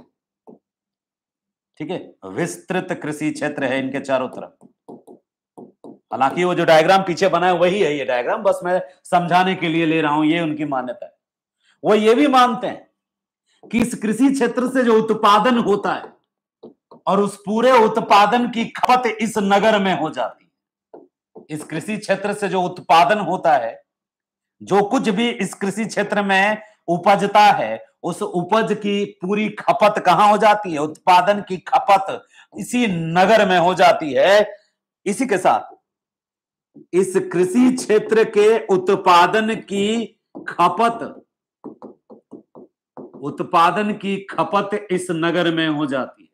ठीक है विस्तृत कृषि क्षेत्र है इनके चारों तरफ हालांकि वो जो डायग्राम पीछे बना है वही है ये डायग्राम बस मैं समझाने के लिए ले रहा हूं ये उनकी मान्यता है वो ये भी मानते हैं कि इस कृषि क्षेत्र से जो उत्पादन होता है और उस पूरे उत्पादन की खपत इस नगर में हो जाती है इस कृषि क्षेत्र से जो उत्पादन होता है जो कुछ भी इस कृषि क्षेत्र में उपजता है उस उपज की पूरी खपत कहां हो जाती है उत्पादन की खपत इसी नगर में हो जाती है इसी के साथ इस कृषि क्षेत्र के उत्पादन की खपत उत्पादन की खपत इस नगर में हो जाती है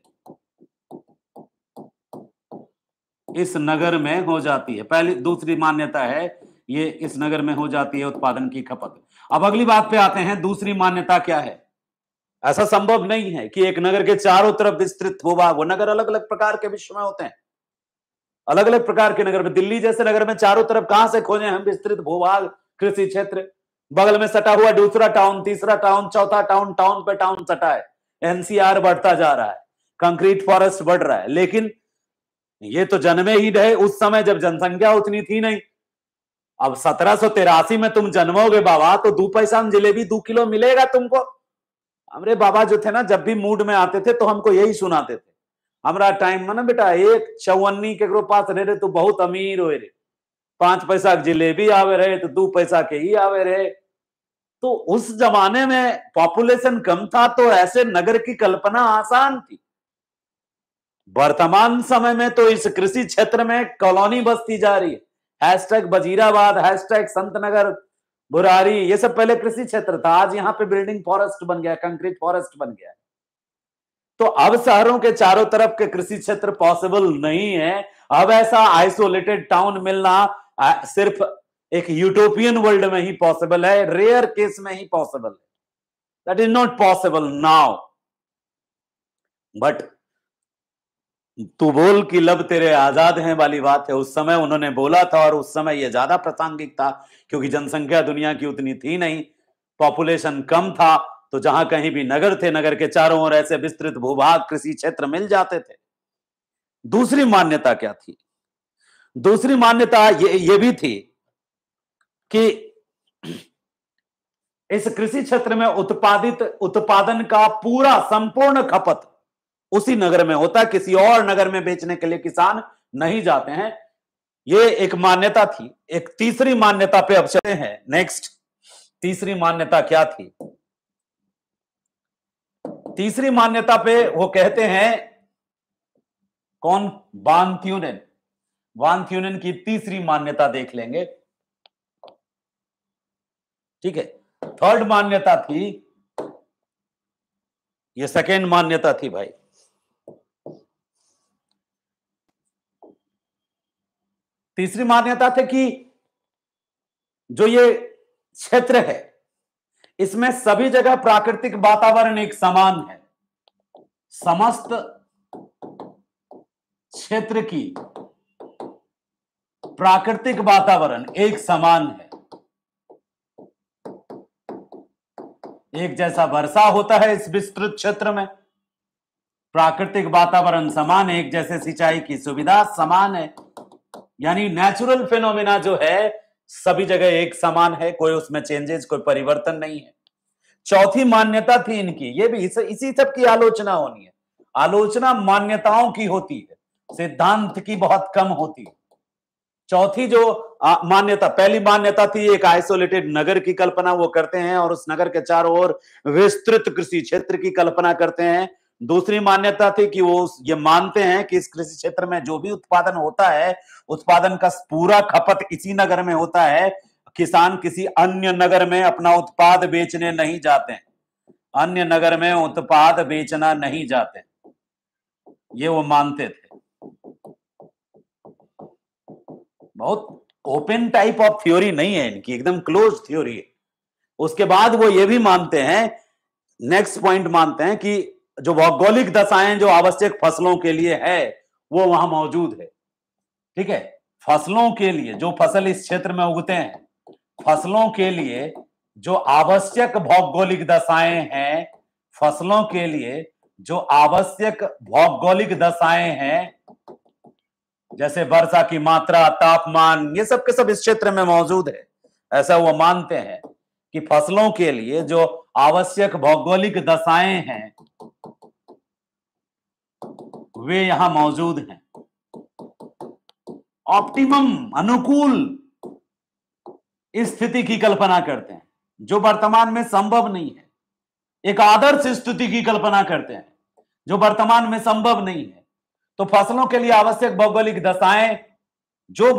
इस नगर में हो जाती है पहली दूसरी मान्यता है ये इस नगर में हो जाती है उत्पादन की खपत अब अगली बात पे आते हैं दूसरी मान्यता क्या है ऐसा संभव नहीं है कि एक नगर के चारों तरफ विस्तृत भूभाग वो नगर अलग अलग प्रकार के विश्व में होते हैं अलग अलग प्रकार के नगर में दिल्ली जैसे नगर में चारों तरफ कहां से खोजे हम विस्तृत भूभाग कृषि क्षेत्र बगल में सटा हुआ दूसरा टाउन तीसरा टाउन चौथा टाउन टाउन पे टाउन सटा है एनसीआर बढ़ता जा रहा है कंक्रीट फॉरेस्ट बढ़ रहा है लेकिन ये तो जन्मे ही रहे उस समय जब जनसंख्या उतनी थी नहीं अब सत्रह में तुम जन्मोगे बाबा तो दो पैसा में दो किलो मिलेगा तुमको हमारे बाबा जो थे ना जब भी मूड में आते थे तो हमको यही सुनाते थे हमारा टाइम में ना बेटा एक चौवन्नी के पास रहे रहे तो बहुत अमीर हो रहे पांच पैसा के जिलेबी आवे रहे तो दो पैसा के ही आवे रहे तो उस जमाने में पॉपुलेशन कम था तो ऐसे नगर की कल्पना आसान थी वर्तमान समय में तो इस कृषि क्षेत्र में कॉलोनी बसती जा रही है hashtag Wazirabad hashtag Santnagar Burari ये सब पहले कृषि क्षेत्र था आज यहाँ पे बिल्डिंग फॉरेस्ट बन गया कंक्रीट फॉरेस्ट बन गया तो अब शहरों के चारों तरफ के कृषि क्षेत्र पॉसिबल नहीं है अब ऐसा आइसोलेटेड टाउन मिलना सिर्फ एक यूटोपियन वर्ल्ड में ही पॉसिबल है रेयर केस में ही पॉसिबल है that is not possible now but तू बोल कि लब तेरे आजाद हैं वाली बात है उस समय उन्होंने बोला था और उस समय यह ज्यादा प्रासंगिक था क्योंकि जनसंख्या दुनिया की उतनी थी नहीं पॉपुलेशन कम था तो जहां कहीं भी नगर थे नगर के चारों ओर ऐसे विस्तृत भूभाग कृषि क्षेत्र मिल जाते थे दूसरी मान्यता क्या थी दूसरी मान्यता ये ये भी थी कि इस कृषि क्षेत्र में उत्पादित उत्पादन का पूरा संपूर्ण खपत उसी नगर में होता किसी और नगर में बेचने के लिए किसान नहीं जाते हैं ये एक मान्यता थी एक तीसरी मान्यता पे अब चलते हैं नेक्स्ट तीसरी मान्यता क्या थी तीसरी मान्यता पे वो कहते हैं कौन बान थ्यूनेन की तीसरी मान्यता देख लेंगे ठीक है थर्ड मान्यता थी ये सेकेंड मान्यता थी भाई तीसरी मान्यता थी कि जो ये क्षेत्र है इसमें सभी जगह प्राकृतिक वातावरण एक समान है समस्त क्षेत्र की प्राकृतिक वातावरण एक समान है एक जैसा वर्षा होता है इस विस्तृत क्षेत्र में प्राकृतिक वातावरण समान है एक जैसे सिंचाई की सुविधा समान है यानी नेचुरल फेनोमिना जो है सभी जगह एक समान है कोई उसमें चेंजेस कोई परिवर्तन नहीं है चौथी मान्यता थी इनकी ये भी इस, इसी सब की आलोचना होनी है आलोचना मान्यताओं की होती है सिद्धांत की बहुत कम होती है चौथी जो मान्यता पहली मान्यता थी एक आइसोलेटेड नगर की कल्पना वो करते हैं और उस नगर के चारों ओर विस्तृत कृषि क्षेत्र की कल्पना करते हैं दूसरी मान्यता थी कि वो ये मानते हैं कि इस कृषि क्षेत्र में जो भी उत्पादन होता है उत्पादन का पूरा खपत इसी नगर में होता है किसान किसी अन्य नगर में अपना उत्पाद बेचने नहीं जाते अन्य नगर में उत्पाद बेचना नहीं जाते ये वो मानते थे बहुत ओपन टाइप ऑफ थ्योरी नहीं है इनकी एकदम क्लोज थ्योरी है उसके बाद वो ये भी मानते हैं नेक्स्ट पॉइंट मानते हैं कि जो भौगोलिक दशाएं जो आवश्यक फसलों के लिए है वो वहां मौजूद है ठीक है फसलों के लिए जो फसल इस क्षेत्र में उगते हैं फसलों के लिए जो आवश्यक भौगोलिक दशाएं हैं फसलों के लिए जो आवश्यक भौगोलिक दशाएं हैं जैसे वर्षा की मात्रा तापमान ये सब के सब इस क्षेत्र में मौजूद है ऐसा वो मानते हैं कि फसलों के लिए जो आवश्यक भौगोलिक दशाएं हैं वे यहां मौजूद हैं ऑप्टिमम अनुकूल स्थिति की कल्पना करते हैं जो वर्तमान में संभव नहीं है एक आदर्श स्थिति की कल्पना करते हैं जो वर्तमान में संभव नहीं है तो फसलों के लिए आवश्यक भौगोलिक दशाएं जो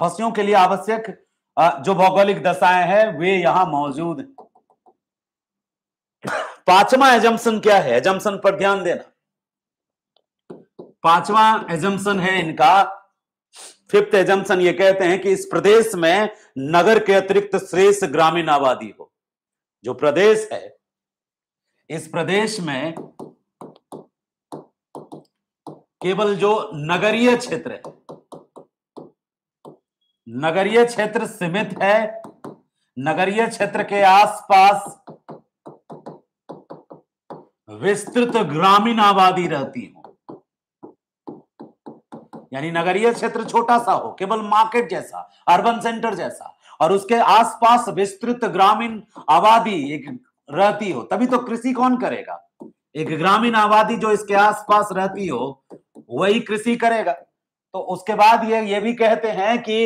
फसलों के लिए आवश्यक जो भौगोलिक दशाएं हैं वे यहां मौजूद हैं पांचवा एजम्सन क्या है एजम्सन पर ध्यान देना पांचवा एजम्पन है इनका फिफ्थ एजम्पन ये कहते हैं कि इस प्रदेश में नगर के अतिरिक्त श्रेष्ठ ग्रामीण आबादी हो जो प्रदेश है इस प्रदेश में केवल जो नगरीय क्षेत्र है नगरीय क्षेत्र सीमित है नगरीय क्षेत्र के आसपास विस्तृत ग्रामीण आबादी रहती है यानी नगरीय क्षेत्र छोटा सा हो केवल मार्केट जैसा अर्बन सेंटर जैसा और उसके आसपास विस्तृत ग्रामीण आबादी एक रहती हो तभी तो कृषि कौन करेगा एक ग्रामीण आबादी जो इसके आसपास रहती हो वही कृषि करेगा तो उसके बाद ये ये भी कहते हैं कि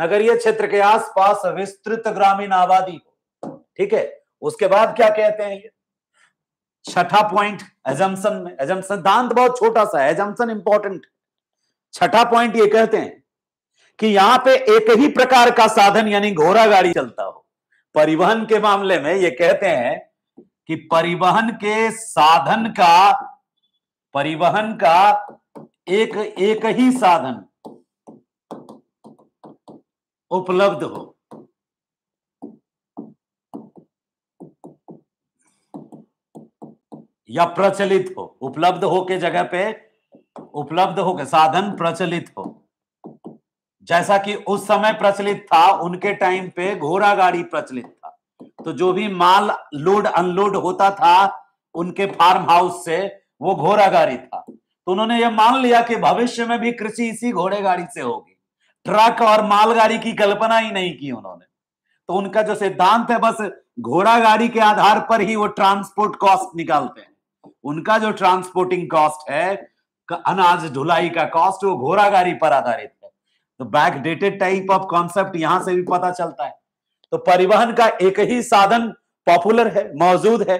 नगरीय क्षेत्र के आसपास विस्तृत ग्रामीण आबादी हो ठीक है उसके बाद क्या कहते हैं ये छठा पॉइंट एजम्सन में एजम्सन दांत बहुत छोटा सा है एजम्सन इंपॉर्टेंट छठा पॉइंट ये कहते हैं कि यहां पे एक ही प्रकार का साधन यानी घोड़ा गाड़ी चलता हो परिवहन के मामले में ये कहते हैं कि परिवहन के साधन का परिवहन का एक एक ही साधन उपलब्ध हो या प्रचलित हो उपलब्ध हो के जगह पे उपलब्ध हो गए साधन प्रचलित हो जैसा कि उस समय प्रचलित था उनके टाइम पे घोड़ा गाड़ी प्रचलित था तो जो भी माल लोड अनलोड होता था उनके फार्म हाउस से वो घोड़ा गाड़ी था तो उन्होंने ये मान लिया कि भविष्य में भी कृषि इसी घोड़े गाड़ी से होगी ट्रक और मालगाड़ी की कल्पना ही नहीं की उन्होंने तो उनका जो सिद्धांत है बस घोड़ा गाड़ी के आधार पर ही वो ट्रांसपोर्ट कॉस्ट निकालते हैं उनका जो ट्रांसपोर्टिंग कॉस्ट है अनाज ढुलाई का कॉस्ट वो गाड़ी पर आधारित है तो back dated type of concept यहां से भी पता चलता है तो परिवहन का एक ही साधन पॉपुलर है मौजूद है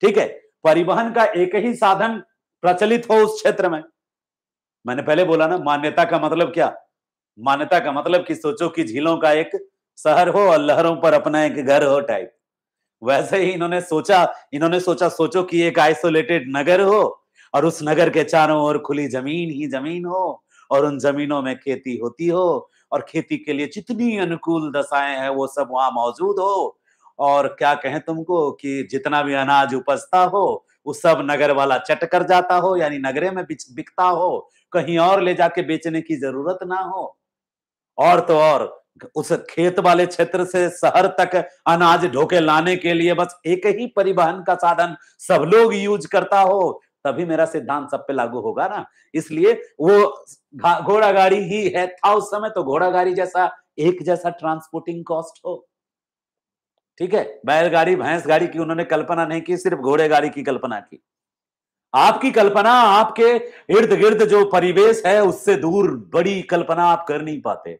ठीक है परिवहन का एक ही साधन प्रचलित हो उस क्षेत्र में मैंने पहले बोला ना मान्यता का मतलब क्या मान्यता का मतलब कि सोचो कि झीलों का एक शहर हो और लहरों पर अपना एक घर हो टाइप वैसे ही इन्होंने सोचा इन्होंने सोचा सोचो कि एक आइसोलेटेड नगर हो और उस नगर के चारों ओर खुली जमीन ही जमीन हो और उन जमीनों में खेती होती हो और खेती के लिए जितनी अनुकूल दशाएं हैं वो सब वहां मौजूद हो और क्या कहें तुमको कि जितना भी अनाज उपजता हो वो सब नगर वाला चट कर जाता हो यानी नगरे में बिकता हो कहीं और ले जाके बेचने की जरूरत ना हो और तो और उस खेत वाले क्षेत्र से शहर तक अनाज ढोके लाने के लिए बस एक ही परिवहन का साधन सब लोग यूज करता हो तभी मेरा सिद्धांत सब पे लागू होगा ना इसलिए वो घोड़ा गाड़ी ही है था उस समय तो घोड़ा गाड़ी जैसा एक जैसा ट्रांसपोर्टिंग कॉस्ट हो ठीक है बैलगाड़ी भैंस गाड़ी की उन्होंने कल्पना नहीं की सिर्फ घोड़े गाड़ी की कल्पना की आपकी कल्पना आपके इर्द गिर्द जो परिवेश है उससे दूर बड़ी कल्पना आप कर नहीं पाते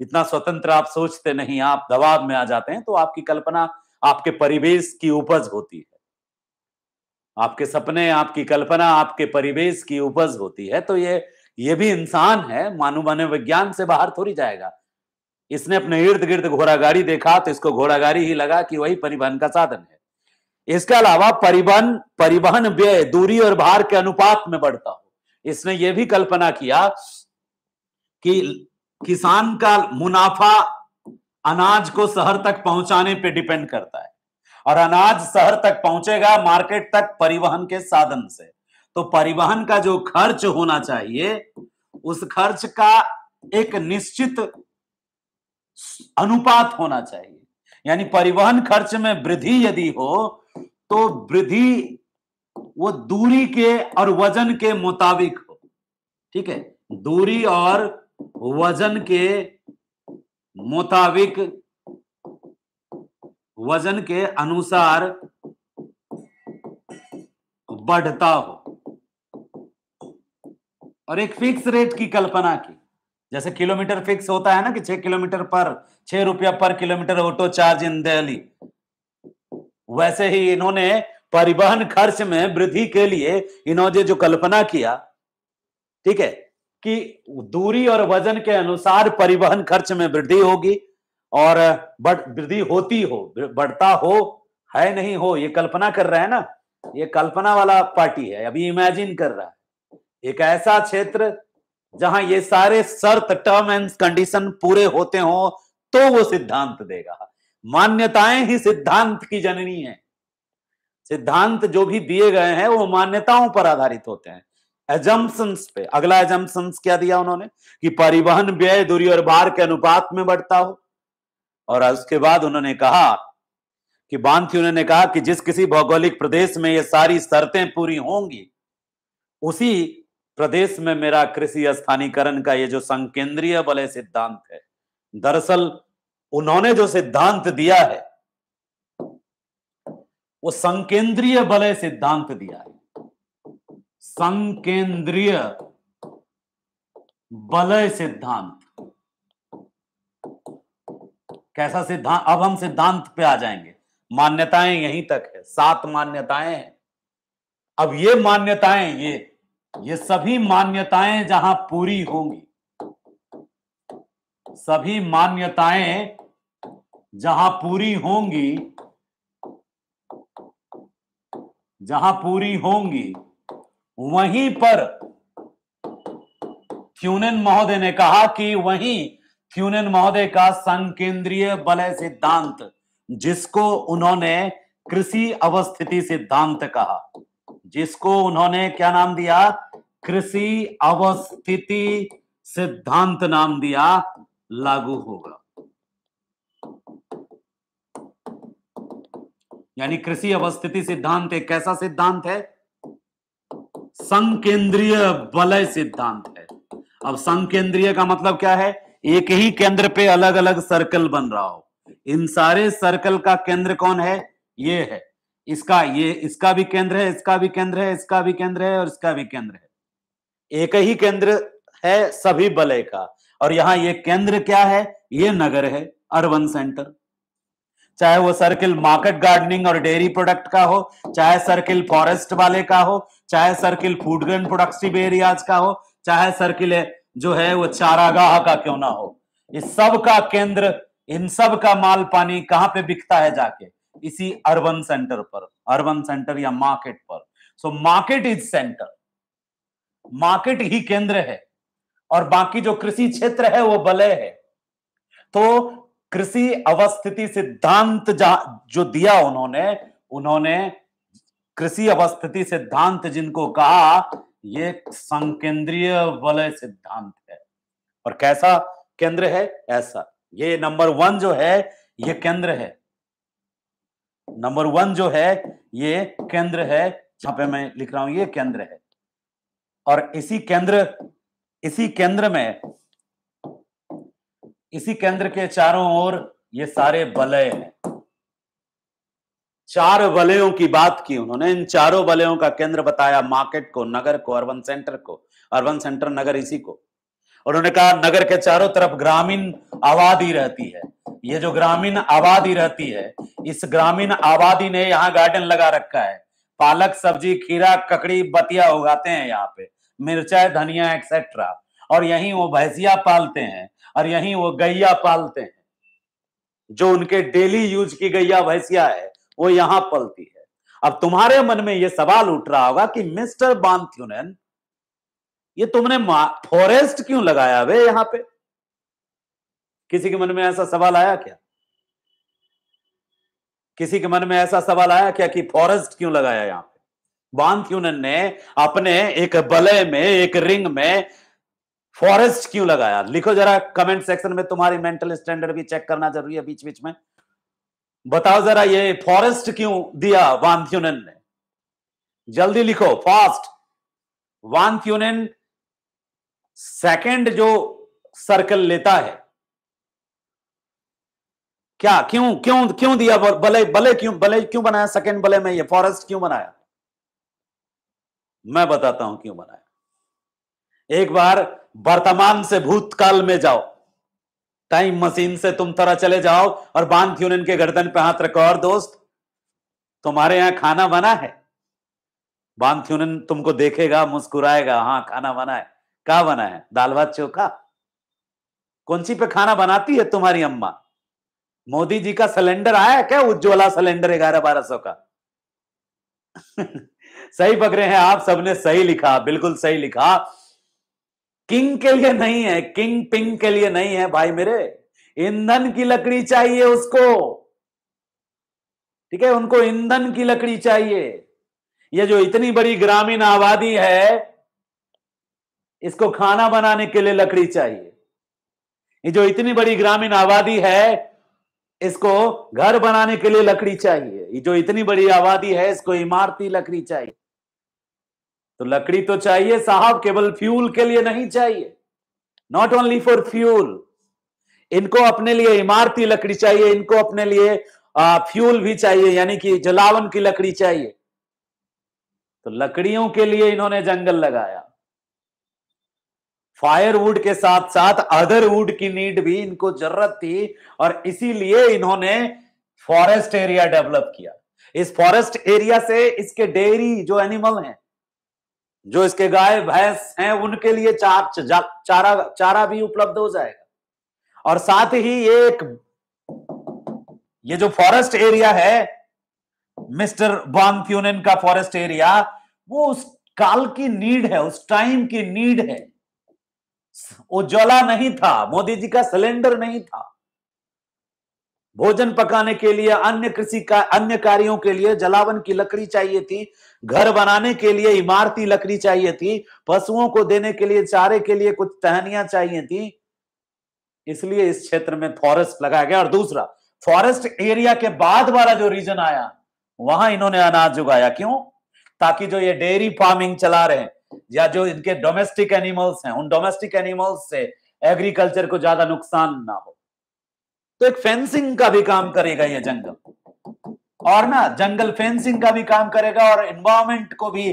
इतना स्वतंत्र आप सोचते नहीं आप दबाव में आ जाते हैं तो आपकी कल्पना आपके परिवेश की उपज होती है आपके सपने आपकी कल्पना आपके परिवेश की उपज होती है तो ये ये भी इंसान है मानव मानव विज्ञान से बाहर थोड़ी जाएगा इसने अपने इर्द गिर्द गाड़ी देखा तो इसको गाड़ी ही लगा कि वही परिवहन का साधन है इसके अलावा परिवहन परिवहन व्यय दूरी और भार के अनुपात में बढ़ता हो इसने ये भी कल्पना किया कि किसान का मुनाफा अनाज को शहर तक पहुंचाने पर डिपेंड करता है और अनाज शहर तक पहुंचेगा मार्केट तक परिवहन के साधन से तो परिवहन का जो खर्च होना चाहिए उस खर्च का एक निश्चित अनुपात होना चाहिए यानी परिवहन खर्च में वृद्धि यदि हो तो वृद्धि वो दूरी के और वजन के मुताबिक हो ठीक है दूरी और वजन के मुताबिक वजन के अनुसार बढ़ता हो और एक फिक्स रेट की कल्पना की जैसे किलोमीटर फिक्स होता है ना कि छह किलोमीटर पर छह रुपया पर kilometre auto charge in Delhi वैसे ही इन्होंने परिवहन खर्च में वृद्धि के लिए इन्होंने जो कल्पना किया ठीक है कि दूरी और वजन के अनुसार परिवहन खर्च में वृद्धि होगी और बढ़ वृद्धि होती हो बढ़ता हो है नहीं हो ये कल्पना कर रहा है ना ये कल्पना वाला पार्टी है अभी इमेजिन कर रहा है एक ऐसा क्षेत्र जहां ये सारे शर्त टर्म एंड कंडीशन पूरे होते हो तो वो सिद्धांत देगा मान्यताएं ही सिद्धांत की जननी है सिद्धांत जो भी दिए गए हैं वो मान्यताओं पर आधारित होते हैं एजम्पन्स पे अगला एजम्पन्स क्या दिया उन्होंने कि परिवहन व्यय दूरी और भार के अनुपात में बढ़ता हो और उसके बाद उन्होंने कहा कि बांथी उन्होंने कहा कि जिस किसी भौगोलिक प्रदेश में ये सारी शर्तें पूरी होंगी उसी प्रदेश में मेरा कृषि स्थानीकरण का ये जो संकेंद्रीय बल सिद्धांत है दरअसल उन्होंने जो सिद्धांत दिया है वो संकेंद्रीय बल सिद्धांत दिया है संकेंद्रीय बलय सिद्धांत कैसा सिद्धांत अब हम सिद्धांत पे आ जाएंगे मान्यताएं यहीं तक है सात मान्यताएं हैं अब ये मान्यताएं ये ये सभी मान्यताएं जहां पूरी होंगी सभी मान्यताएं जहां पूरी होंगी जहां पूरी होंगी वहीं पर क्यूनन महोदय ने कहा कि वहीं क्यूनन महोदय का संकेंद्रीय बलय सिद्धांत जिसको उन्होंने कृषि अवस्थिति सिद्धांत कहा जिसको उन्होंने क्या नाम दिया कृषि अवस्थिति सिद्धांत नाम दिया लागू होगा यानी कृषि अवस्थिति सिद्धांत एक कैसा सिद्धांत है संकेंद्रीय बलय सिद्धांत है अब संकेंद्रीय का मतलब क्या है एक ही केंद्र पे अलग अलग सर्कल बन रहा हो इन सारे सर्कल का केंद्र कौन है ये है इसका ये इसका भी केंद्र है इसका भी केंद्र है इसका भी केंद्र है और इसका भी केंद्र है एक ही केंद्र है सभी बलय का और यहाँ ये केंद्र क्या है ये नगर है अर्बन सेंटर चाहे वो सर्किल मार्केट गार्डनिंग और डेयरी प्रोडक्ट का हो चाहे सर्किल फॉरेस्ट वाले का हो चाहे circle food grain productive areas का हो चाहे सर्किल जो है वो चारागाह का क्यों ना हो इस सब का केंद्र इन सब का माल पानी कहाँ पे बिकता है जाके इसी अर्बन सेंटर पर अर्बन सेंटर या मार्केट पर so market is centre market ही केंद्र है और बाकी जो कृषि क्षेत्र है वो बलय है तो कृषि अवस्थिति सिद्धांत जो दिया उन्होंने उन्होंने कृषि अवस्थिति सिद्धांत जिनको कहा ये संकेंद्रीय वलय सिद्धांत है और कैसा केंद्र है ऐसा ये नंबर वन जो है ये केंद्र है नंबर वन जो है ये केंद्र है यहां पे मैं लिख रहा हूं ये केंद्र है और इसी केंद्र इसी केंद्र में इसी केंद्र के चारों ओर ये सारे वलय हैं चार वलयों की बात की उन्होंने इन चारों वलयों का केंद्र बताया मार्केट को नगर को अर्बन सेंटर को अर्बन सेंटर नगर इसी को उन्होंने कहा नगर के चारों तरफ ग्रामीण आबादी रहती है ये जो ग्रामीण आबादी रहती है इस ग्रामीण आबादी ने यहाँ गार्डन लगा रखा है पालक सब्जी खीरा ककड़ी बतिया उगाते हैं यहाँ पे मिर्चा धनिया एक्सेट्रा और यही वो भैंसिया पालते हैं और यही वो गैया पालते हैं जो उनके डेली यूज की गैया भैंसिया है वो यहां पलती है अब तुम्हारे मन में ये सवाल उठ रहा होगा कि मिस्टर बांथ्यूनन ये तुमने फॉरेस्ट क्यों लगाया वे यहां पे किसी के मन में ऐसा सवाल आया क्या किसी के मन में ऐसा सवाल आया क्या कि फॉरेस्ट क्यों लगाया यहां पे बांथ्यूनन ने अपने एक बले में एक रिंग में फॉरेस्ट क्यों लगाया लिखो जरा कमेंट सेक्शन में तुम्हारी मेंटल स्टैंडर्ड भी चेक करना जरूरी है बीच बीच में बताओ जरा ये फॉरेस्ट क्यों दिया वान ने जल्दी लिखो फास्ट वान थ्यूनन सेकेंड जो सर्कल लेता है क्या क्यों क्यों क्यों दिया भले भले क्यों भले क्यों बनाया सेकेंड बले में ये फॉरेस्ट क्यों बनाया मैं बताता हूं क्यों बनाया एक बार वर्तमान से भूतकाल में जाओ टाइम मशीन से तुम तरह चले जाओ और बांध क्यों इनके गर्दन पे हाथ रखो और दोस्त तुम्हारे यहाँ खाना बना है बांध क्यूनन तुमको देखेगा मुस्कुराएगा हाँ खाना बना है क्या बना है दाल भात चोखा कौन सी पे खाना बनाती है तुम्हारी अम्मा मोदी जी का सिलेंडर आया क्या उज्ज्वला सिलेंडर ग्यारह बारह सौ का सही पकड़े हैं आप सबने सही लिखा बिल्कुल सही लिखा किंग के लिए नहीं है किंग पिंग के लिए नहीं है भाई मेरे ईंधन की लकड़ी चाहिए उसको ठीक है उनको ईंधन की लकड़ी चाहिए ये जो इतनी बड़ी ग्रामीण आबादी है इसको खाना बनाने के लिए लकड़ी चाहिए ये जो इतनी बड़ी ग्रामीण आबादी है इसको घर बनाने के लिए लकड़ी चाहिए ये जो इतनी बड़ी आबादी है इसको इमारती लकड़ी चाहिए तो लकड़ी तो चाहिए साहब केवल फ्यूल के लिए नहीं चाहिए नॉट ओनली फॉर फ्यूल इनको अपने लिए इमारती लकड़ी चाहिए इनको अपने लिए फ्यूल भी चाहिए यानी कि जलावन की लकड़ी चाहिए तो लकड़ियों के लिए इन्होंने जंगल लगाया फायरवुड के साथ साथ अदर वुड की नीड भी इनको जरूरत थी और इसीलिए इन्होंने फॉरेस्ट एरिया डेवलप किया इस फॉरेस्ट एरिया से इसके डेयरी जो एनिमल हैं जो इसके गाय भैंस हैं उनके लिए चार चारा चारा भी उपलब्ध हो जाएगा और साथ ही एक ये जो फॉरेस्ट एरिया है मिस्टर बॉन्क्यूनन का फॉरेस्ट एरिया वो उस काल की नीड है उस टाइम की नीड है उज्ज्वला नहीं था मोदी जी का सिलेंडर नहीं था भोजन पकाने के लिए अन्य कृषि का अन्य कार्यों के लिए जलावन की लकड़ी चाहिए थी घर बनाने के लिए इमारती लकड़ी चाहिए थी पशुओं को देने के लिए चारे के लिए कुछ टहनियां चाहिए थी इसलिए इस क्षेत्र में फॉरेस्ट लगाया गया और दूसरा फॉरेस्ट एरिया के बाद वाला जो रीजन आया वहां इन्होंने अनाज उगाया क्यों ताकि जो ये डेयरी फार्मिंग चला रहे हैं या जो इनके डोमेस्टिक एनिमल्स हैं उन डोमेस्टिक एनिमल्स से एग्रीकल्चर को ज्यादा नुकसान ना हो तो एक फेंसिंग का भी काम करेगा ये जंगल और ना जंगल फेंसिंग का भी काम करेगा और एनवायरमेंट को भी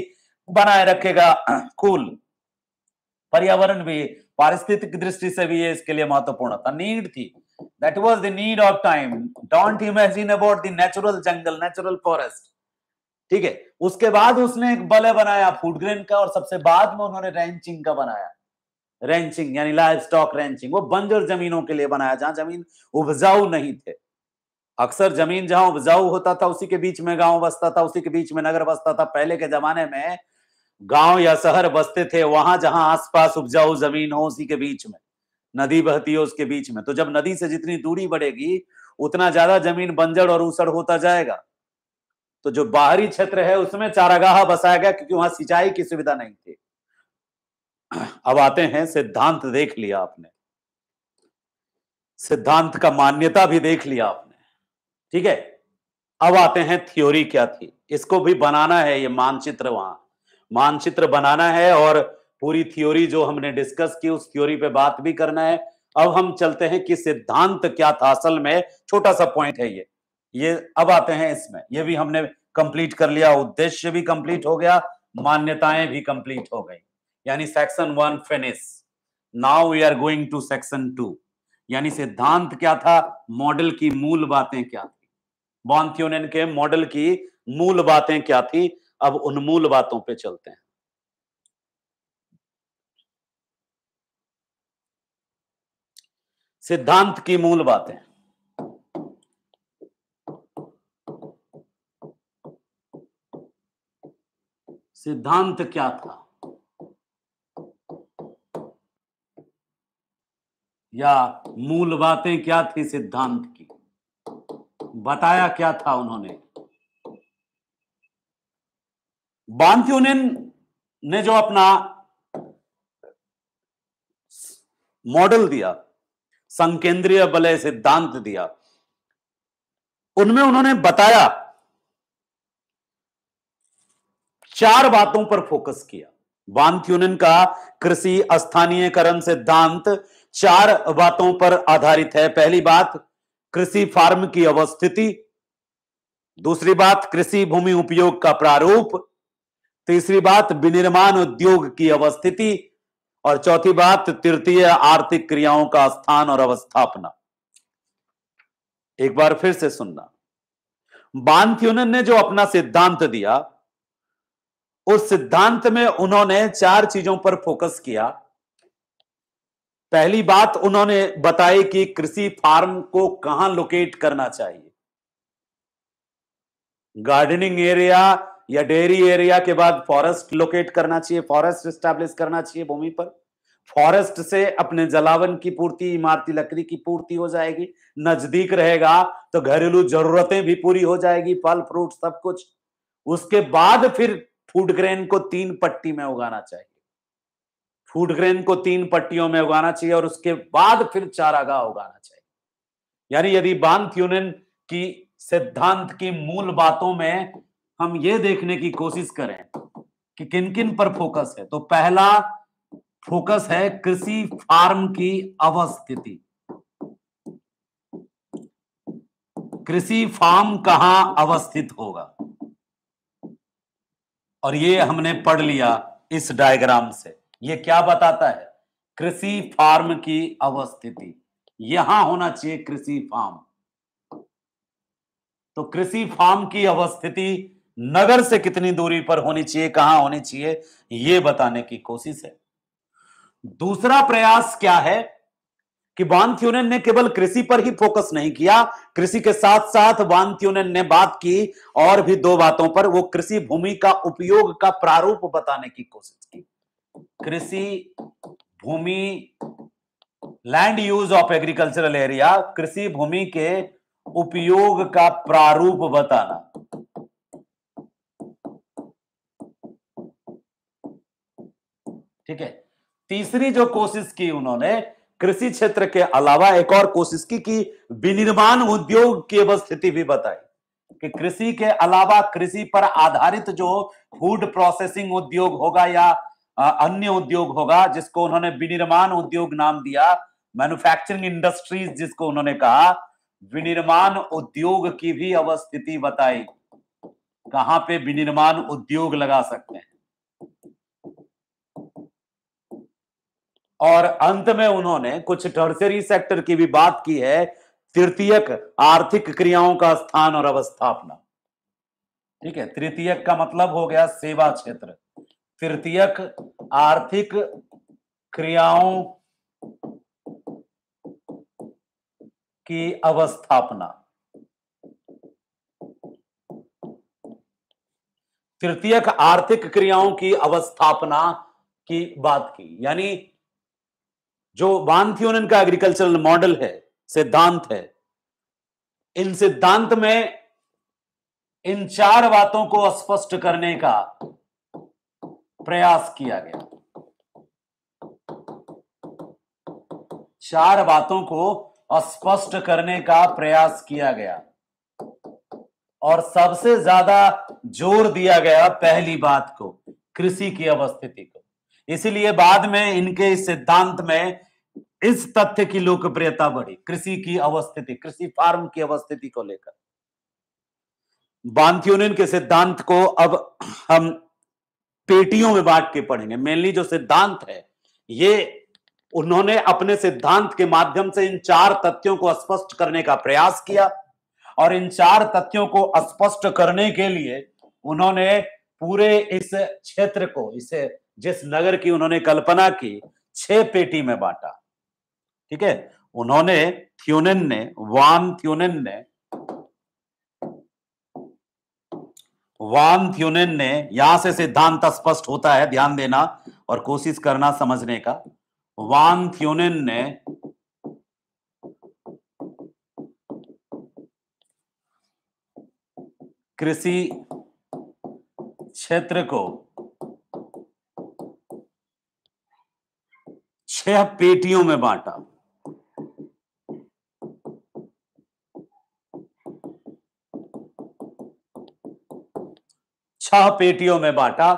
बनाए रखेगा कूल पर्यावरण भी पारिस्थितिक दृष्टि से भी ये इसके लिए महत्वपूर्ण था नीड थी that was the need of time don't imagine about the natural jungle natural forest ठीक है उसके बाद उसने एक बल बनाया फूड ग्रेन का और सबसे बाद में उन्होंने रेंचिंग का बनाया रेंचिंग यानी लाइव स्टॉक रेंचिंग वो बंजर जमीनों के लिए बनाया जहां जमीन उपजाऊ नहीं थे अक्सर जमीन जहां उपजाऊ होता था उसी के बीच में गांव बसता था उसी के बीच में नगर बसता था पहले के जमाने में गांव या शहर बसते थे वहां जहां आसपास उपजाऊ जमीन हो उसी के बीच में नदी बहती हो उसके बीच में तो जब नदी से जितनी दूरी बढ़ेगी उतना ज्यादा जमीन बंजर और ऊसड़ होता जाएगा तो जो बाहरी क्षेत्र है उसमें चारागाह बसाया गया क्योंकि वहां सिंचाई की सुविधा नहीं थी अब आते हैं सिद्धांत देख लिया आपने सिद्धांत का मान्यता भी देख लिया आपने ठीक है अब आते हैं थ्योरी क्या थी इसको भी बनाना है ये मानचित्र वहां मानचित्र बनाना है और पूरी थ्योरी जो हमने डिस्कस की उस थ्योरी पे बात भी करना है अब हम चलते हैं कि सिद्धांत क्या था असल में छोटा सा पॉइंट है ये ये अब आते हैं इसमें ये भी हमने कंप्लीट कर लिया उद्देश्य भी कंप्लीट हो गया मान्यताएं भी कंप्लीट हो गई यानी section one finish now we are going to section two यानी सिद्धांत क्या था मॉडल की मूल बातें क्या थी बॉन्थ्यूनियन के मॉडल की मूल बातें क्या थी अब उन मूल बातों पे चलते हैं सिद्धांत की मूल बातें सिद्धांत क्या था या मूल बातें क्या थी सिद्धांत की बताया क्या था उन्होंने बांत्यूनिन ने जो अपना मॉडल दिया संकेंद्रीय बलय सिद्धांत दिया उनमें उन्होंने बताया चार बातों पर फोकस किया यूनियन का कृषि स्थानीयकरण सिद्धांत चार बातों पर आधारित है पहली बात कृषि फार्म की अवस्थिति दूसरी बात कृषि भूमि उपयोग का प्रारूप तीसरी बात विनिर्माण उद्योग की अवस्थिति और चौथी बात तृतीय आर्थिक क्रियाओं का स्थान और अवस्थापना एक बार फिर से सुनना बानथ्यूनन ने जो अपना सिद्धांत दिया उस सिद्धांत में उन्होंने चार चीजों पर फोकस किया पहली बात उन्होंने बताई कि कृषि फार्म को कहां लोकेट करना चाहिए गार्डनिंग एरिया या डेयरी एरिया के बाद फॉरेस्ट लोकेट करना चाहिए फॉरेस्ट स्टैब्लिश करना चाहिए भूमि पर फॉरेस्ट से अपने जलावन की पूर्ति इमारती लकड़ी की पूर्ति हो जाएगी नजदीक रहेगा तो घरेलू जरूरतें भी पूरी हो जाएगी फल फ्रूट सब कुछ उसके बाद फिर फूड ग्रेन को तीन पट्टी में उगाना चाहिए फूड ग्रेन को तीन पट्टियों में उगाना चाहिए और उसके बाद फिर चारागाह उगाना चाहिए यानी यदि बांध यूनियन की सिद्धांत की मूल बातों में हम ये देखने की कोशिश करें कि किन किन पर फोकस है तो पहला फोकस है कृषि फार्म की अवस्थिति कृषि फार्म कहां अवस्थित होगा और ये हमने पढ़ लिया इस डायग्राम से ये क्या बताता है कृषि फार्म की अवस्थिति यहां होना चाहिए कृषि फार्म तो कृषि फार्म की अवस्थिति नगर से कितनी दूरी पर होनी चाहिए कहां होनी चाहिए यह बताने की कोशिश है दूसरा प्रयास क्या है कि वान ने केवल कृषि पर ही फोकस नहीं किया कृषि के साथ साथ वान ने बात की और भी दो बातों पर वो कृषि भूमि का उपयोग का प्रारूप बताने की कोशिश की कृषि भूमि land use of agricultural area कृषि भूमि के उपयोग का प्रारूप बताना ठीक है तीसरी जो कोशिश की उन्होंने कृषि क्षेत्र के अलावा एक और कोशिश की कि विनिर्माण उद्योग की अवस्थिति भी बताई कि कृषि के अलावा कृषि पर आधारित जो फूड प्रोसेसिंग उद्योग होगा या अन्य उद्योग होगा जिसको उन्होंने विनिर्माण उद्योग नाम दिया मैन्युफैक्चरिंग इंडस्ट्रीज जिसको उन्होंने कहा विनिर्माण उद्योग की भी अवस्थिति बताई कहां पे विनिर्माण उद्योग लगा सकते हैं और अंत में उन्होंने कुछ टर्सरी सेक्टर की भी बात की है तृतीयक आर्थिक क्रियाओं का स्थान और अवस्थापना ठीक है तृतीयक का मतलब हो गया सेवा क्षेत्र तृतीयक आर्थिक क्रियाओं की अवस्थापना तृतीयक आर्थिक क्रियाओं की अवस्थापना की बात की यानी जो वान थ्योनन का एग्रीकल्चरल मॉडल है सिद्धांत है इन सिद्धांत में इन चार बातों को स्पष्ट करने का प्रयास किया गया चार बातों को स्पष्ट करने का प्रयास किया गया और सबसे ज्यादा जोर दिया गया पहली बात को कृषि की अवस्थिति को इसीलिए बाद में इनके इस सिद्धांत में इस तथ्य की लोकप्रियता बढ़ी कृषि की अवस्थिति कृषि फार्म की अवस्थिति को लेकर यूनियन के सिद्धांत को अब हम पेटियों में बांट के पढ़ेंगे मेनली जो सिद्धांत है ये उन्होंने अपने सिद्धांत के माध्यम से इन चार तथ्यों को स्पष्ट करने का प्रयास किया और इन चार तथ्यों को स्पष्ट करने के लिए उन्होंने पूरे इस क्षेत्र को इसे जिस नगर की उन्होंने कल्पना की छह पेटी में बांटा ठीक है उन्होंने थ्योनेन ने वान थ्योनेन ने वान थ्यूनेन ने यहां से सिद्धांत स्पष्ट होता है ध्यान देना और कोशिश करना समझने का वान थ्यूनेन ने कृषि क्षेत्र को छह पेटियों में बांटा छह पेटियों में बांटा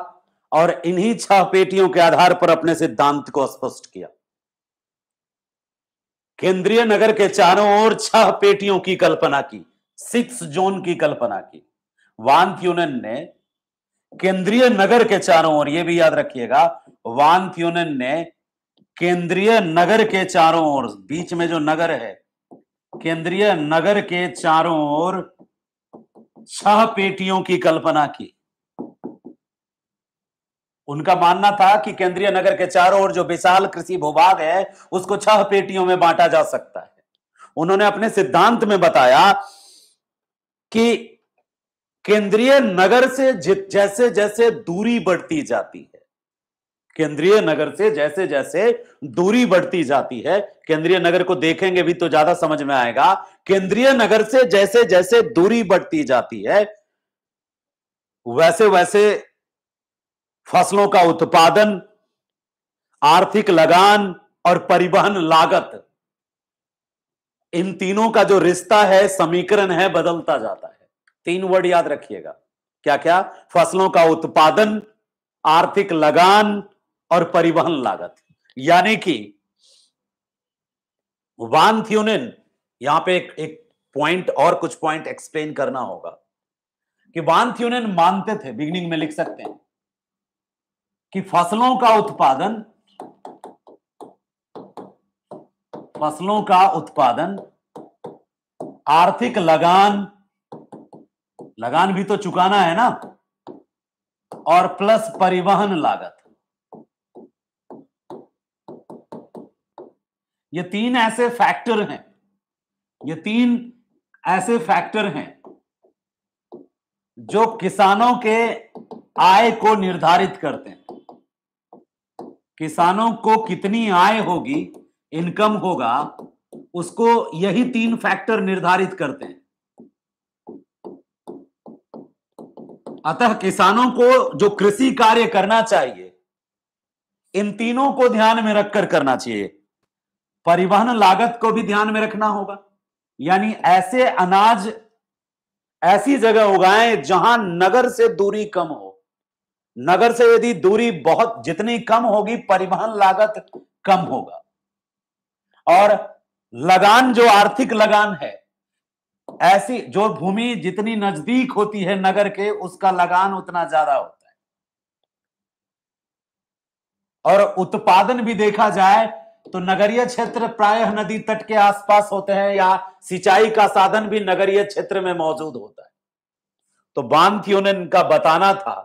और इन्हीं छह पेटियों के आधार पर अपने सिद्धांत को स्पष्ट किया केंद्रीय नगर के चारों ओर छह पेटियों की कल्पना की सिक्स जोन की कल्पना की वान यूनियन ने केंद्रीय नगर के चारों ओर यह भी याद रखिएगा वान ने केंद्रीय नगर के चारों ओर बीच में जो नगर है केंद्रीय नगर के चारों ओर छह पेटियों की कल्पना की उनका मानना था कि केंद्रीय नगर के चारों ओर जो विशाल कृषि भूभाग है उसको छह पेटियों में बांटा जा सकता है उन्होंने अपने सिद्धांत में बताया कि केंद्रीय नगर से जैसे जैसे दूरी बढ़ती जाती है केंद्रीय नगर से जैसे जैसे दूरी बढ़ती जाती है केंद्रीय नगर को देखेंगे भी तो ज्यादा समझ में आएगा केंद्रीय नगर से जैसे जैसे दूरी बढ़ती जाती है वैसे वैसे फसलों का उत्पादन आर्थिक लगान और परिवहन लागत इन तीनों का जो रिश्ता है समीकरण है बदलता जाता है तीन वर्ड याद रखिएगा क्या क्या फसलों का उत्पादन आर्थिक लगान और परिवहन लागत यानी कि वान थ्यूनिन यहां पे एक, एक पॉइंट और कुछ पॉइंट एक्सप्लेन करना होगा कि वान थ्यूनिन मानते थे बिगनिंग में लिख सकते हैं कि फसलों का उत्पादन फसलों का उत्पादन आर्थिक लगान लगान भी तो चुकाना है ना और प्लस परिवहन लागत ये तीन ऐसे फैक्टर हैं ये तीन ऐसे फैक्टर हैं जो किसानों के आय को निर्धारित करते हैं किसानों को कितनी आय होगी इनकम होगा उसको यही तीन फैक्टर निर्धारित करते हैं अतः किसानों को जो कृषि कार्य करना चाहिए इन तीनों को ध्यान में रखकर करना चाहिए परिवहन लागत को भी ध्यान में रखना होगा यानी ऐसे अनाज ऐसी जगह उगाएं जहां नगर से दूरी कम हो नगर से यदि दूरी बहुत जितनी कम होगी परिवहन लागत कम होगा और लगान जो आर्थिक लगान है ऐसी जो भूमि जितनी नजदीक होती है नगर के उसका लगान उतना ज्यादा होता है और उत्पादन भी देखा जाए तो नगरीय क्षेत्र प्रायः नदी तट के आसपास होते हैं या सिंचाई का साधन भी नगरीय क्षेत्र में मौजूद होता है तो बांधियों ने इनका बताना था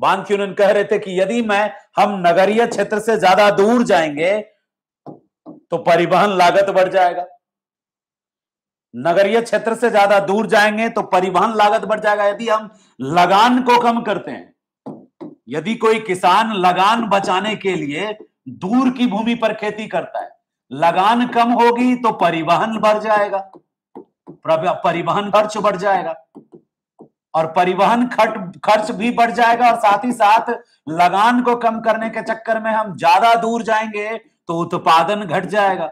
बान कह रहे थे कि यदि मैं हम नगरीय क्षेत्र से ज्यादा दूर जाएंगे तो परिवहन लागत बढ़ जाएगा नगरीय क्षेत्र से ज्यादा दूर जाएंगे तो परिवहन लागत बढ़ जाएगा यदि हम लगान को कम करते हैं यदि कोई किसान लगान बचाने के लिए दूर की भूमि पर खेती करता है लगान कम होगी तो परिवहन बढ़ जाएगा परिवहन खर्च बढ़ जाएगा और परिवहन खर्च खर्च भी बढ़ जाएगा और साथ ही साथ लगान को कम करने के चक्कर में हम ज्यादा दूर जाएंगे तो उत्पादन घट जाएगा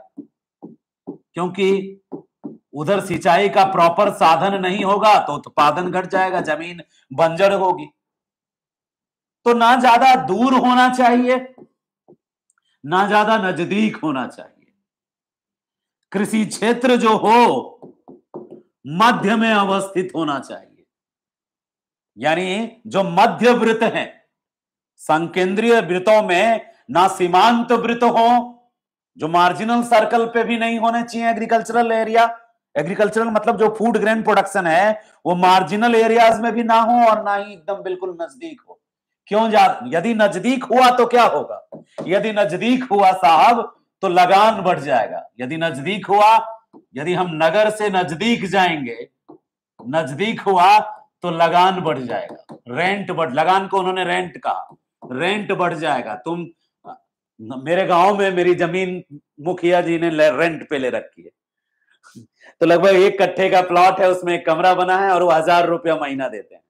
क्योंकि उधर सिंचाई का प्रॉपर साधन नहीं होगा तो उत्पादन घट जाएगा जमीन बंजर होगी तो ना ज्यादा दूर होना चाहिए ना ज्यादा नजदीक होना चाहिए कृषि क्षेत्र जो हो मध्य में अवस्थित होना चाहिए यानी जो मध्य वृत्त हैं संकेंद्रीय वृत्तों में ना सीमांत वृत्त हो जो मार्जिनल सर्कल पे भी नहीं होने चाहिए एग्रीकल्चरल एरिया एग्रीकल्चरल मतलब जो फूड ग्रेन प्रोडक्शन है वो मार्जिनल एरियाज में भी ना हो और ना ही एकदम बिल्कुल नजदीक हो क्यों जा यदि नजदीक हुआ तो क्या होगा यदि नजदीक हुआ साहब तो लगान बढ़ जाएगा यदि नजदीक हुआ यदि हम नगर से नजदीक जाएंगे नजदीक हुआ तो लगान बढ़ जाएगा रेंट बढ़ लगान को उन्होंने रेंट कहा रेंट बढ़ जाएगा तुम मेरे गांव में मेरी जमीन मुखिया जी ने रेंट पे ले रखी है तो लगभग एक कट्ठे का प्लॉट है उसमें एक कमरा बना है और वो हजार रुपया महीना देते हैं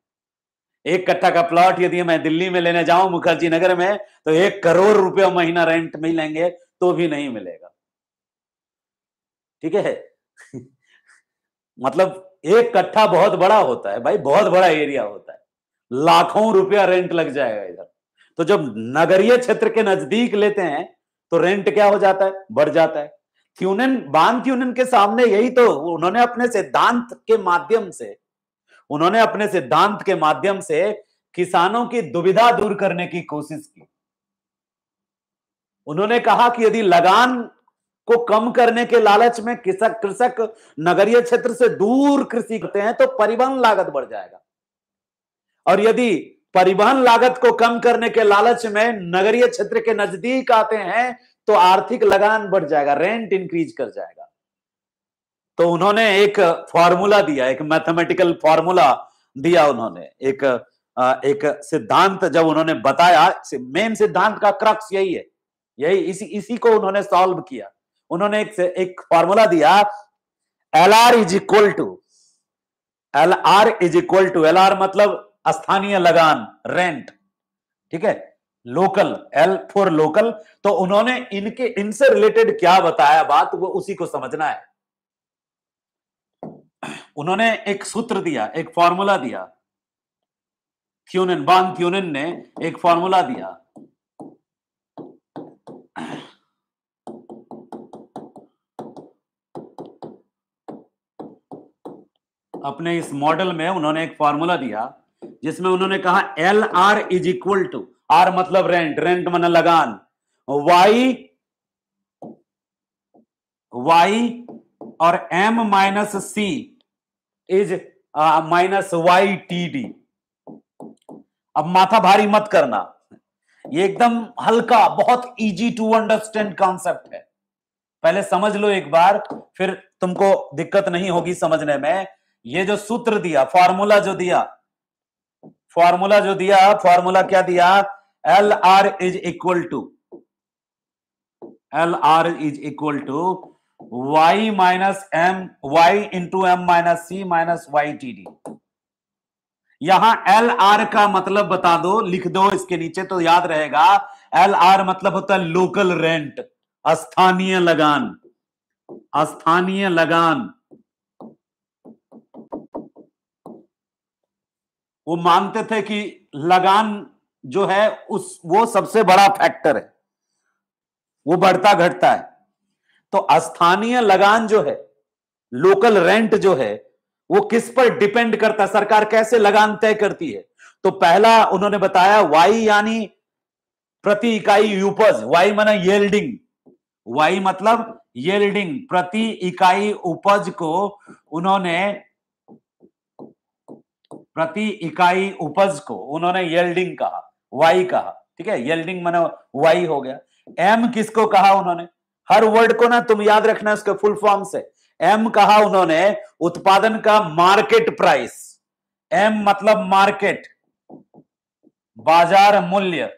एक कट्ठा का प्लॉट यदि मैं दिल्ली में लेने जाऊं मुखर्जी नगर में तो एक करोड़ रुपया महीना रेंट में लेंगे तो भी नहीं मिलेगा ठीक है मतलब एक कट्ठा बहुत बड़ा होता है भाई बहुत बड़ा एरिया होता है लाखों रुपया रेंट लग जाएगा इधर तो जब नगरीय क्षेत्र के नजदीक लेते हैं तो रेंट क्या हो जाता है बढ़ जाता है क्यूनन बान क्यूनन के सामने यही तो उन्होंने अपने सिद्धांत के माध्यम से उन्होंने अपने सिद्धांत के माध्यम से किसानों की दुविधा दूर करने की कोशिश की उन्होंने कहा कि यदि लगान को कम करने के लालच में कृषक कृषक नगरीय क्षेत्र से दूर कृषि करते हैं तो परिवहन लागत बढ़ जाएगा और यदि परिवहन लागत को कम करने के लालच में नगरीय क्षेत्र के नजदीक आते हैं तो आर्थिक लगान बढ़ जाएगा रेंट इंक्रीज कर जाएगा तो उन्होंने एक फॉर्मूला दिया एक मैथमेटिकल फॉर्मूला दिया उन्होंने एक एक सिद्धांत जब उन्होंने बताया मेन सिद्धांत का क्रक्स यही है यही इसी इसी को उन्होंने सॉल्व किया उन्होंने एक एक फॉर्मूला दिया L R is equal to L R is equal to L R मतलब स्थानीय लगान रेंट ठीक है लोकल एल फॉर लोकल तो उन्होंने इनके इनसे रिलेटेड क्या बताया बात वो उसी को समझना है उन्होंने एक सूत्र दिया एक फॉर्मूला दिया थ्यूनन बान थ्यूनन ने एक फॉर्मूला दिया अपने इस मॉडल में उन्होंने एक फॉर्मूला दिया जिसमें उन्होंने कहा L R is equal to R मतलब रेंट रेंट मन लगान वाई वाई और M minus C is minus Y T D अब माथा भारी मत करना ये एकदम हल्का बहुत इजी टू अंडरस्टैंड कॉन्सेप्ट है पहले समझ लो एक बार फिर तुमको दिक्कत नहीं होगी समझने में ये जो सूत्र दिया फॉर्मूला जो दिया फॉर्मूला जो दिया फॉर्मूला क्या दिया L R is equal to L R is equal to Y minus M Y into M minus C minus Y T D यहां एल आर का मतलब बता दो लिख दो इसके नीचे तो याद रहेगा एल आर मतलब होता है लोकल रेंट स्थानीय लगान स्थानीय लगान वो मानते थे कि लगान जो है उस वो सबसे बड़ा फैक्टर है वो बढ़ता घटता है तो स्थानीय लगान जो है लोकल रेंट जो है वो किस पर डिपेंड करता है सरकार कैसे लगान तय करती है तो पहला उन्होंने बताया वाई यानी प्रति इकाई उपज वाई मना येल्डिंग वाई मतलब येल्डिंग प्रति इकाई उपज को उन्होंने प्रति इकाई उपज को उन्होंने येल्डिंग कहा वाई कहा ठीक है येल्डिंग मैंने वाई हो गया एम किसको कहा उन्होंने हर वर्ड को ना तुम याद रखना उसके फुल फॉर्म से एम कहा उन्होंने उत्पादन का मार्केट प्राइस एम मतलब मार्केट बाजार मूल्य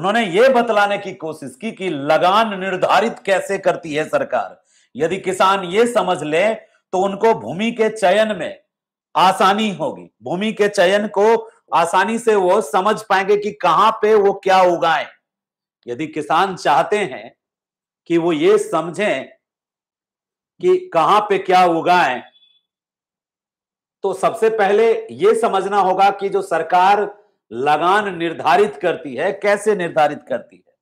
उन्होंने ये बतलाने की कोशिश की कि लगान निर्धारित कैसे करती है सरकार यदि किसान ये समझ ले तो उनको भूमि के चयन में आसानी होगी भूमि के चयन को आसानी से वो समझ पाएंगे कि कहां पे वो क्या उगाएं यदि किसान चाहते हैं कि वो ये समझें कि कहां पे क्या उगाएं तो सबसे पहले ये समझना होगा कि जो सरकार लगान निर्धारित करती है कैसे निर्धारित करती है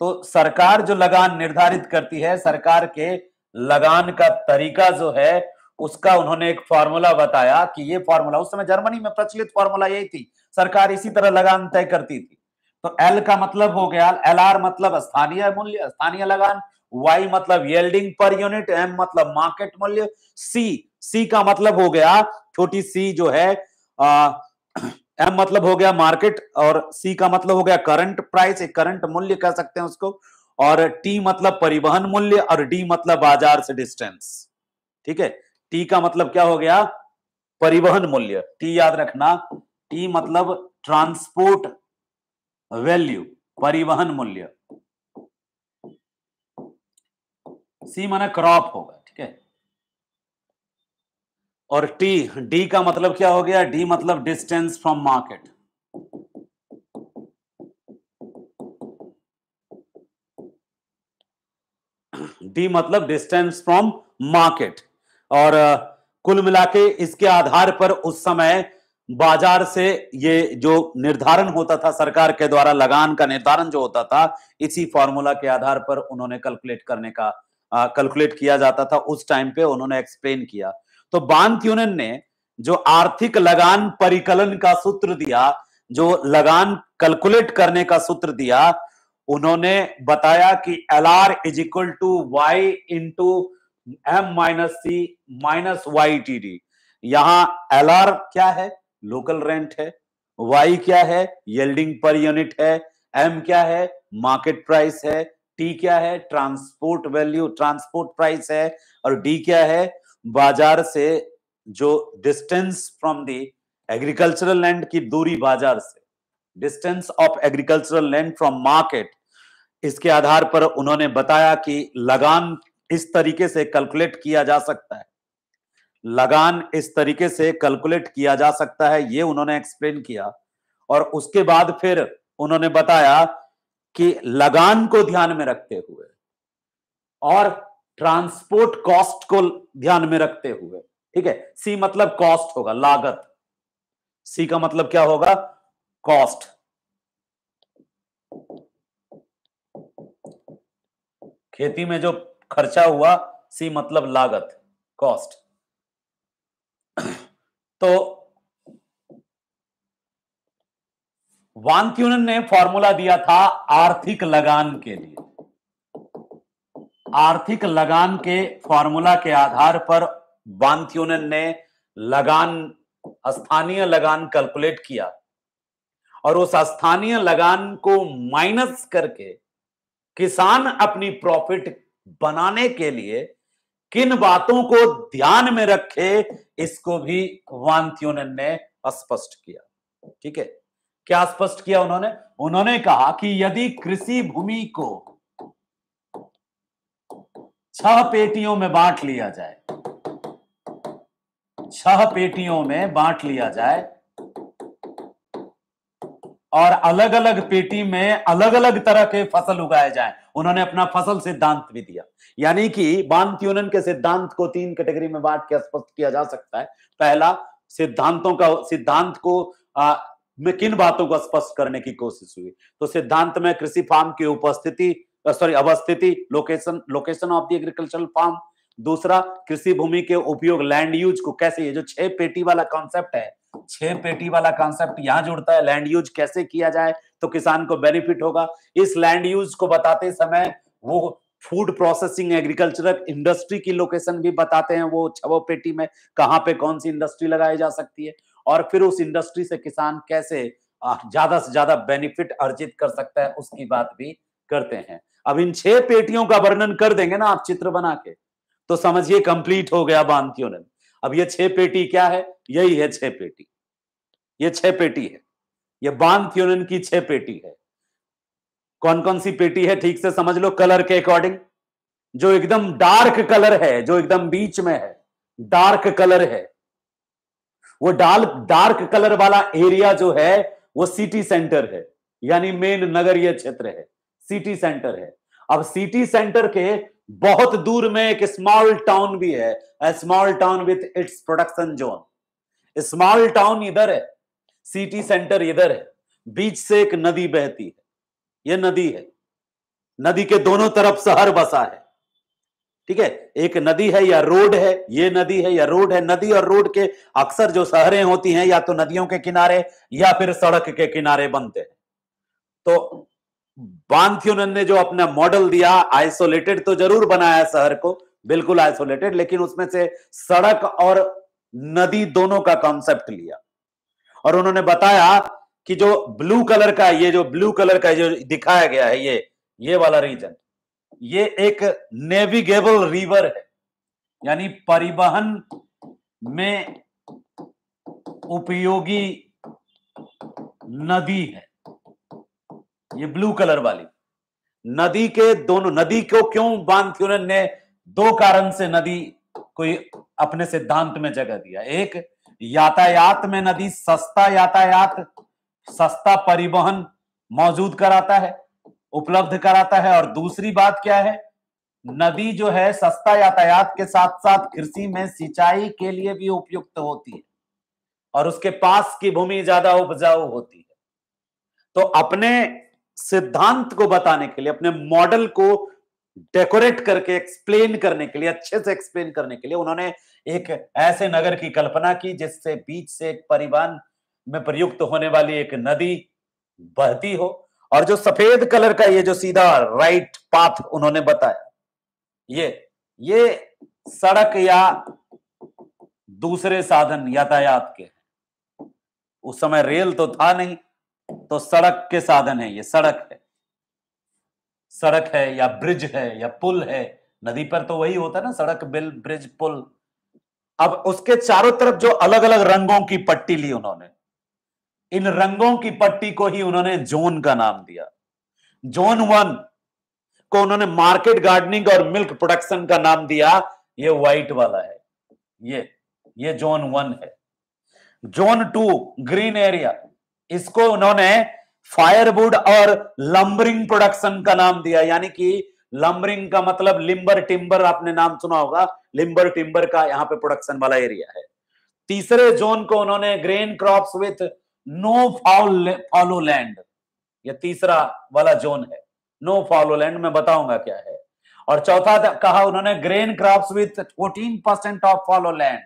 तो सरकार जो लगान निर्धारित करती है सरकार के लगान का तरीका जो है उसका उन्होंने एक फॉर्मूला बताया कि ये फॉर्मूला उस समय जर्मनी में प्रचलित फॉर्मूला यही थी सरकार इसी तरह लगान तय करती थी तो एल का मतलब हो गया एल आर मतलब स्थानीय मूल्य स्थानीय लगान वाई मतलब येल्डिंग पर यूनिट एम मतलब मार्केट मूल्य सी सी का मतलब हो गया छोटी सी जो है आ, एम मतलब हो गया मार्केट और सी का मतलब हो गया करंट प्राइस एक करंट मूल्य कह सकते हैं उसको और टी मतलब परिवहन मूल्य और डी मतलब बाजार से डिस्टेंस ठीक है टी का मतलब क्या हो गया परिवहन मूल्य टी याद रखना टी मतलब ट्रांसपोर्ट वैल्यू परिवहन मूल्य सी मैंने क्रॉप होगा ठीक है और टी डी का मतलब क्या हो गया डी मतलब डिस्टेंस फ्रॉम मार्केट डी मतलब डिस्टेंस फ्रॉम मार्केट और कुल मिला के इसके आधार पर उस समय बाजार से ये जो निर्धारण होता था सरकार के द्वारा लगान का निर्धारण जो होता था इसी फॉर्मूला के आधार पर उन्होंने कैलकुलेट करने का कैलकुलेट किया जाता था उस टाइम पे उन्होंने एक्सप्लेन किया तो बांध यूनियन ने जो आर्थिक लगान परिकलन का सूत्र दिया जो लगान कैलकुलेट करने का सूत्र दिया उन्होंने बताया कि L R is equal to Y into M minus C minus Y T D यहां एल आर क्या है लोकल रेंट है वाई क्या है येल्डिंग पर यूनिट है एम क्या है मार्केट प्राइस है टी क्या है ट्रांसपोर्ट वैल्यू ट्रांसपोर्ट प्राइस है और डी क्या है बाजार से जो distance from the agricultural land की दूरी बाजार से distance of agricultural land from market इसके आधार पर उन्होंने बताया कि लगान इस तरीके से कैलकुलेट किया जा सकता है लगान इस तरीके से कैलकुलेट किया जा सकता है ये उन्होंने एक्सप्लेन किया और उसके बाद फिर उन्होंने बताया कि लगान को ध्यान में रखते हुए और ट्रांसपोर्ट कॉस्ट को ध्यान में रखते हुए ठीक है सी मतलब कॉस्ट होगा लागत सी का मतलब क्या होगा कॉस्ट खेती में जो खर्चा हुआ सी मतलब लागत कॉस्ट तो वानक्यून ने फॉर्मूला दिया था आर्थिक लगान के लिए आर्थिक लगान के फॉर्मूला के आधार पर वानक्यून ने लगान स्थानीय लगान कैलकुलेट किया और उस स्थानीय लगान को माइनस करके किसान अपनी प्रॉफिट बनाने के लिए किन बातों को ध्यान में रखे इसको भी वांत्योनन ने स्पष्ट किया ठीक है क्या स्पष्ट किया उन्होंने उन्होंने कहा कि यदि कृषि भूमि को छह पेटियों में बांट लिया जाए छह पेटियों में बांट लिया जाए और अलग अलग पेटी में अलग अलग तरह के फसल उगाए जाए उन्होंने अपना फसल सिद्धांत भी दिया यानी कि बांध यूनियन के सिद्धांत को तीन कैटेगरी में बांट के स्पष्ट किया जा सकता है पहला सिद्धांतों का सिद्धांत को आ, में किन बातों को स्पष्ट करने की कोशिश हुई तो सिद्धांत में कृषि फार्म की उपस्थिति सॉरी अवस्थिति location location of the agricultural farm दूसरा कृषि भूमि के उपयोग लैंड यूज को कैसे ये जो छह पेटी वाला कॉन्सेप्ट है छह पेटी वाला कॉन्सेप्ट यहां जुड़ता है लैंड यूज कैसे किया जाए तो किसान को बेनिफिट होगा इस लैंड यूज को बताते समय वो फूड प्रोसेसिंग एग्रीकल्चरल इंडस्ट्री की लोकेशन भी बताते हैं वो छवो पेटी में कहां पे कौन सी इंडस्ट्री लगाई जा सकती है और फिर उस इंडस्ट्री से किसान कैसे ज्यादा से ज्यादा बेनिफिट अर्जित कर सकता है उसकी बात भी करते हैं अब इन छह पेटियों का वर्णन कर देंगे ना आप चित्र बना के तो समझिए कंप्लीट हो गया नहीं अब ये छह पेटी क्या है यही है छह पेटी ये छह पेटी है ये बान थ्योरन की छह पेटी है कौन कौन सी पेटी है ठीक से समझ लो कलर के अकॉर्डिंग जो एकदम डार्क कलर है जो एकदम बीच में है डार्क कलर है वो डार्क डार्क कलर वाला एरिया जो है वो सिटी सेंटर है यानी मेन नगरीय क्षेत्र है सिटी सेंटर है अब सिटी सेंटर के बहुत दूर में एक स्मॉल टाउन भी है small town with its production zone small town इधर है सिटी सेंटर इधर है बीच से एक नदी बहती है यह नदी है नदी के दोनों तरफ शहर बसा है ठीक है एक नदी है या रोड है ये नदी है या रोड है नदी और रोड के अक्सर जो शहरें होती हैं या तो नदियों के किनारे या फिर सड़क के किनारे बनते हैं तो बांथ्यूनन ने जो अपना मॉडल दिया आइसोलेटेड तो जरूर बनाया शहर को बिल्कुल आइसोलेटेड लेकिन उसमें से सड़क और नदी दोनों का कॉन्सेप्ट लिया और उन्होंने बताया कि जो ब्लू कलर का ये जो ब्लू कलर का जो दिखाया गया है ये ये वाला रीजन ये एक नेविगेबल रिवर है यानी परिवहन में उपयोगी नदी है ये ब्लू कलर वाली नदी के दोनों नदी को क्यों बांध क्यों ने दो कारण से नदी को अपने सिद्धांत में जगह दिया एक यातायात में नदी सस्ता यातायात सस्ता परिवहन मौजूद कराता है उपलब्ध कराता है और दूसरी बात क्या है नदी जो है सस्ता यातायात के साथ साथ कृषि में सिंचाई के लिए भी उपयुक्त होती है और उसके पास की भूमि ज्यादा उपजाऊ होती है तो अपने सिद्धांत को बताने के लिए अपने मॉडल को डेकोरेट करके एक्सप्लेन करने के लिए अच्छे से एक्सप्लेन करने के लिए उन्होंने एक ऐसे नगर की कल्पना की जिससे बीच से एक परिवहन में प्रयुक्त होने वाली एक नदी बहती हो और जो सफेद कलर का ये जो सीधा राइट पाथ उन्होंने बताया ये ये सड़क या दूसरे साधन यातायात के उस समय रेल तो था नहीं तो सड़क के साधन है ये सड़क है सड़क है या ब्रिज है या पुल है नदी पर तो वही होता है ना सड़क बिल ब्रिज पुल अब उसके चारों तरफ जो अलग अलग रंगों की पट्टी ली उन्होंने इन रंगों की पट्टी को ही उन्होंने जोन का नाम दिया जोन वन को उन्होंने मार्केट गार्डनिंग और मिल्क प्रोडक्शन का नाम दिया ये व्हाइट वाला है ये ये जोन वन है जोन टू ग्रीन एरिया इसको उन्होंने फायरवुड और लंबरिंग प्रोडक्शन का नाम दिया यानी कि लंबरिंग का मतलब लिंबर टिम्बर आपने नाम सुना होगा लिंबर टिम्बर का यहाँ पे प्रोडक्शन वाला एरिया है तीसरे जोन को उन्होंने grain crops with no foul fallow land यह तीसरा वाला जोन है नो फॉलो लैंड में बताऊंगा क्या है और चौथा कहा उन्होंने grain crops with fourteen percent of fallow land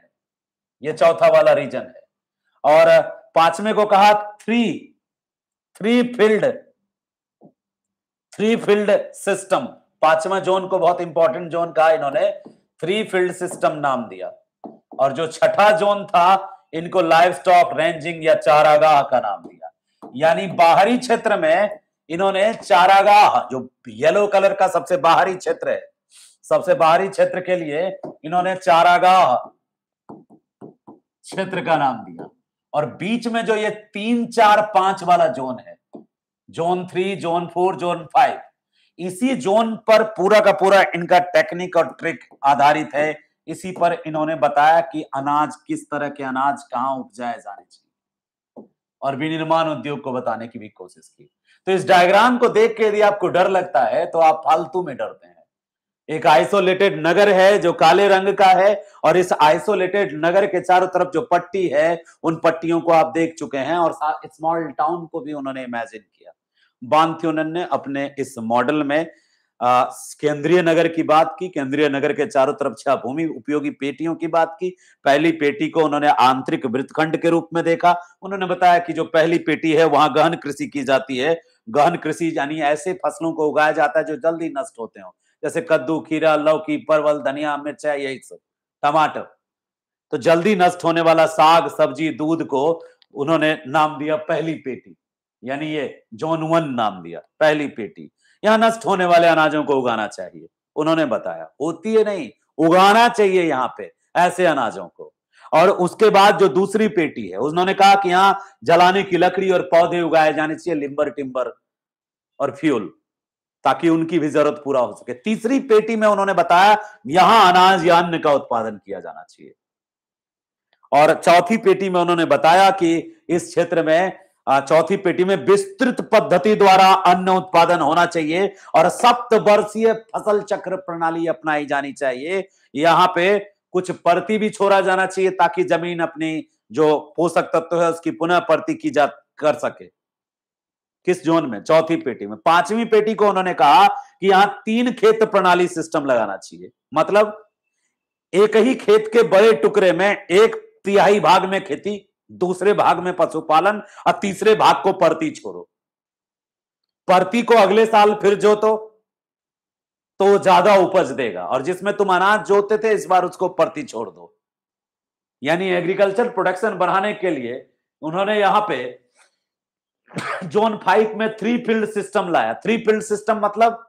ये चौथा वाला रीजन है और पांचवें को कहा three three field three field system पांचवा जोन को बहुत इंपॉर्टेंट जोन कहा इन्होंने थ्री फील्ड सिस्टम नाम दिया और जो छठा जोन था इनको लाइव स्टॉक रेंजिंग या चारागाह का नाम दिया यानी बाहरी क्षेत्र में इन्होंने चारागाह जो येलो कलर का सबसे बाहरी क्षेत्र है सबसे बाहरी क्षेत्र के लिए इन्होंने चारागाह क्षेत्र का नाम दिया और बीच में जो ये तीन चार पांच वाला जोन है zone three zone four zone five इसी जोन पर पूरा का पूरा इनका टेक्निक और ट्रिक आधारित है इसी पर इन्होंने बताया कि अनाज किस तरह के अनाज कहां उपजाए जाने चाहिए और विनिर्माण उद्योग को बताने की भी कोशिश की तो इस डायग्राम को देख के यदि आपको डर लगता है तो आप फालतू में डरते हैं एक आइसोलेटेड नगर है जो काले रंग का है और इस आइसोलेटेड नगर के चारों तरफ जो पट्टी है उन पट्टियों को आप देख चुके हैं और स्मॉल टाउन को भी उन्होंने इमेजिन किया बांथ्यूनन ने अपने इस मॉडल में केंद्रीय नगर की बात की केंद्रीय नगर के चारों तरफ छह भूमि उपयोगी पेटियों की बात की पहली पेटी को उन्होंने आंतरिक वृत्तखंड के रूप में देखा उन्होंने बताया कि जो पहली पेटी है वहां गहन कृषि की जाती है गहन कृषि यानी ऐसे फसलों को उगाया जाता है जो जल्दी नष्ट होते हो जैसे कद्दू खीरा लौकी परवल धनिया मिर्चा यही सब टमाटर तो जल्दी नष्ट होने वाला साग सब्जी दूध को उन्होंने नाम दिया पहली पेटी यानी ये जॉन वन नाम दिया पहली पेटी यहाँ नष्ट होने वाले अनाजों को उगाना चाहिए उन्होंने बताया होती है नहीं उगाना चाहिए यहाँ पे ऐसे अनाजों को और उसके बाद जो दूसरी पेटी है उन्होंने कहा कि यहाँ जलाने की लकड़ी और पौधे उगाए जाने चाहिए लिम्बर टिम्बर और फ्यूल ताकि उनकी भी जरूरत पूरा हो सके तीसरी पेटी में उन्होंने बताया यहां अनाज या अन्न का उत्पादन किया जाना चाहिए और चौथी पेटी में उन्होंने बताया कि इस क्षेत्र में चौथी पेटी में विस्तृत पद्धति द्वारा अन्न उत्पादन होना चाहिए और सप्त वर्षीय फसल चक्र प्रणाली अपनाई जानी चाहिए यहाँ पे कुछ परती भी छोड़ा जाना चाहिए ताकि जमीन अपनी जो पोषक तत्व है उसकी पुनः परती की जा कर सके किस जोन में चौथी पेटी में पांचवी पेटी को उन्होंने कहा कि यहां तीन खेत प्रणाली सिस्टम लगाना चाहिए मतलब एक ही खेत के बड़े टुकड़े में एक तिहाई भाग में खेती दूसरे भाग में पशुपालन और तीसरे भाग को परती छोड़ो परती को अगले साल फिर जोतो तो ज्यादा उपज देगा और जिसमें तुम अनाज जोते थे इस बार उसको परती छोड़ दो यानी एग्रीकल्चर प्रोडक्शन बढ़ाने के लिए उन्होंने यहां पे जोन फाइव में थ्री फील्ड सिस्टम लाया थ्री फील्ड सिस्टम मतलब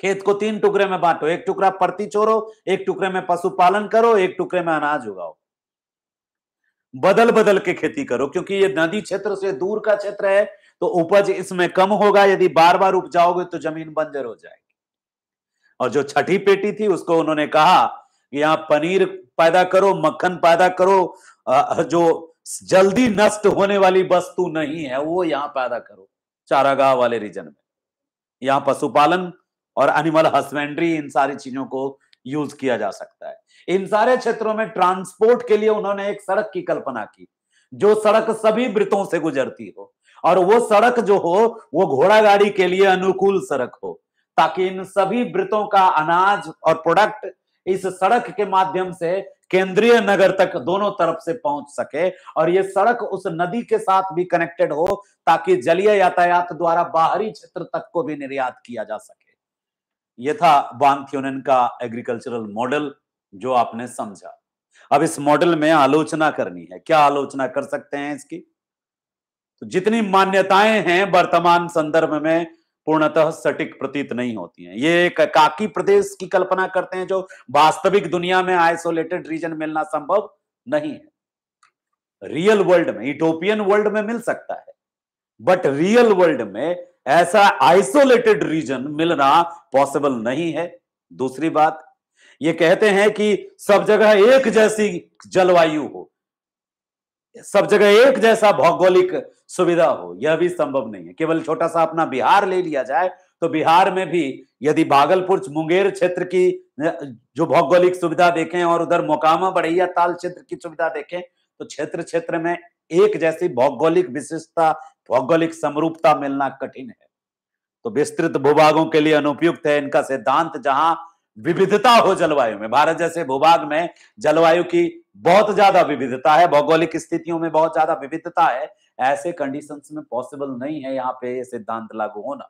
खेत को तीन टुकड़े में बांटो एक टुकड़ा प्रति चोरो एक टुकड़े में पशुपालन करो एक टुकड़े में अनाज उगाओ बदल बदल के खेती करो क्योंकि ये नदी क्षेत्र से दूर का क्षेत्र है तो उपज इसमें कम होगा यदि बार बार उपजाओगे तो जमीन बंजर हो जाएगी और जो छठी पेटी थी उसको उन्होंने कहा कि यहां पनीर पैदा करो मक्खन पैदा करो जो जल्दी नष्ट होने वाली वस्तु नहीं है वो यहां पैदा करो चारागाह वाले रीजन में यहां पशुपालन और एनिमल हस्बेंड्री इन सारी चीजों को यूज किया जा सकता है इन सारे क्षेत्रों में ट्रांसपोर्ट के लिए उन्होंने एक सड़क की कल्पना की जो सड़क सभी वृतों से गुजरती हो और वो सड़क जो हो वो घोड़ा गाड़ी के लिए अनुकूल सड़क हो ताकि इन सभी वृतों का अनाज और प्रोडक्ट इस सड़क के माध्यम से केंद्रीय नगर तक दोनों तरफ से पहुंच सके और ये सड़क उस नदी के साथ भी कनेक्टेड हो ताकि जलीय यातायात द्वारा बाहरी क्षेत्र तक को भी निर्यात किया जा सके ये था बांग का एग्रीकल्चरल मॉडल जो आपने समझा अब इस मॉडल में आलोचना करनी है क्या आलोचना कर सकते हैं इसकी तो जितनी मान्यताएं हैं वर्तमान संदर्भ में पूर्णतः सटीक प्रतीत नहीं होती हैं ये एक काकी प्रदेश की कल्पना करते हैं जो वास्तविक दुनिया में आइसोलेटेड रीजन मिलना संभव नहीं है रियल वर्ल्ड में इटोपियन वर्ल्ड में मिल सकता है बट रियल वर्ल्ड में ऐसा आइसोलेटेड रीजन मिलना पॉसिबल नहीं है दूसरी बात ये कहते हैं कि सब जगह एक जैसी जलवायु हो सब जगह एक जैसा भौगोलिक सुविधा हो यह भी संभव नहीं है केवल छोटा सा अपना बिहार ले लिया जाए तो बिहार में भी यदि भागलपुर मुंगेर क्षेत्र की जो भौगोलिक सुविधा देखें और उधर मोकामा बढ़िया ताल क्षेत्र की सुविधा देखें तो क्षेत्र क्षेत्र में एक जैसी भौगोलिक विशेषता भौगोलिक समरूपता मिलना कठिन है तो विस्तृत भूभागों के लिए अनुपयुक्त है इनका सिद्धांत जहां विविधता हो जलवायु में भारत जैसे भूभाग में जलवायु की बहुत ज्यादा विविधता है भौगोलिक स्थितियों में बहुत ज्यादा विविधता है ऐसे कंडीशन में पॉसिबल नहीं है यहाँ पे सिद्धांत लागू होना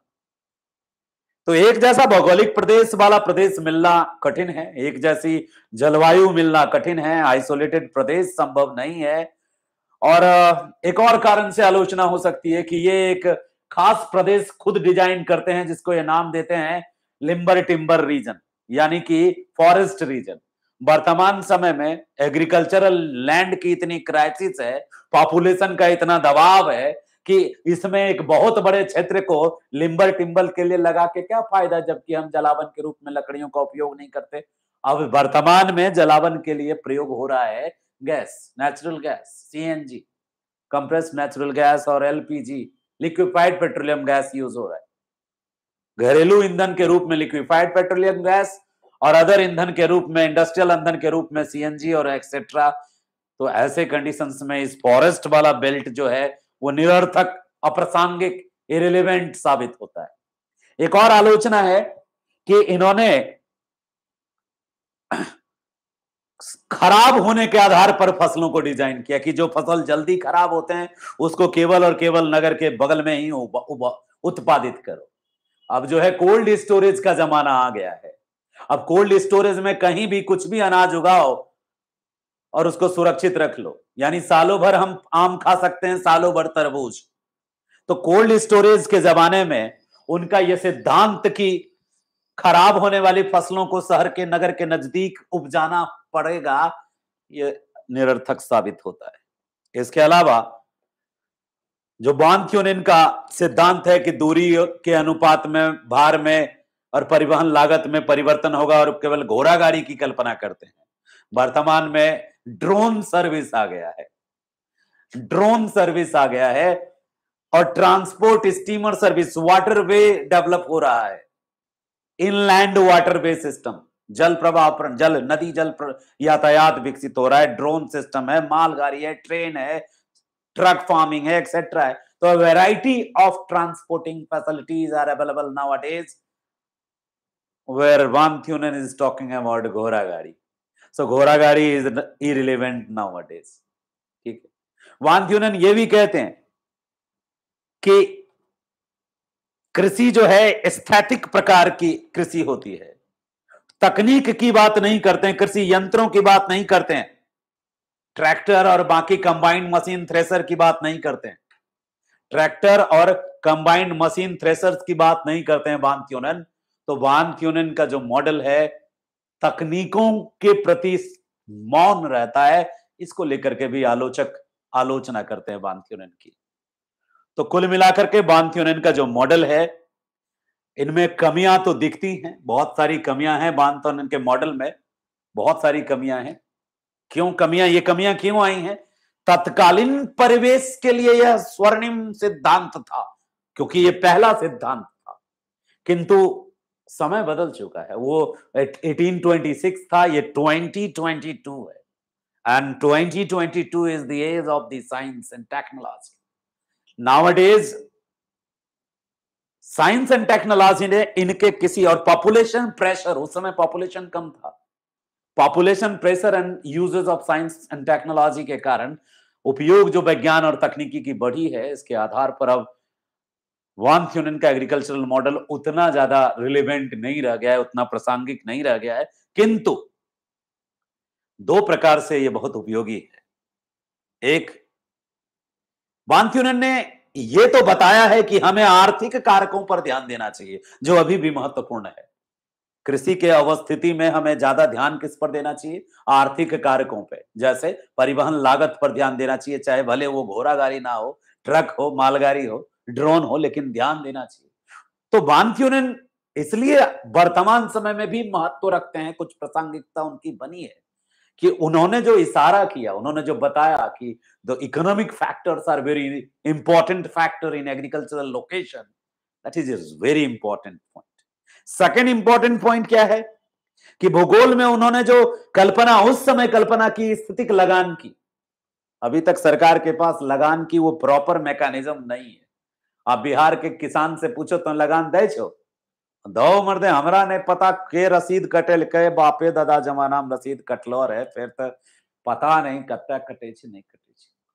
तो एक जैसा भौगोलिक प्रदेश वाला प्रदेश मिलना कठिन है एक जैसी जलवायु मिलना कठिन है आइसोलेटेड प्रदेश संभव नहीं है और एक और कारण से आलोचना हो सकती है कि ये एक खास प्रदेश खुद डिजाइन करते हैं जिसको ये नाम देते हैं लिम्बर टिम्बर रीजन यानी कि फॉरेस्ट रीजन वर्तमान समय में एग्रीकल्चरल लैंड की इतनी क्राइसिस है पॉपुलेशन का इतना दबाव है कि इसमें एक बहुत बड़े क्षेत्र को लिंबर टिम्बल के लिए लगा के क्या फायदा जबकि हम जलावन के रूप में लकड़ियों का उपयोग नहीं करते अब वर्तमान में जलावन के लिए प्रयोग हो रहा है gas natural gas CNG compress natural gas और LPG liquefied petroleum gas use हो रहा है घरेलू ईंधन के रूप में लिक्विफाइड पेट्रोलियम गैस और अदर ईंधन के रूप में इंडस्ट्रियल ईंधन के रूप में सीएनजी और एक्सेट्रा तो ऐसे कंडीशंस में इस फॉरेस्ट वाला बेल्ट जो है वो निरर्थक अप्रासंगिक इरेलीवेंट साबित होता है एक और आलोचना है कि इन्होंने खराब होने के आधार पर फसलों को डिजाइन किया कि जो फसल जल्दी खराब होते हैं उसको केवल और केवल नगर के बगल में ही उत्पादित करो अब जो है कोल्ड स्टोरेज का जमाना आ गया है अब कोल्ड स्टोरेज में कहीं भी कुछ भी अनाज उगाओ और उसको सुरक्षित रख लो यानी सालों भर हम आम खा सकते हैं सालों भर तरबूज तो कोल्ड स्टोरेज के जमाने में उनका यह सिद्धांत की खराब होने वाली फसलों को शहर के नगर के नजदीक उपजाना पड़ेगा यह निरर्थक साबित होता है इसके अलावा जो बांध बॉन्थ्यूनिन इनका सिद्धांत है कि दूरी के अनुपात में भार में और परिवहन लागत में परिवर्तन होगा और केवल घोड़ा गाड़ी की कल्पना करते हैं वर्तमान में ड्रोन सर्विस आ गया है ड्रोन सर्विस आ गया है और transport steamer service waterway develop हो रहा है इनलैंड वाटरवे सिस्टम जल प्रवाह जल नदी जल यातायात विकसित हो रहा है ड्रोन सिस्टम है मालगाड़ी है ट्रेन है ट्रक फार्मिंग है एक्सेट्रा है तो variety of transporting facilities are available now is where Van Thunen is talking about Ghora Gari. So Ghora Gari is irrelevant nowadays. ठीक है ये भी कहते हैं कि कृषि जो है स्थैतिक प्रकार की कृषि होती है तकनीक की बात नहीं करते हैं कृषि यंत्रों की बात नहीं करते हैं ट्रैक्टर और बाकी कंबाइंड मशीन थ्रेसर की बात नहीं करते हैं ट्रैक्टर और कंबाइंड मशीन थ्रेसर की बात नहीं करते हैं वान थ्यूनन तो वान क्यूनिन का जो मॉडल है तकनीकों के प्रति मौन रहता है इसको लेकर के भी आलोचक आलोचना करते हैं वान क्यूनिन की तो कुल मिलाकर के वान क्यूनिन का जो मॉडल है इनमें कमियां तो दिखती हैं बहुत सारी कमियां हैं वान क्यूनिन के मॉडल में बहुत सारी कमियां हैं क्यों कमियां ये कमियां क्यों आई हैं तत्कालीन परिवेश के लिए यह स्वर्णिम सिद्धांत था क्योंकि यह पहला सिद्धांत था किंतु समय बदल चुका है वो 1826 था ये 2022 है and 2022 is the age of the science and technology nowadays science and technology ने इनके किसी और पॉपुलेशन प्रेशर उस समय पॉपुलेशन कम था population pressure and uses of science and technology के कारण उपयोग जो विज्ञान और तकनीकी की बढ़ी है इसके आधार पर अब वान थ्यूनन का एग्रीकल्चरल मॉडल उतना ज्यादा रिलेवेंट नहीं रह गया है उतना प्रासंगिक नहीं रह गया है किंतु दो प्रकार से यह बहुत उपयोगी है एक वान थ्यूनन ने यह तो बताया है कि हमें आर्थिक कारकों पर ध्यान देना चाहिए जो अभी भी महत्वपूर्ण है कृषि के अवस्थिति में हमें ज्यादा ध्यान किस पर देना चाहिए आर्थिक कारकों पे जैसे परिवहन लागत पर ध्यान देना चाहिए चाहे भले वो घोड़ा गाड़ी ना हो ट्रक हो मालगाड़ी हो ड्रोन हो लेकिन ध्यान देना चाहिए तो बानफ्यूरन इसलिए वर्तमान समय में भी महत्व रखते हैं कुछ प्रासंगिकता उनकी बनी है कि उन्होंने जो इशारा किया उन्होंने जो बताया कि the economic factors are very important factor in agricultural location that is is very important point second important point क्या है कि भूगोल में उन्होंने जो कल्पना उस समय कल्पना की स्थितिक लगान की अभी तक सरकार के पास लगान की वो प्रॉपर मैकेनिज्म नहीं है आ बिहार के किसान से पूछो तो लगान दे छो दो मर्दे हमरा नहीं पता के रसीद कटेल के बापे दादा जमाना में रसीद कटलो रहे फिर तो पता नहीं कत कटे नहीं कटे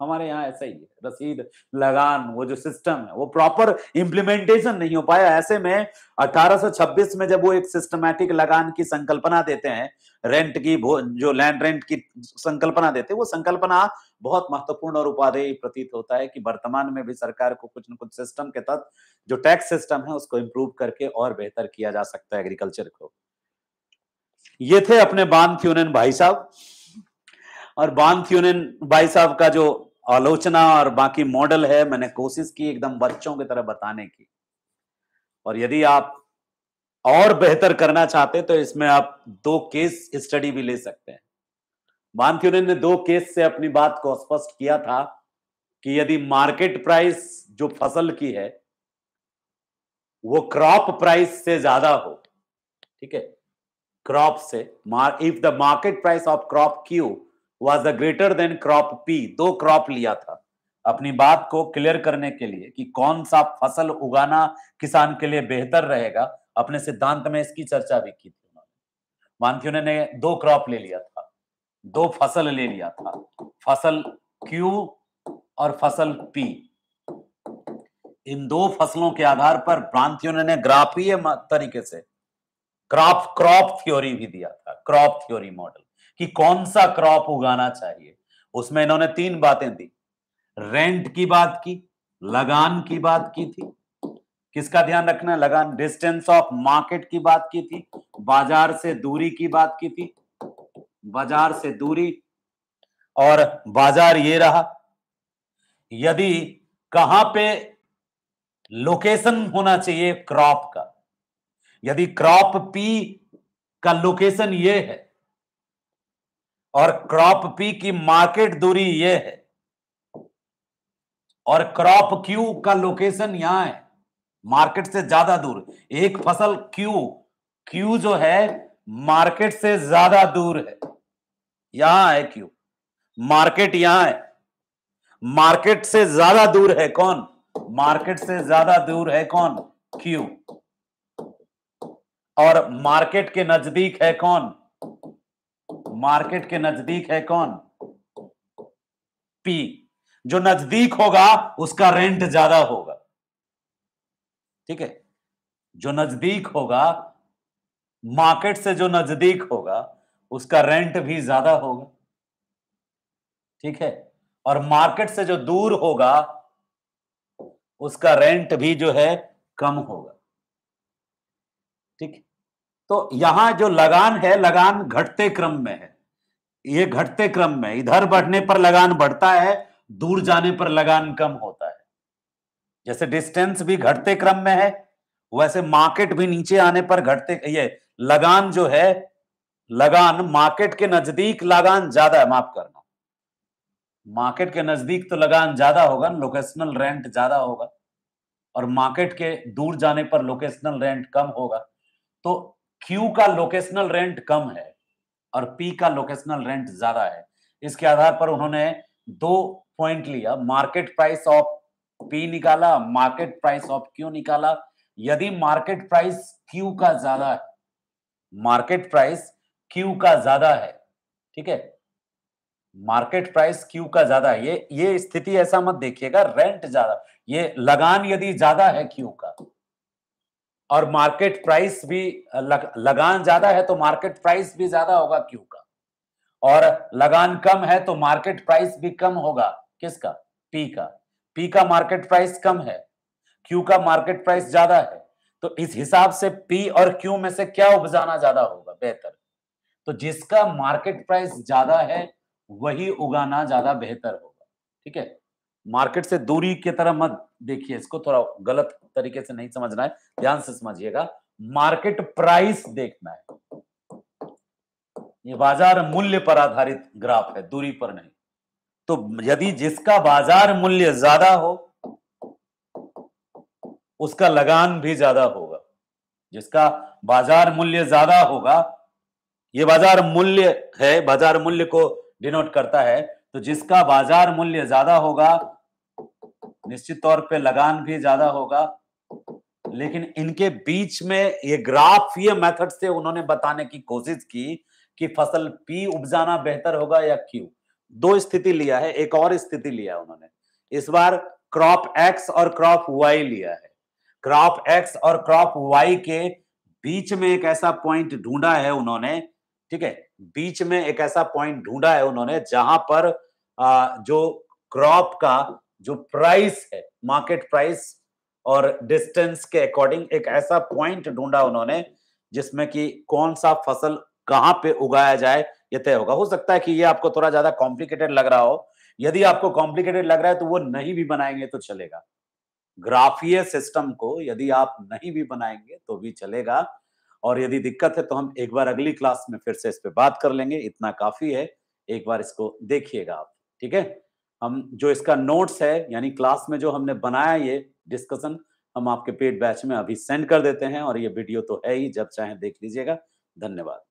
हमारे यहाँ ऐसा ही है रसीद लगान वो जो सिस्टम है वो प्रॉपर इम्प्लीमेंटेशन नहीं हो पाया ऐसे में 1826 में जब वो एक सिस्टमैटिक लगान की संकल्पना देते हैं रेंट की जो लैंड रेंट की संकल्पना देते हैं वो संकल्पना बहुत महत्वपूर्ण और उपाधेय प्रतीत होता है कि वर्तमान में भी सरकार को कुछ न कुछ सिस्टम के तहत जो टैक्स सिस्टम है उसको इम्प्रूव करके और बेहतर किया जा सकता है एग्रीकल्चर को ये थे अपने बान थ्यूनियन भाई साहब और बान थ्यूनियन भाई साहब का जो आलोचना और बाकी मॉडल है मैंने कोशिश की एकदम बच्चों की तरह बताने की और यदि आप और बेहतर करना चाहते तो इसमें आप दो केस स्टडी भी ले सकते हैं मानक्यूरन ने दो केस से अपनी बात को स्पष्ट किया था कि यदि मार्केट प्राइस जो फसल की है वो क्रॉप प्राइस से ज्यादा हो ठीक है क्रॉप से if the market price of crop Q was a greater than crop P दो क्रॉप लिया था अपनी बात को क्लियर करने के लिए कि कौन सा फसल उगाना किसान के लिए बेहतर रहेगा अपने सिद्धांत में इसकी चर्चा भी की थी मानकी उन्होंने दो क्रॉप ले लिया था दो फसल ले लिया था फसल क्यू और फसल पी इन दो फसलों के आधार पर भ्रांतियों ने ग्राफीय तरीके से क्रॉप क्रॉप थ्योरी भी दिया था क्रॉप थ्योरी मॉडल कि कौन सा क्रॉप उगाना चाहिए उसमें इन्होंने तीन बातें दी रेंट की बात की लगान की बात की थी किसका ध्यान रखना है लगान डिस्टेंस ऑफ मार्केट की बात की थी बाजार से दूरी की बात की थी बाजार से दूरी और बाजार ये रहा यदि कहां पे लोकेशन होना चाहिए क्रॉप का यदि क्रॉप पी का लोकेशन ये है और क्रॉप पी की मार्केट दूरी ये है और क्रॉप क्यू का लोकेशन यहां है मार्केट से ज्यादा दूर एक फसल क्यू क्यू जो है मार्केट से ज्यादा दूर है यहां है क्यू मार्केट यहां है मार्केट से ज्यादा दूर है कौन मार्केट से ज्यादा दूर है कौन क्यू और मार्केट के नजदीक है कौन मार्केट के नजदीक है कौन पी जो नजदीक होगा उसका रेंट ज्यादा होगा ठीक है जो नजदीक होगा मार्केट से जो नजदीक होगा उसका रेंट भी ज्यादा होगा ठीक है और मार्केट से जो दूर होगा उसका रेंट भी जो है कम होगा ठीक है तो यहां जो लगान है लगान घटते क्रम में है ये घटते क्रम में इधर बढ़ने पर लगान बढ़ता है दूर जाने पर लगान कम होता है जैसे डिस्टेंस भी घटते क्रम में है वैसे मार्केट भी नीचे आने पर घटते ये लगान जो है लगान मार्केट के नजदीक लगान ज्यादा है माफ करना मार्केट के नजदीक तो लगान ज्यादा होगा लोकेशनल रेंट ज्यादा होगा और मार्केट के दूर जाने पर लोकेशनल रेंट कम होगा तो क्यू का लोकेशनल रेंट कम है और पी का लोकेशनल रेंट ज्यादा है इसके आधार पर उन्होंने दो पॉइंट लिया मार्केट प्राइस ऑफ पी निकाला मार्केट प्राइस ऑफ क्यू निकाला यदि मार्केट प्राइस क्यू का ज्यादा है मार्केट प्राइस क्यू का ज्यादा है ठीक है मार्केट प्राइस क्यू का ज्यादा है ये ये स्थिति ऐसा मत देखिएगा रेंट ज्यादा ये लगान यदि ज्यादा है क्यू का और मार्केट प्राइस भी लग, लगान ज्यादा है तो मार्केट प्राइस भी ज्यादा होगा क्यू का और लगान कम है तो मार्केट प्राइस भी कम होगा किसका पी का पी का मार्केट प्राइस कम है क्यू का मार्केट प्राइस ज्यादा है तो इस हिसाब से पी और क्यू में से क्या उपजाना ज्यादा होगा बेहतर तो जिसका मार्केट प्राइस ज्यादा है वही उगाना ज्यादा बेहतर होगा ठीक है मार्केट से दूरी की तरह मत देखिए इसको थोड़ा गलत तरीके से नहीं समझना है ध्यान से समझिएगा मार्केट प्राइस देखना है ये बाजार मूल्य पर आधारित ग्राफ है दूरी पर नहीं तो यदि जिसका बाजार मूल्य ज्यादा हो उसका लगान भी ज्यादा होगा जिसका बाजार मूल्य ज्यादा होगा ये बाजार मूल्य है बाजार मूल्य को डिनोट करता है तो जिसका बाजार मूल्य ज्यादा होगा निश्चित तौर पे लगान भी ज्यादा होगा लेकिन इनके बीच में ये ग्राफ ये मेथड से उन्होंने बताने की कोशिश की कि फसल पी उपजाना बेहतर होगा या क्यू दो स्थिति लिया है एक और स्थिति लिया है उन्होंने इस बार क्रॉप एक्स और क्रॉप वाई लिया है क्रॉप एक्स और क्रॉप वाई के बीच में एक ऐसा पॉइंट ढूंढा है उन्होंने ठीक है बीच में एक ऐसा पॉइंट ढूंढा है उन्होंने जहां पर आ, जो क्रॉप का जो प्राइस है मार्केट प्राइस और डिस्टेंस के अकॉर्डिंग एक ऐसा पॉइंट ढूंढा उन्होंने जिसमें कि कौन सा फसल कहां पे उगाया जाए ये तय होगा हो सकता है कि ये आपको थोड़ा ज्यादा कॉम्प्लिकेटेड लग रहा हो यदि आपको कॉम्प्लिकेटेड लग रहा है तो वो नहीं भी बनाएंगे तो चलेगा ग्राफीय सिस्टम को यदि आप नहीं भी बनाएंगे तो भी चलेगा और यदि दिक्कत है तो हम एक बार अगली क्लास में फिर से इस पर बात कर लेंगे इतना काफी है एक बार इसको देखिएगा आप ठीक है हम जो इसका नोट्स है यानी क्लास में जो हमने बनाया ये डिस्कशन हम आपके पेड बैच में अभी सेंड कर देते हैं और ये वीडियो तो है ही जब चाहे देख लीजिएगा धन्यवाद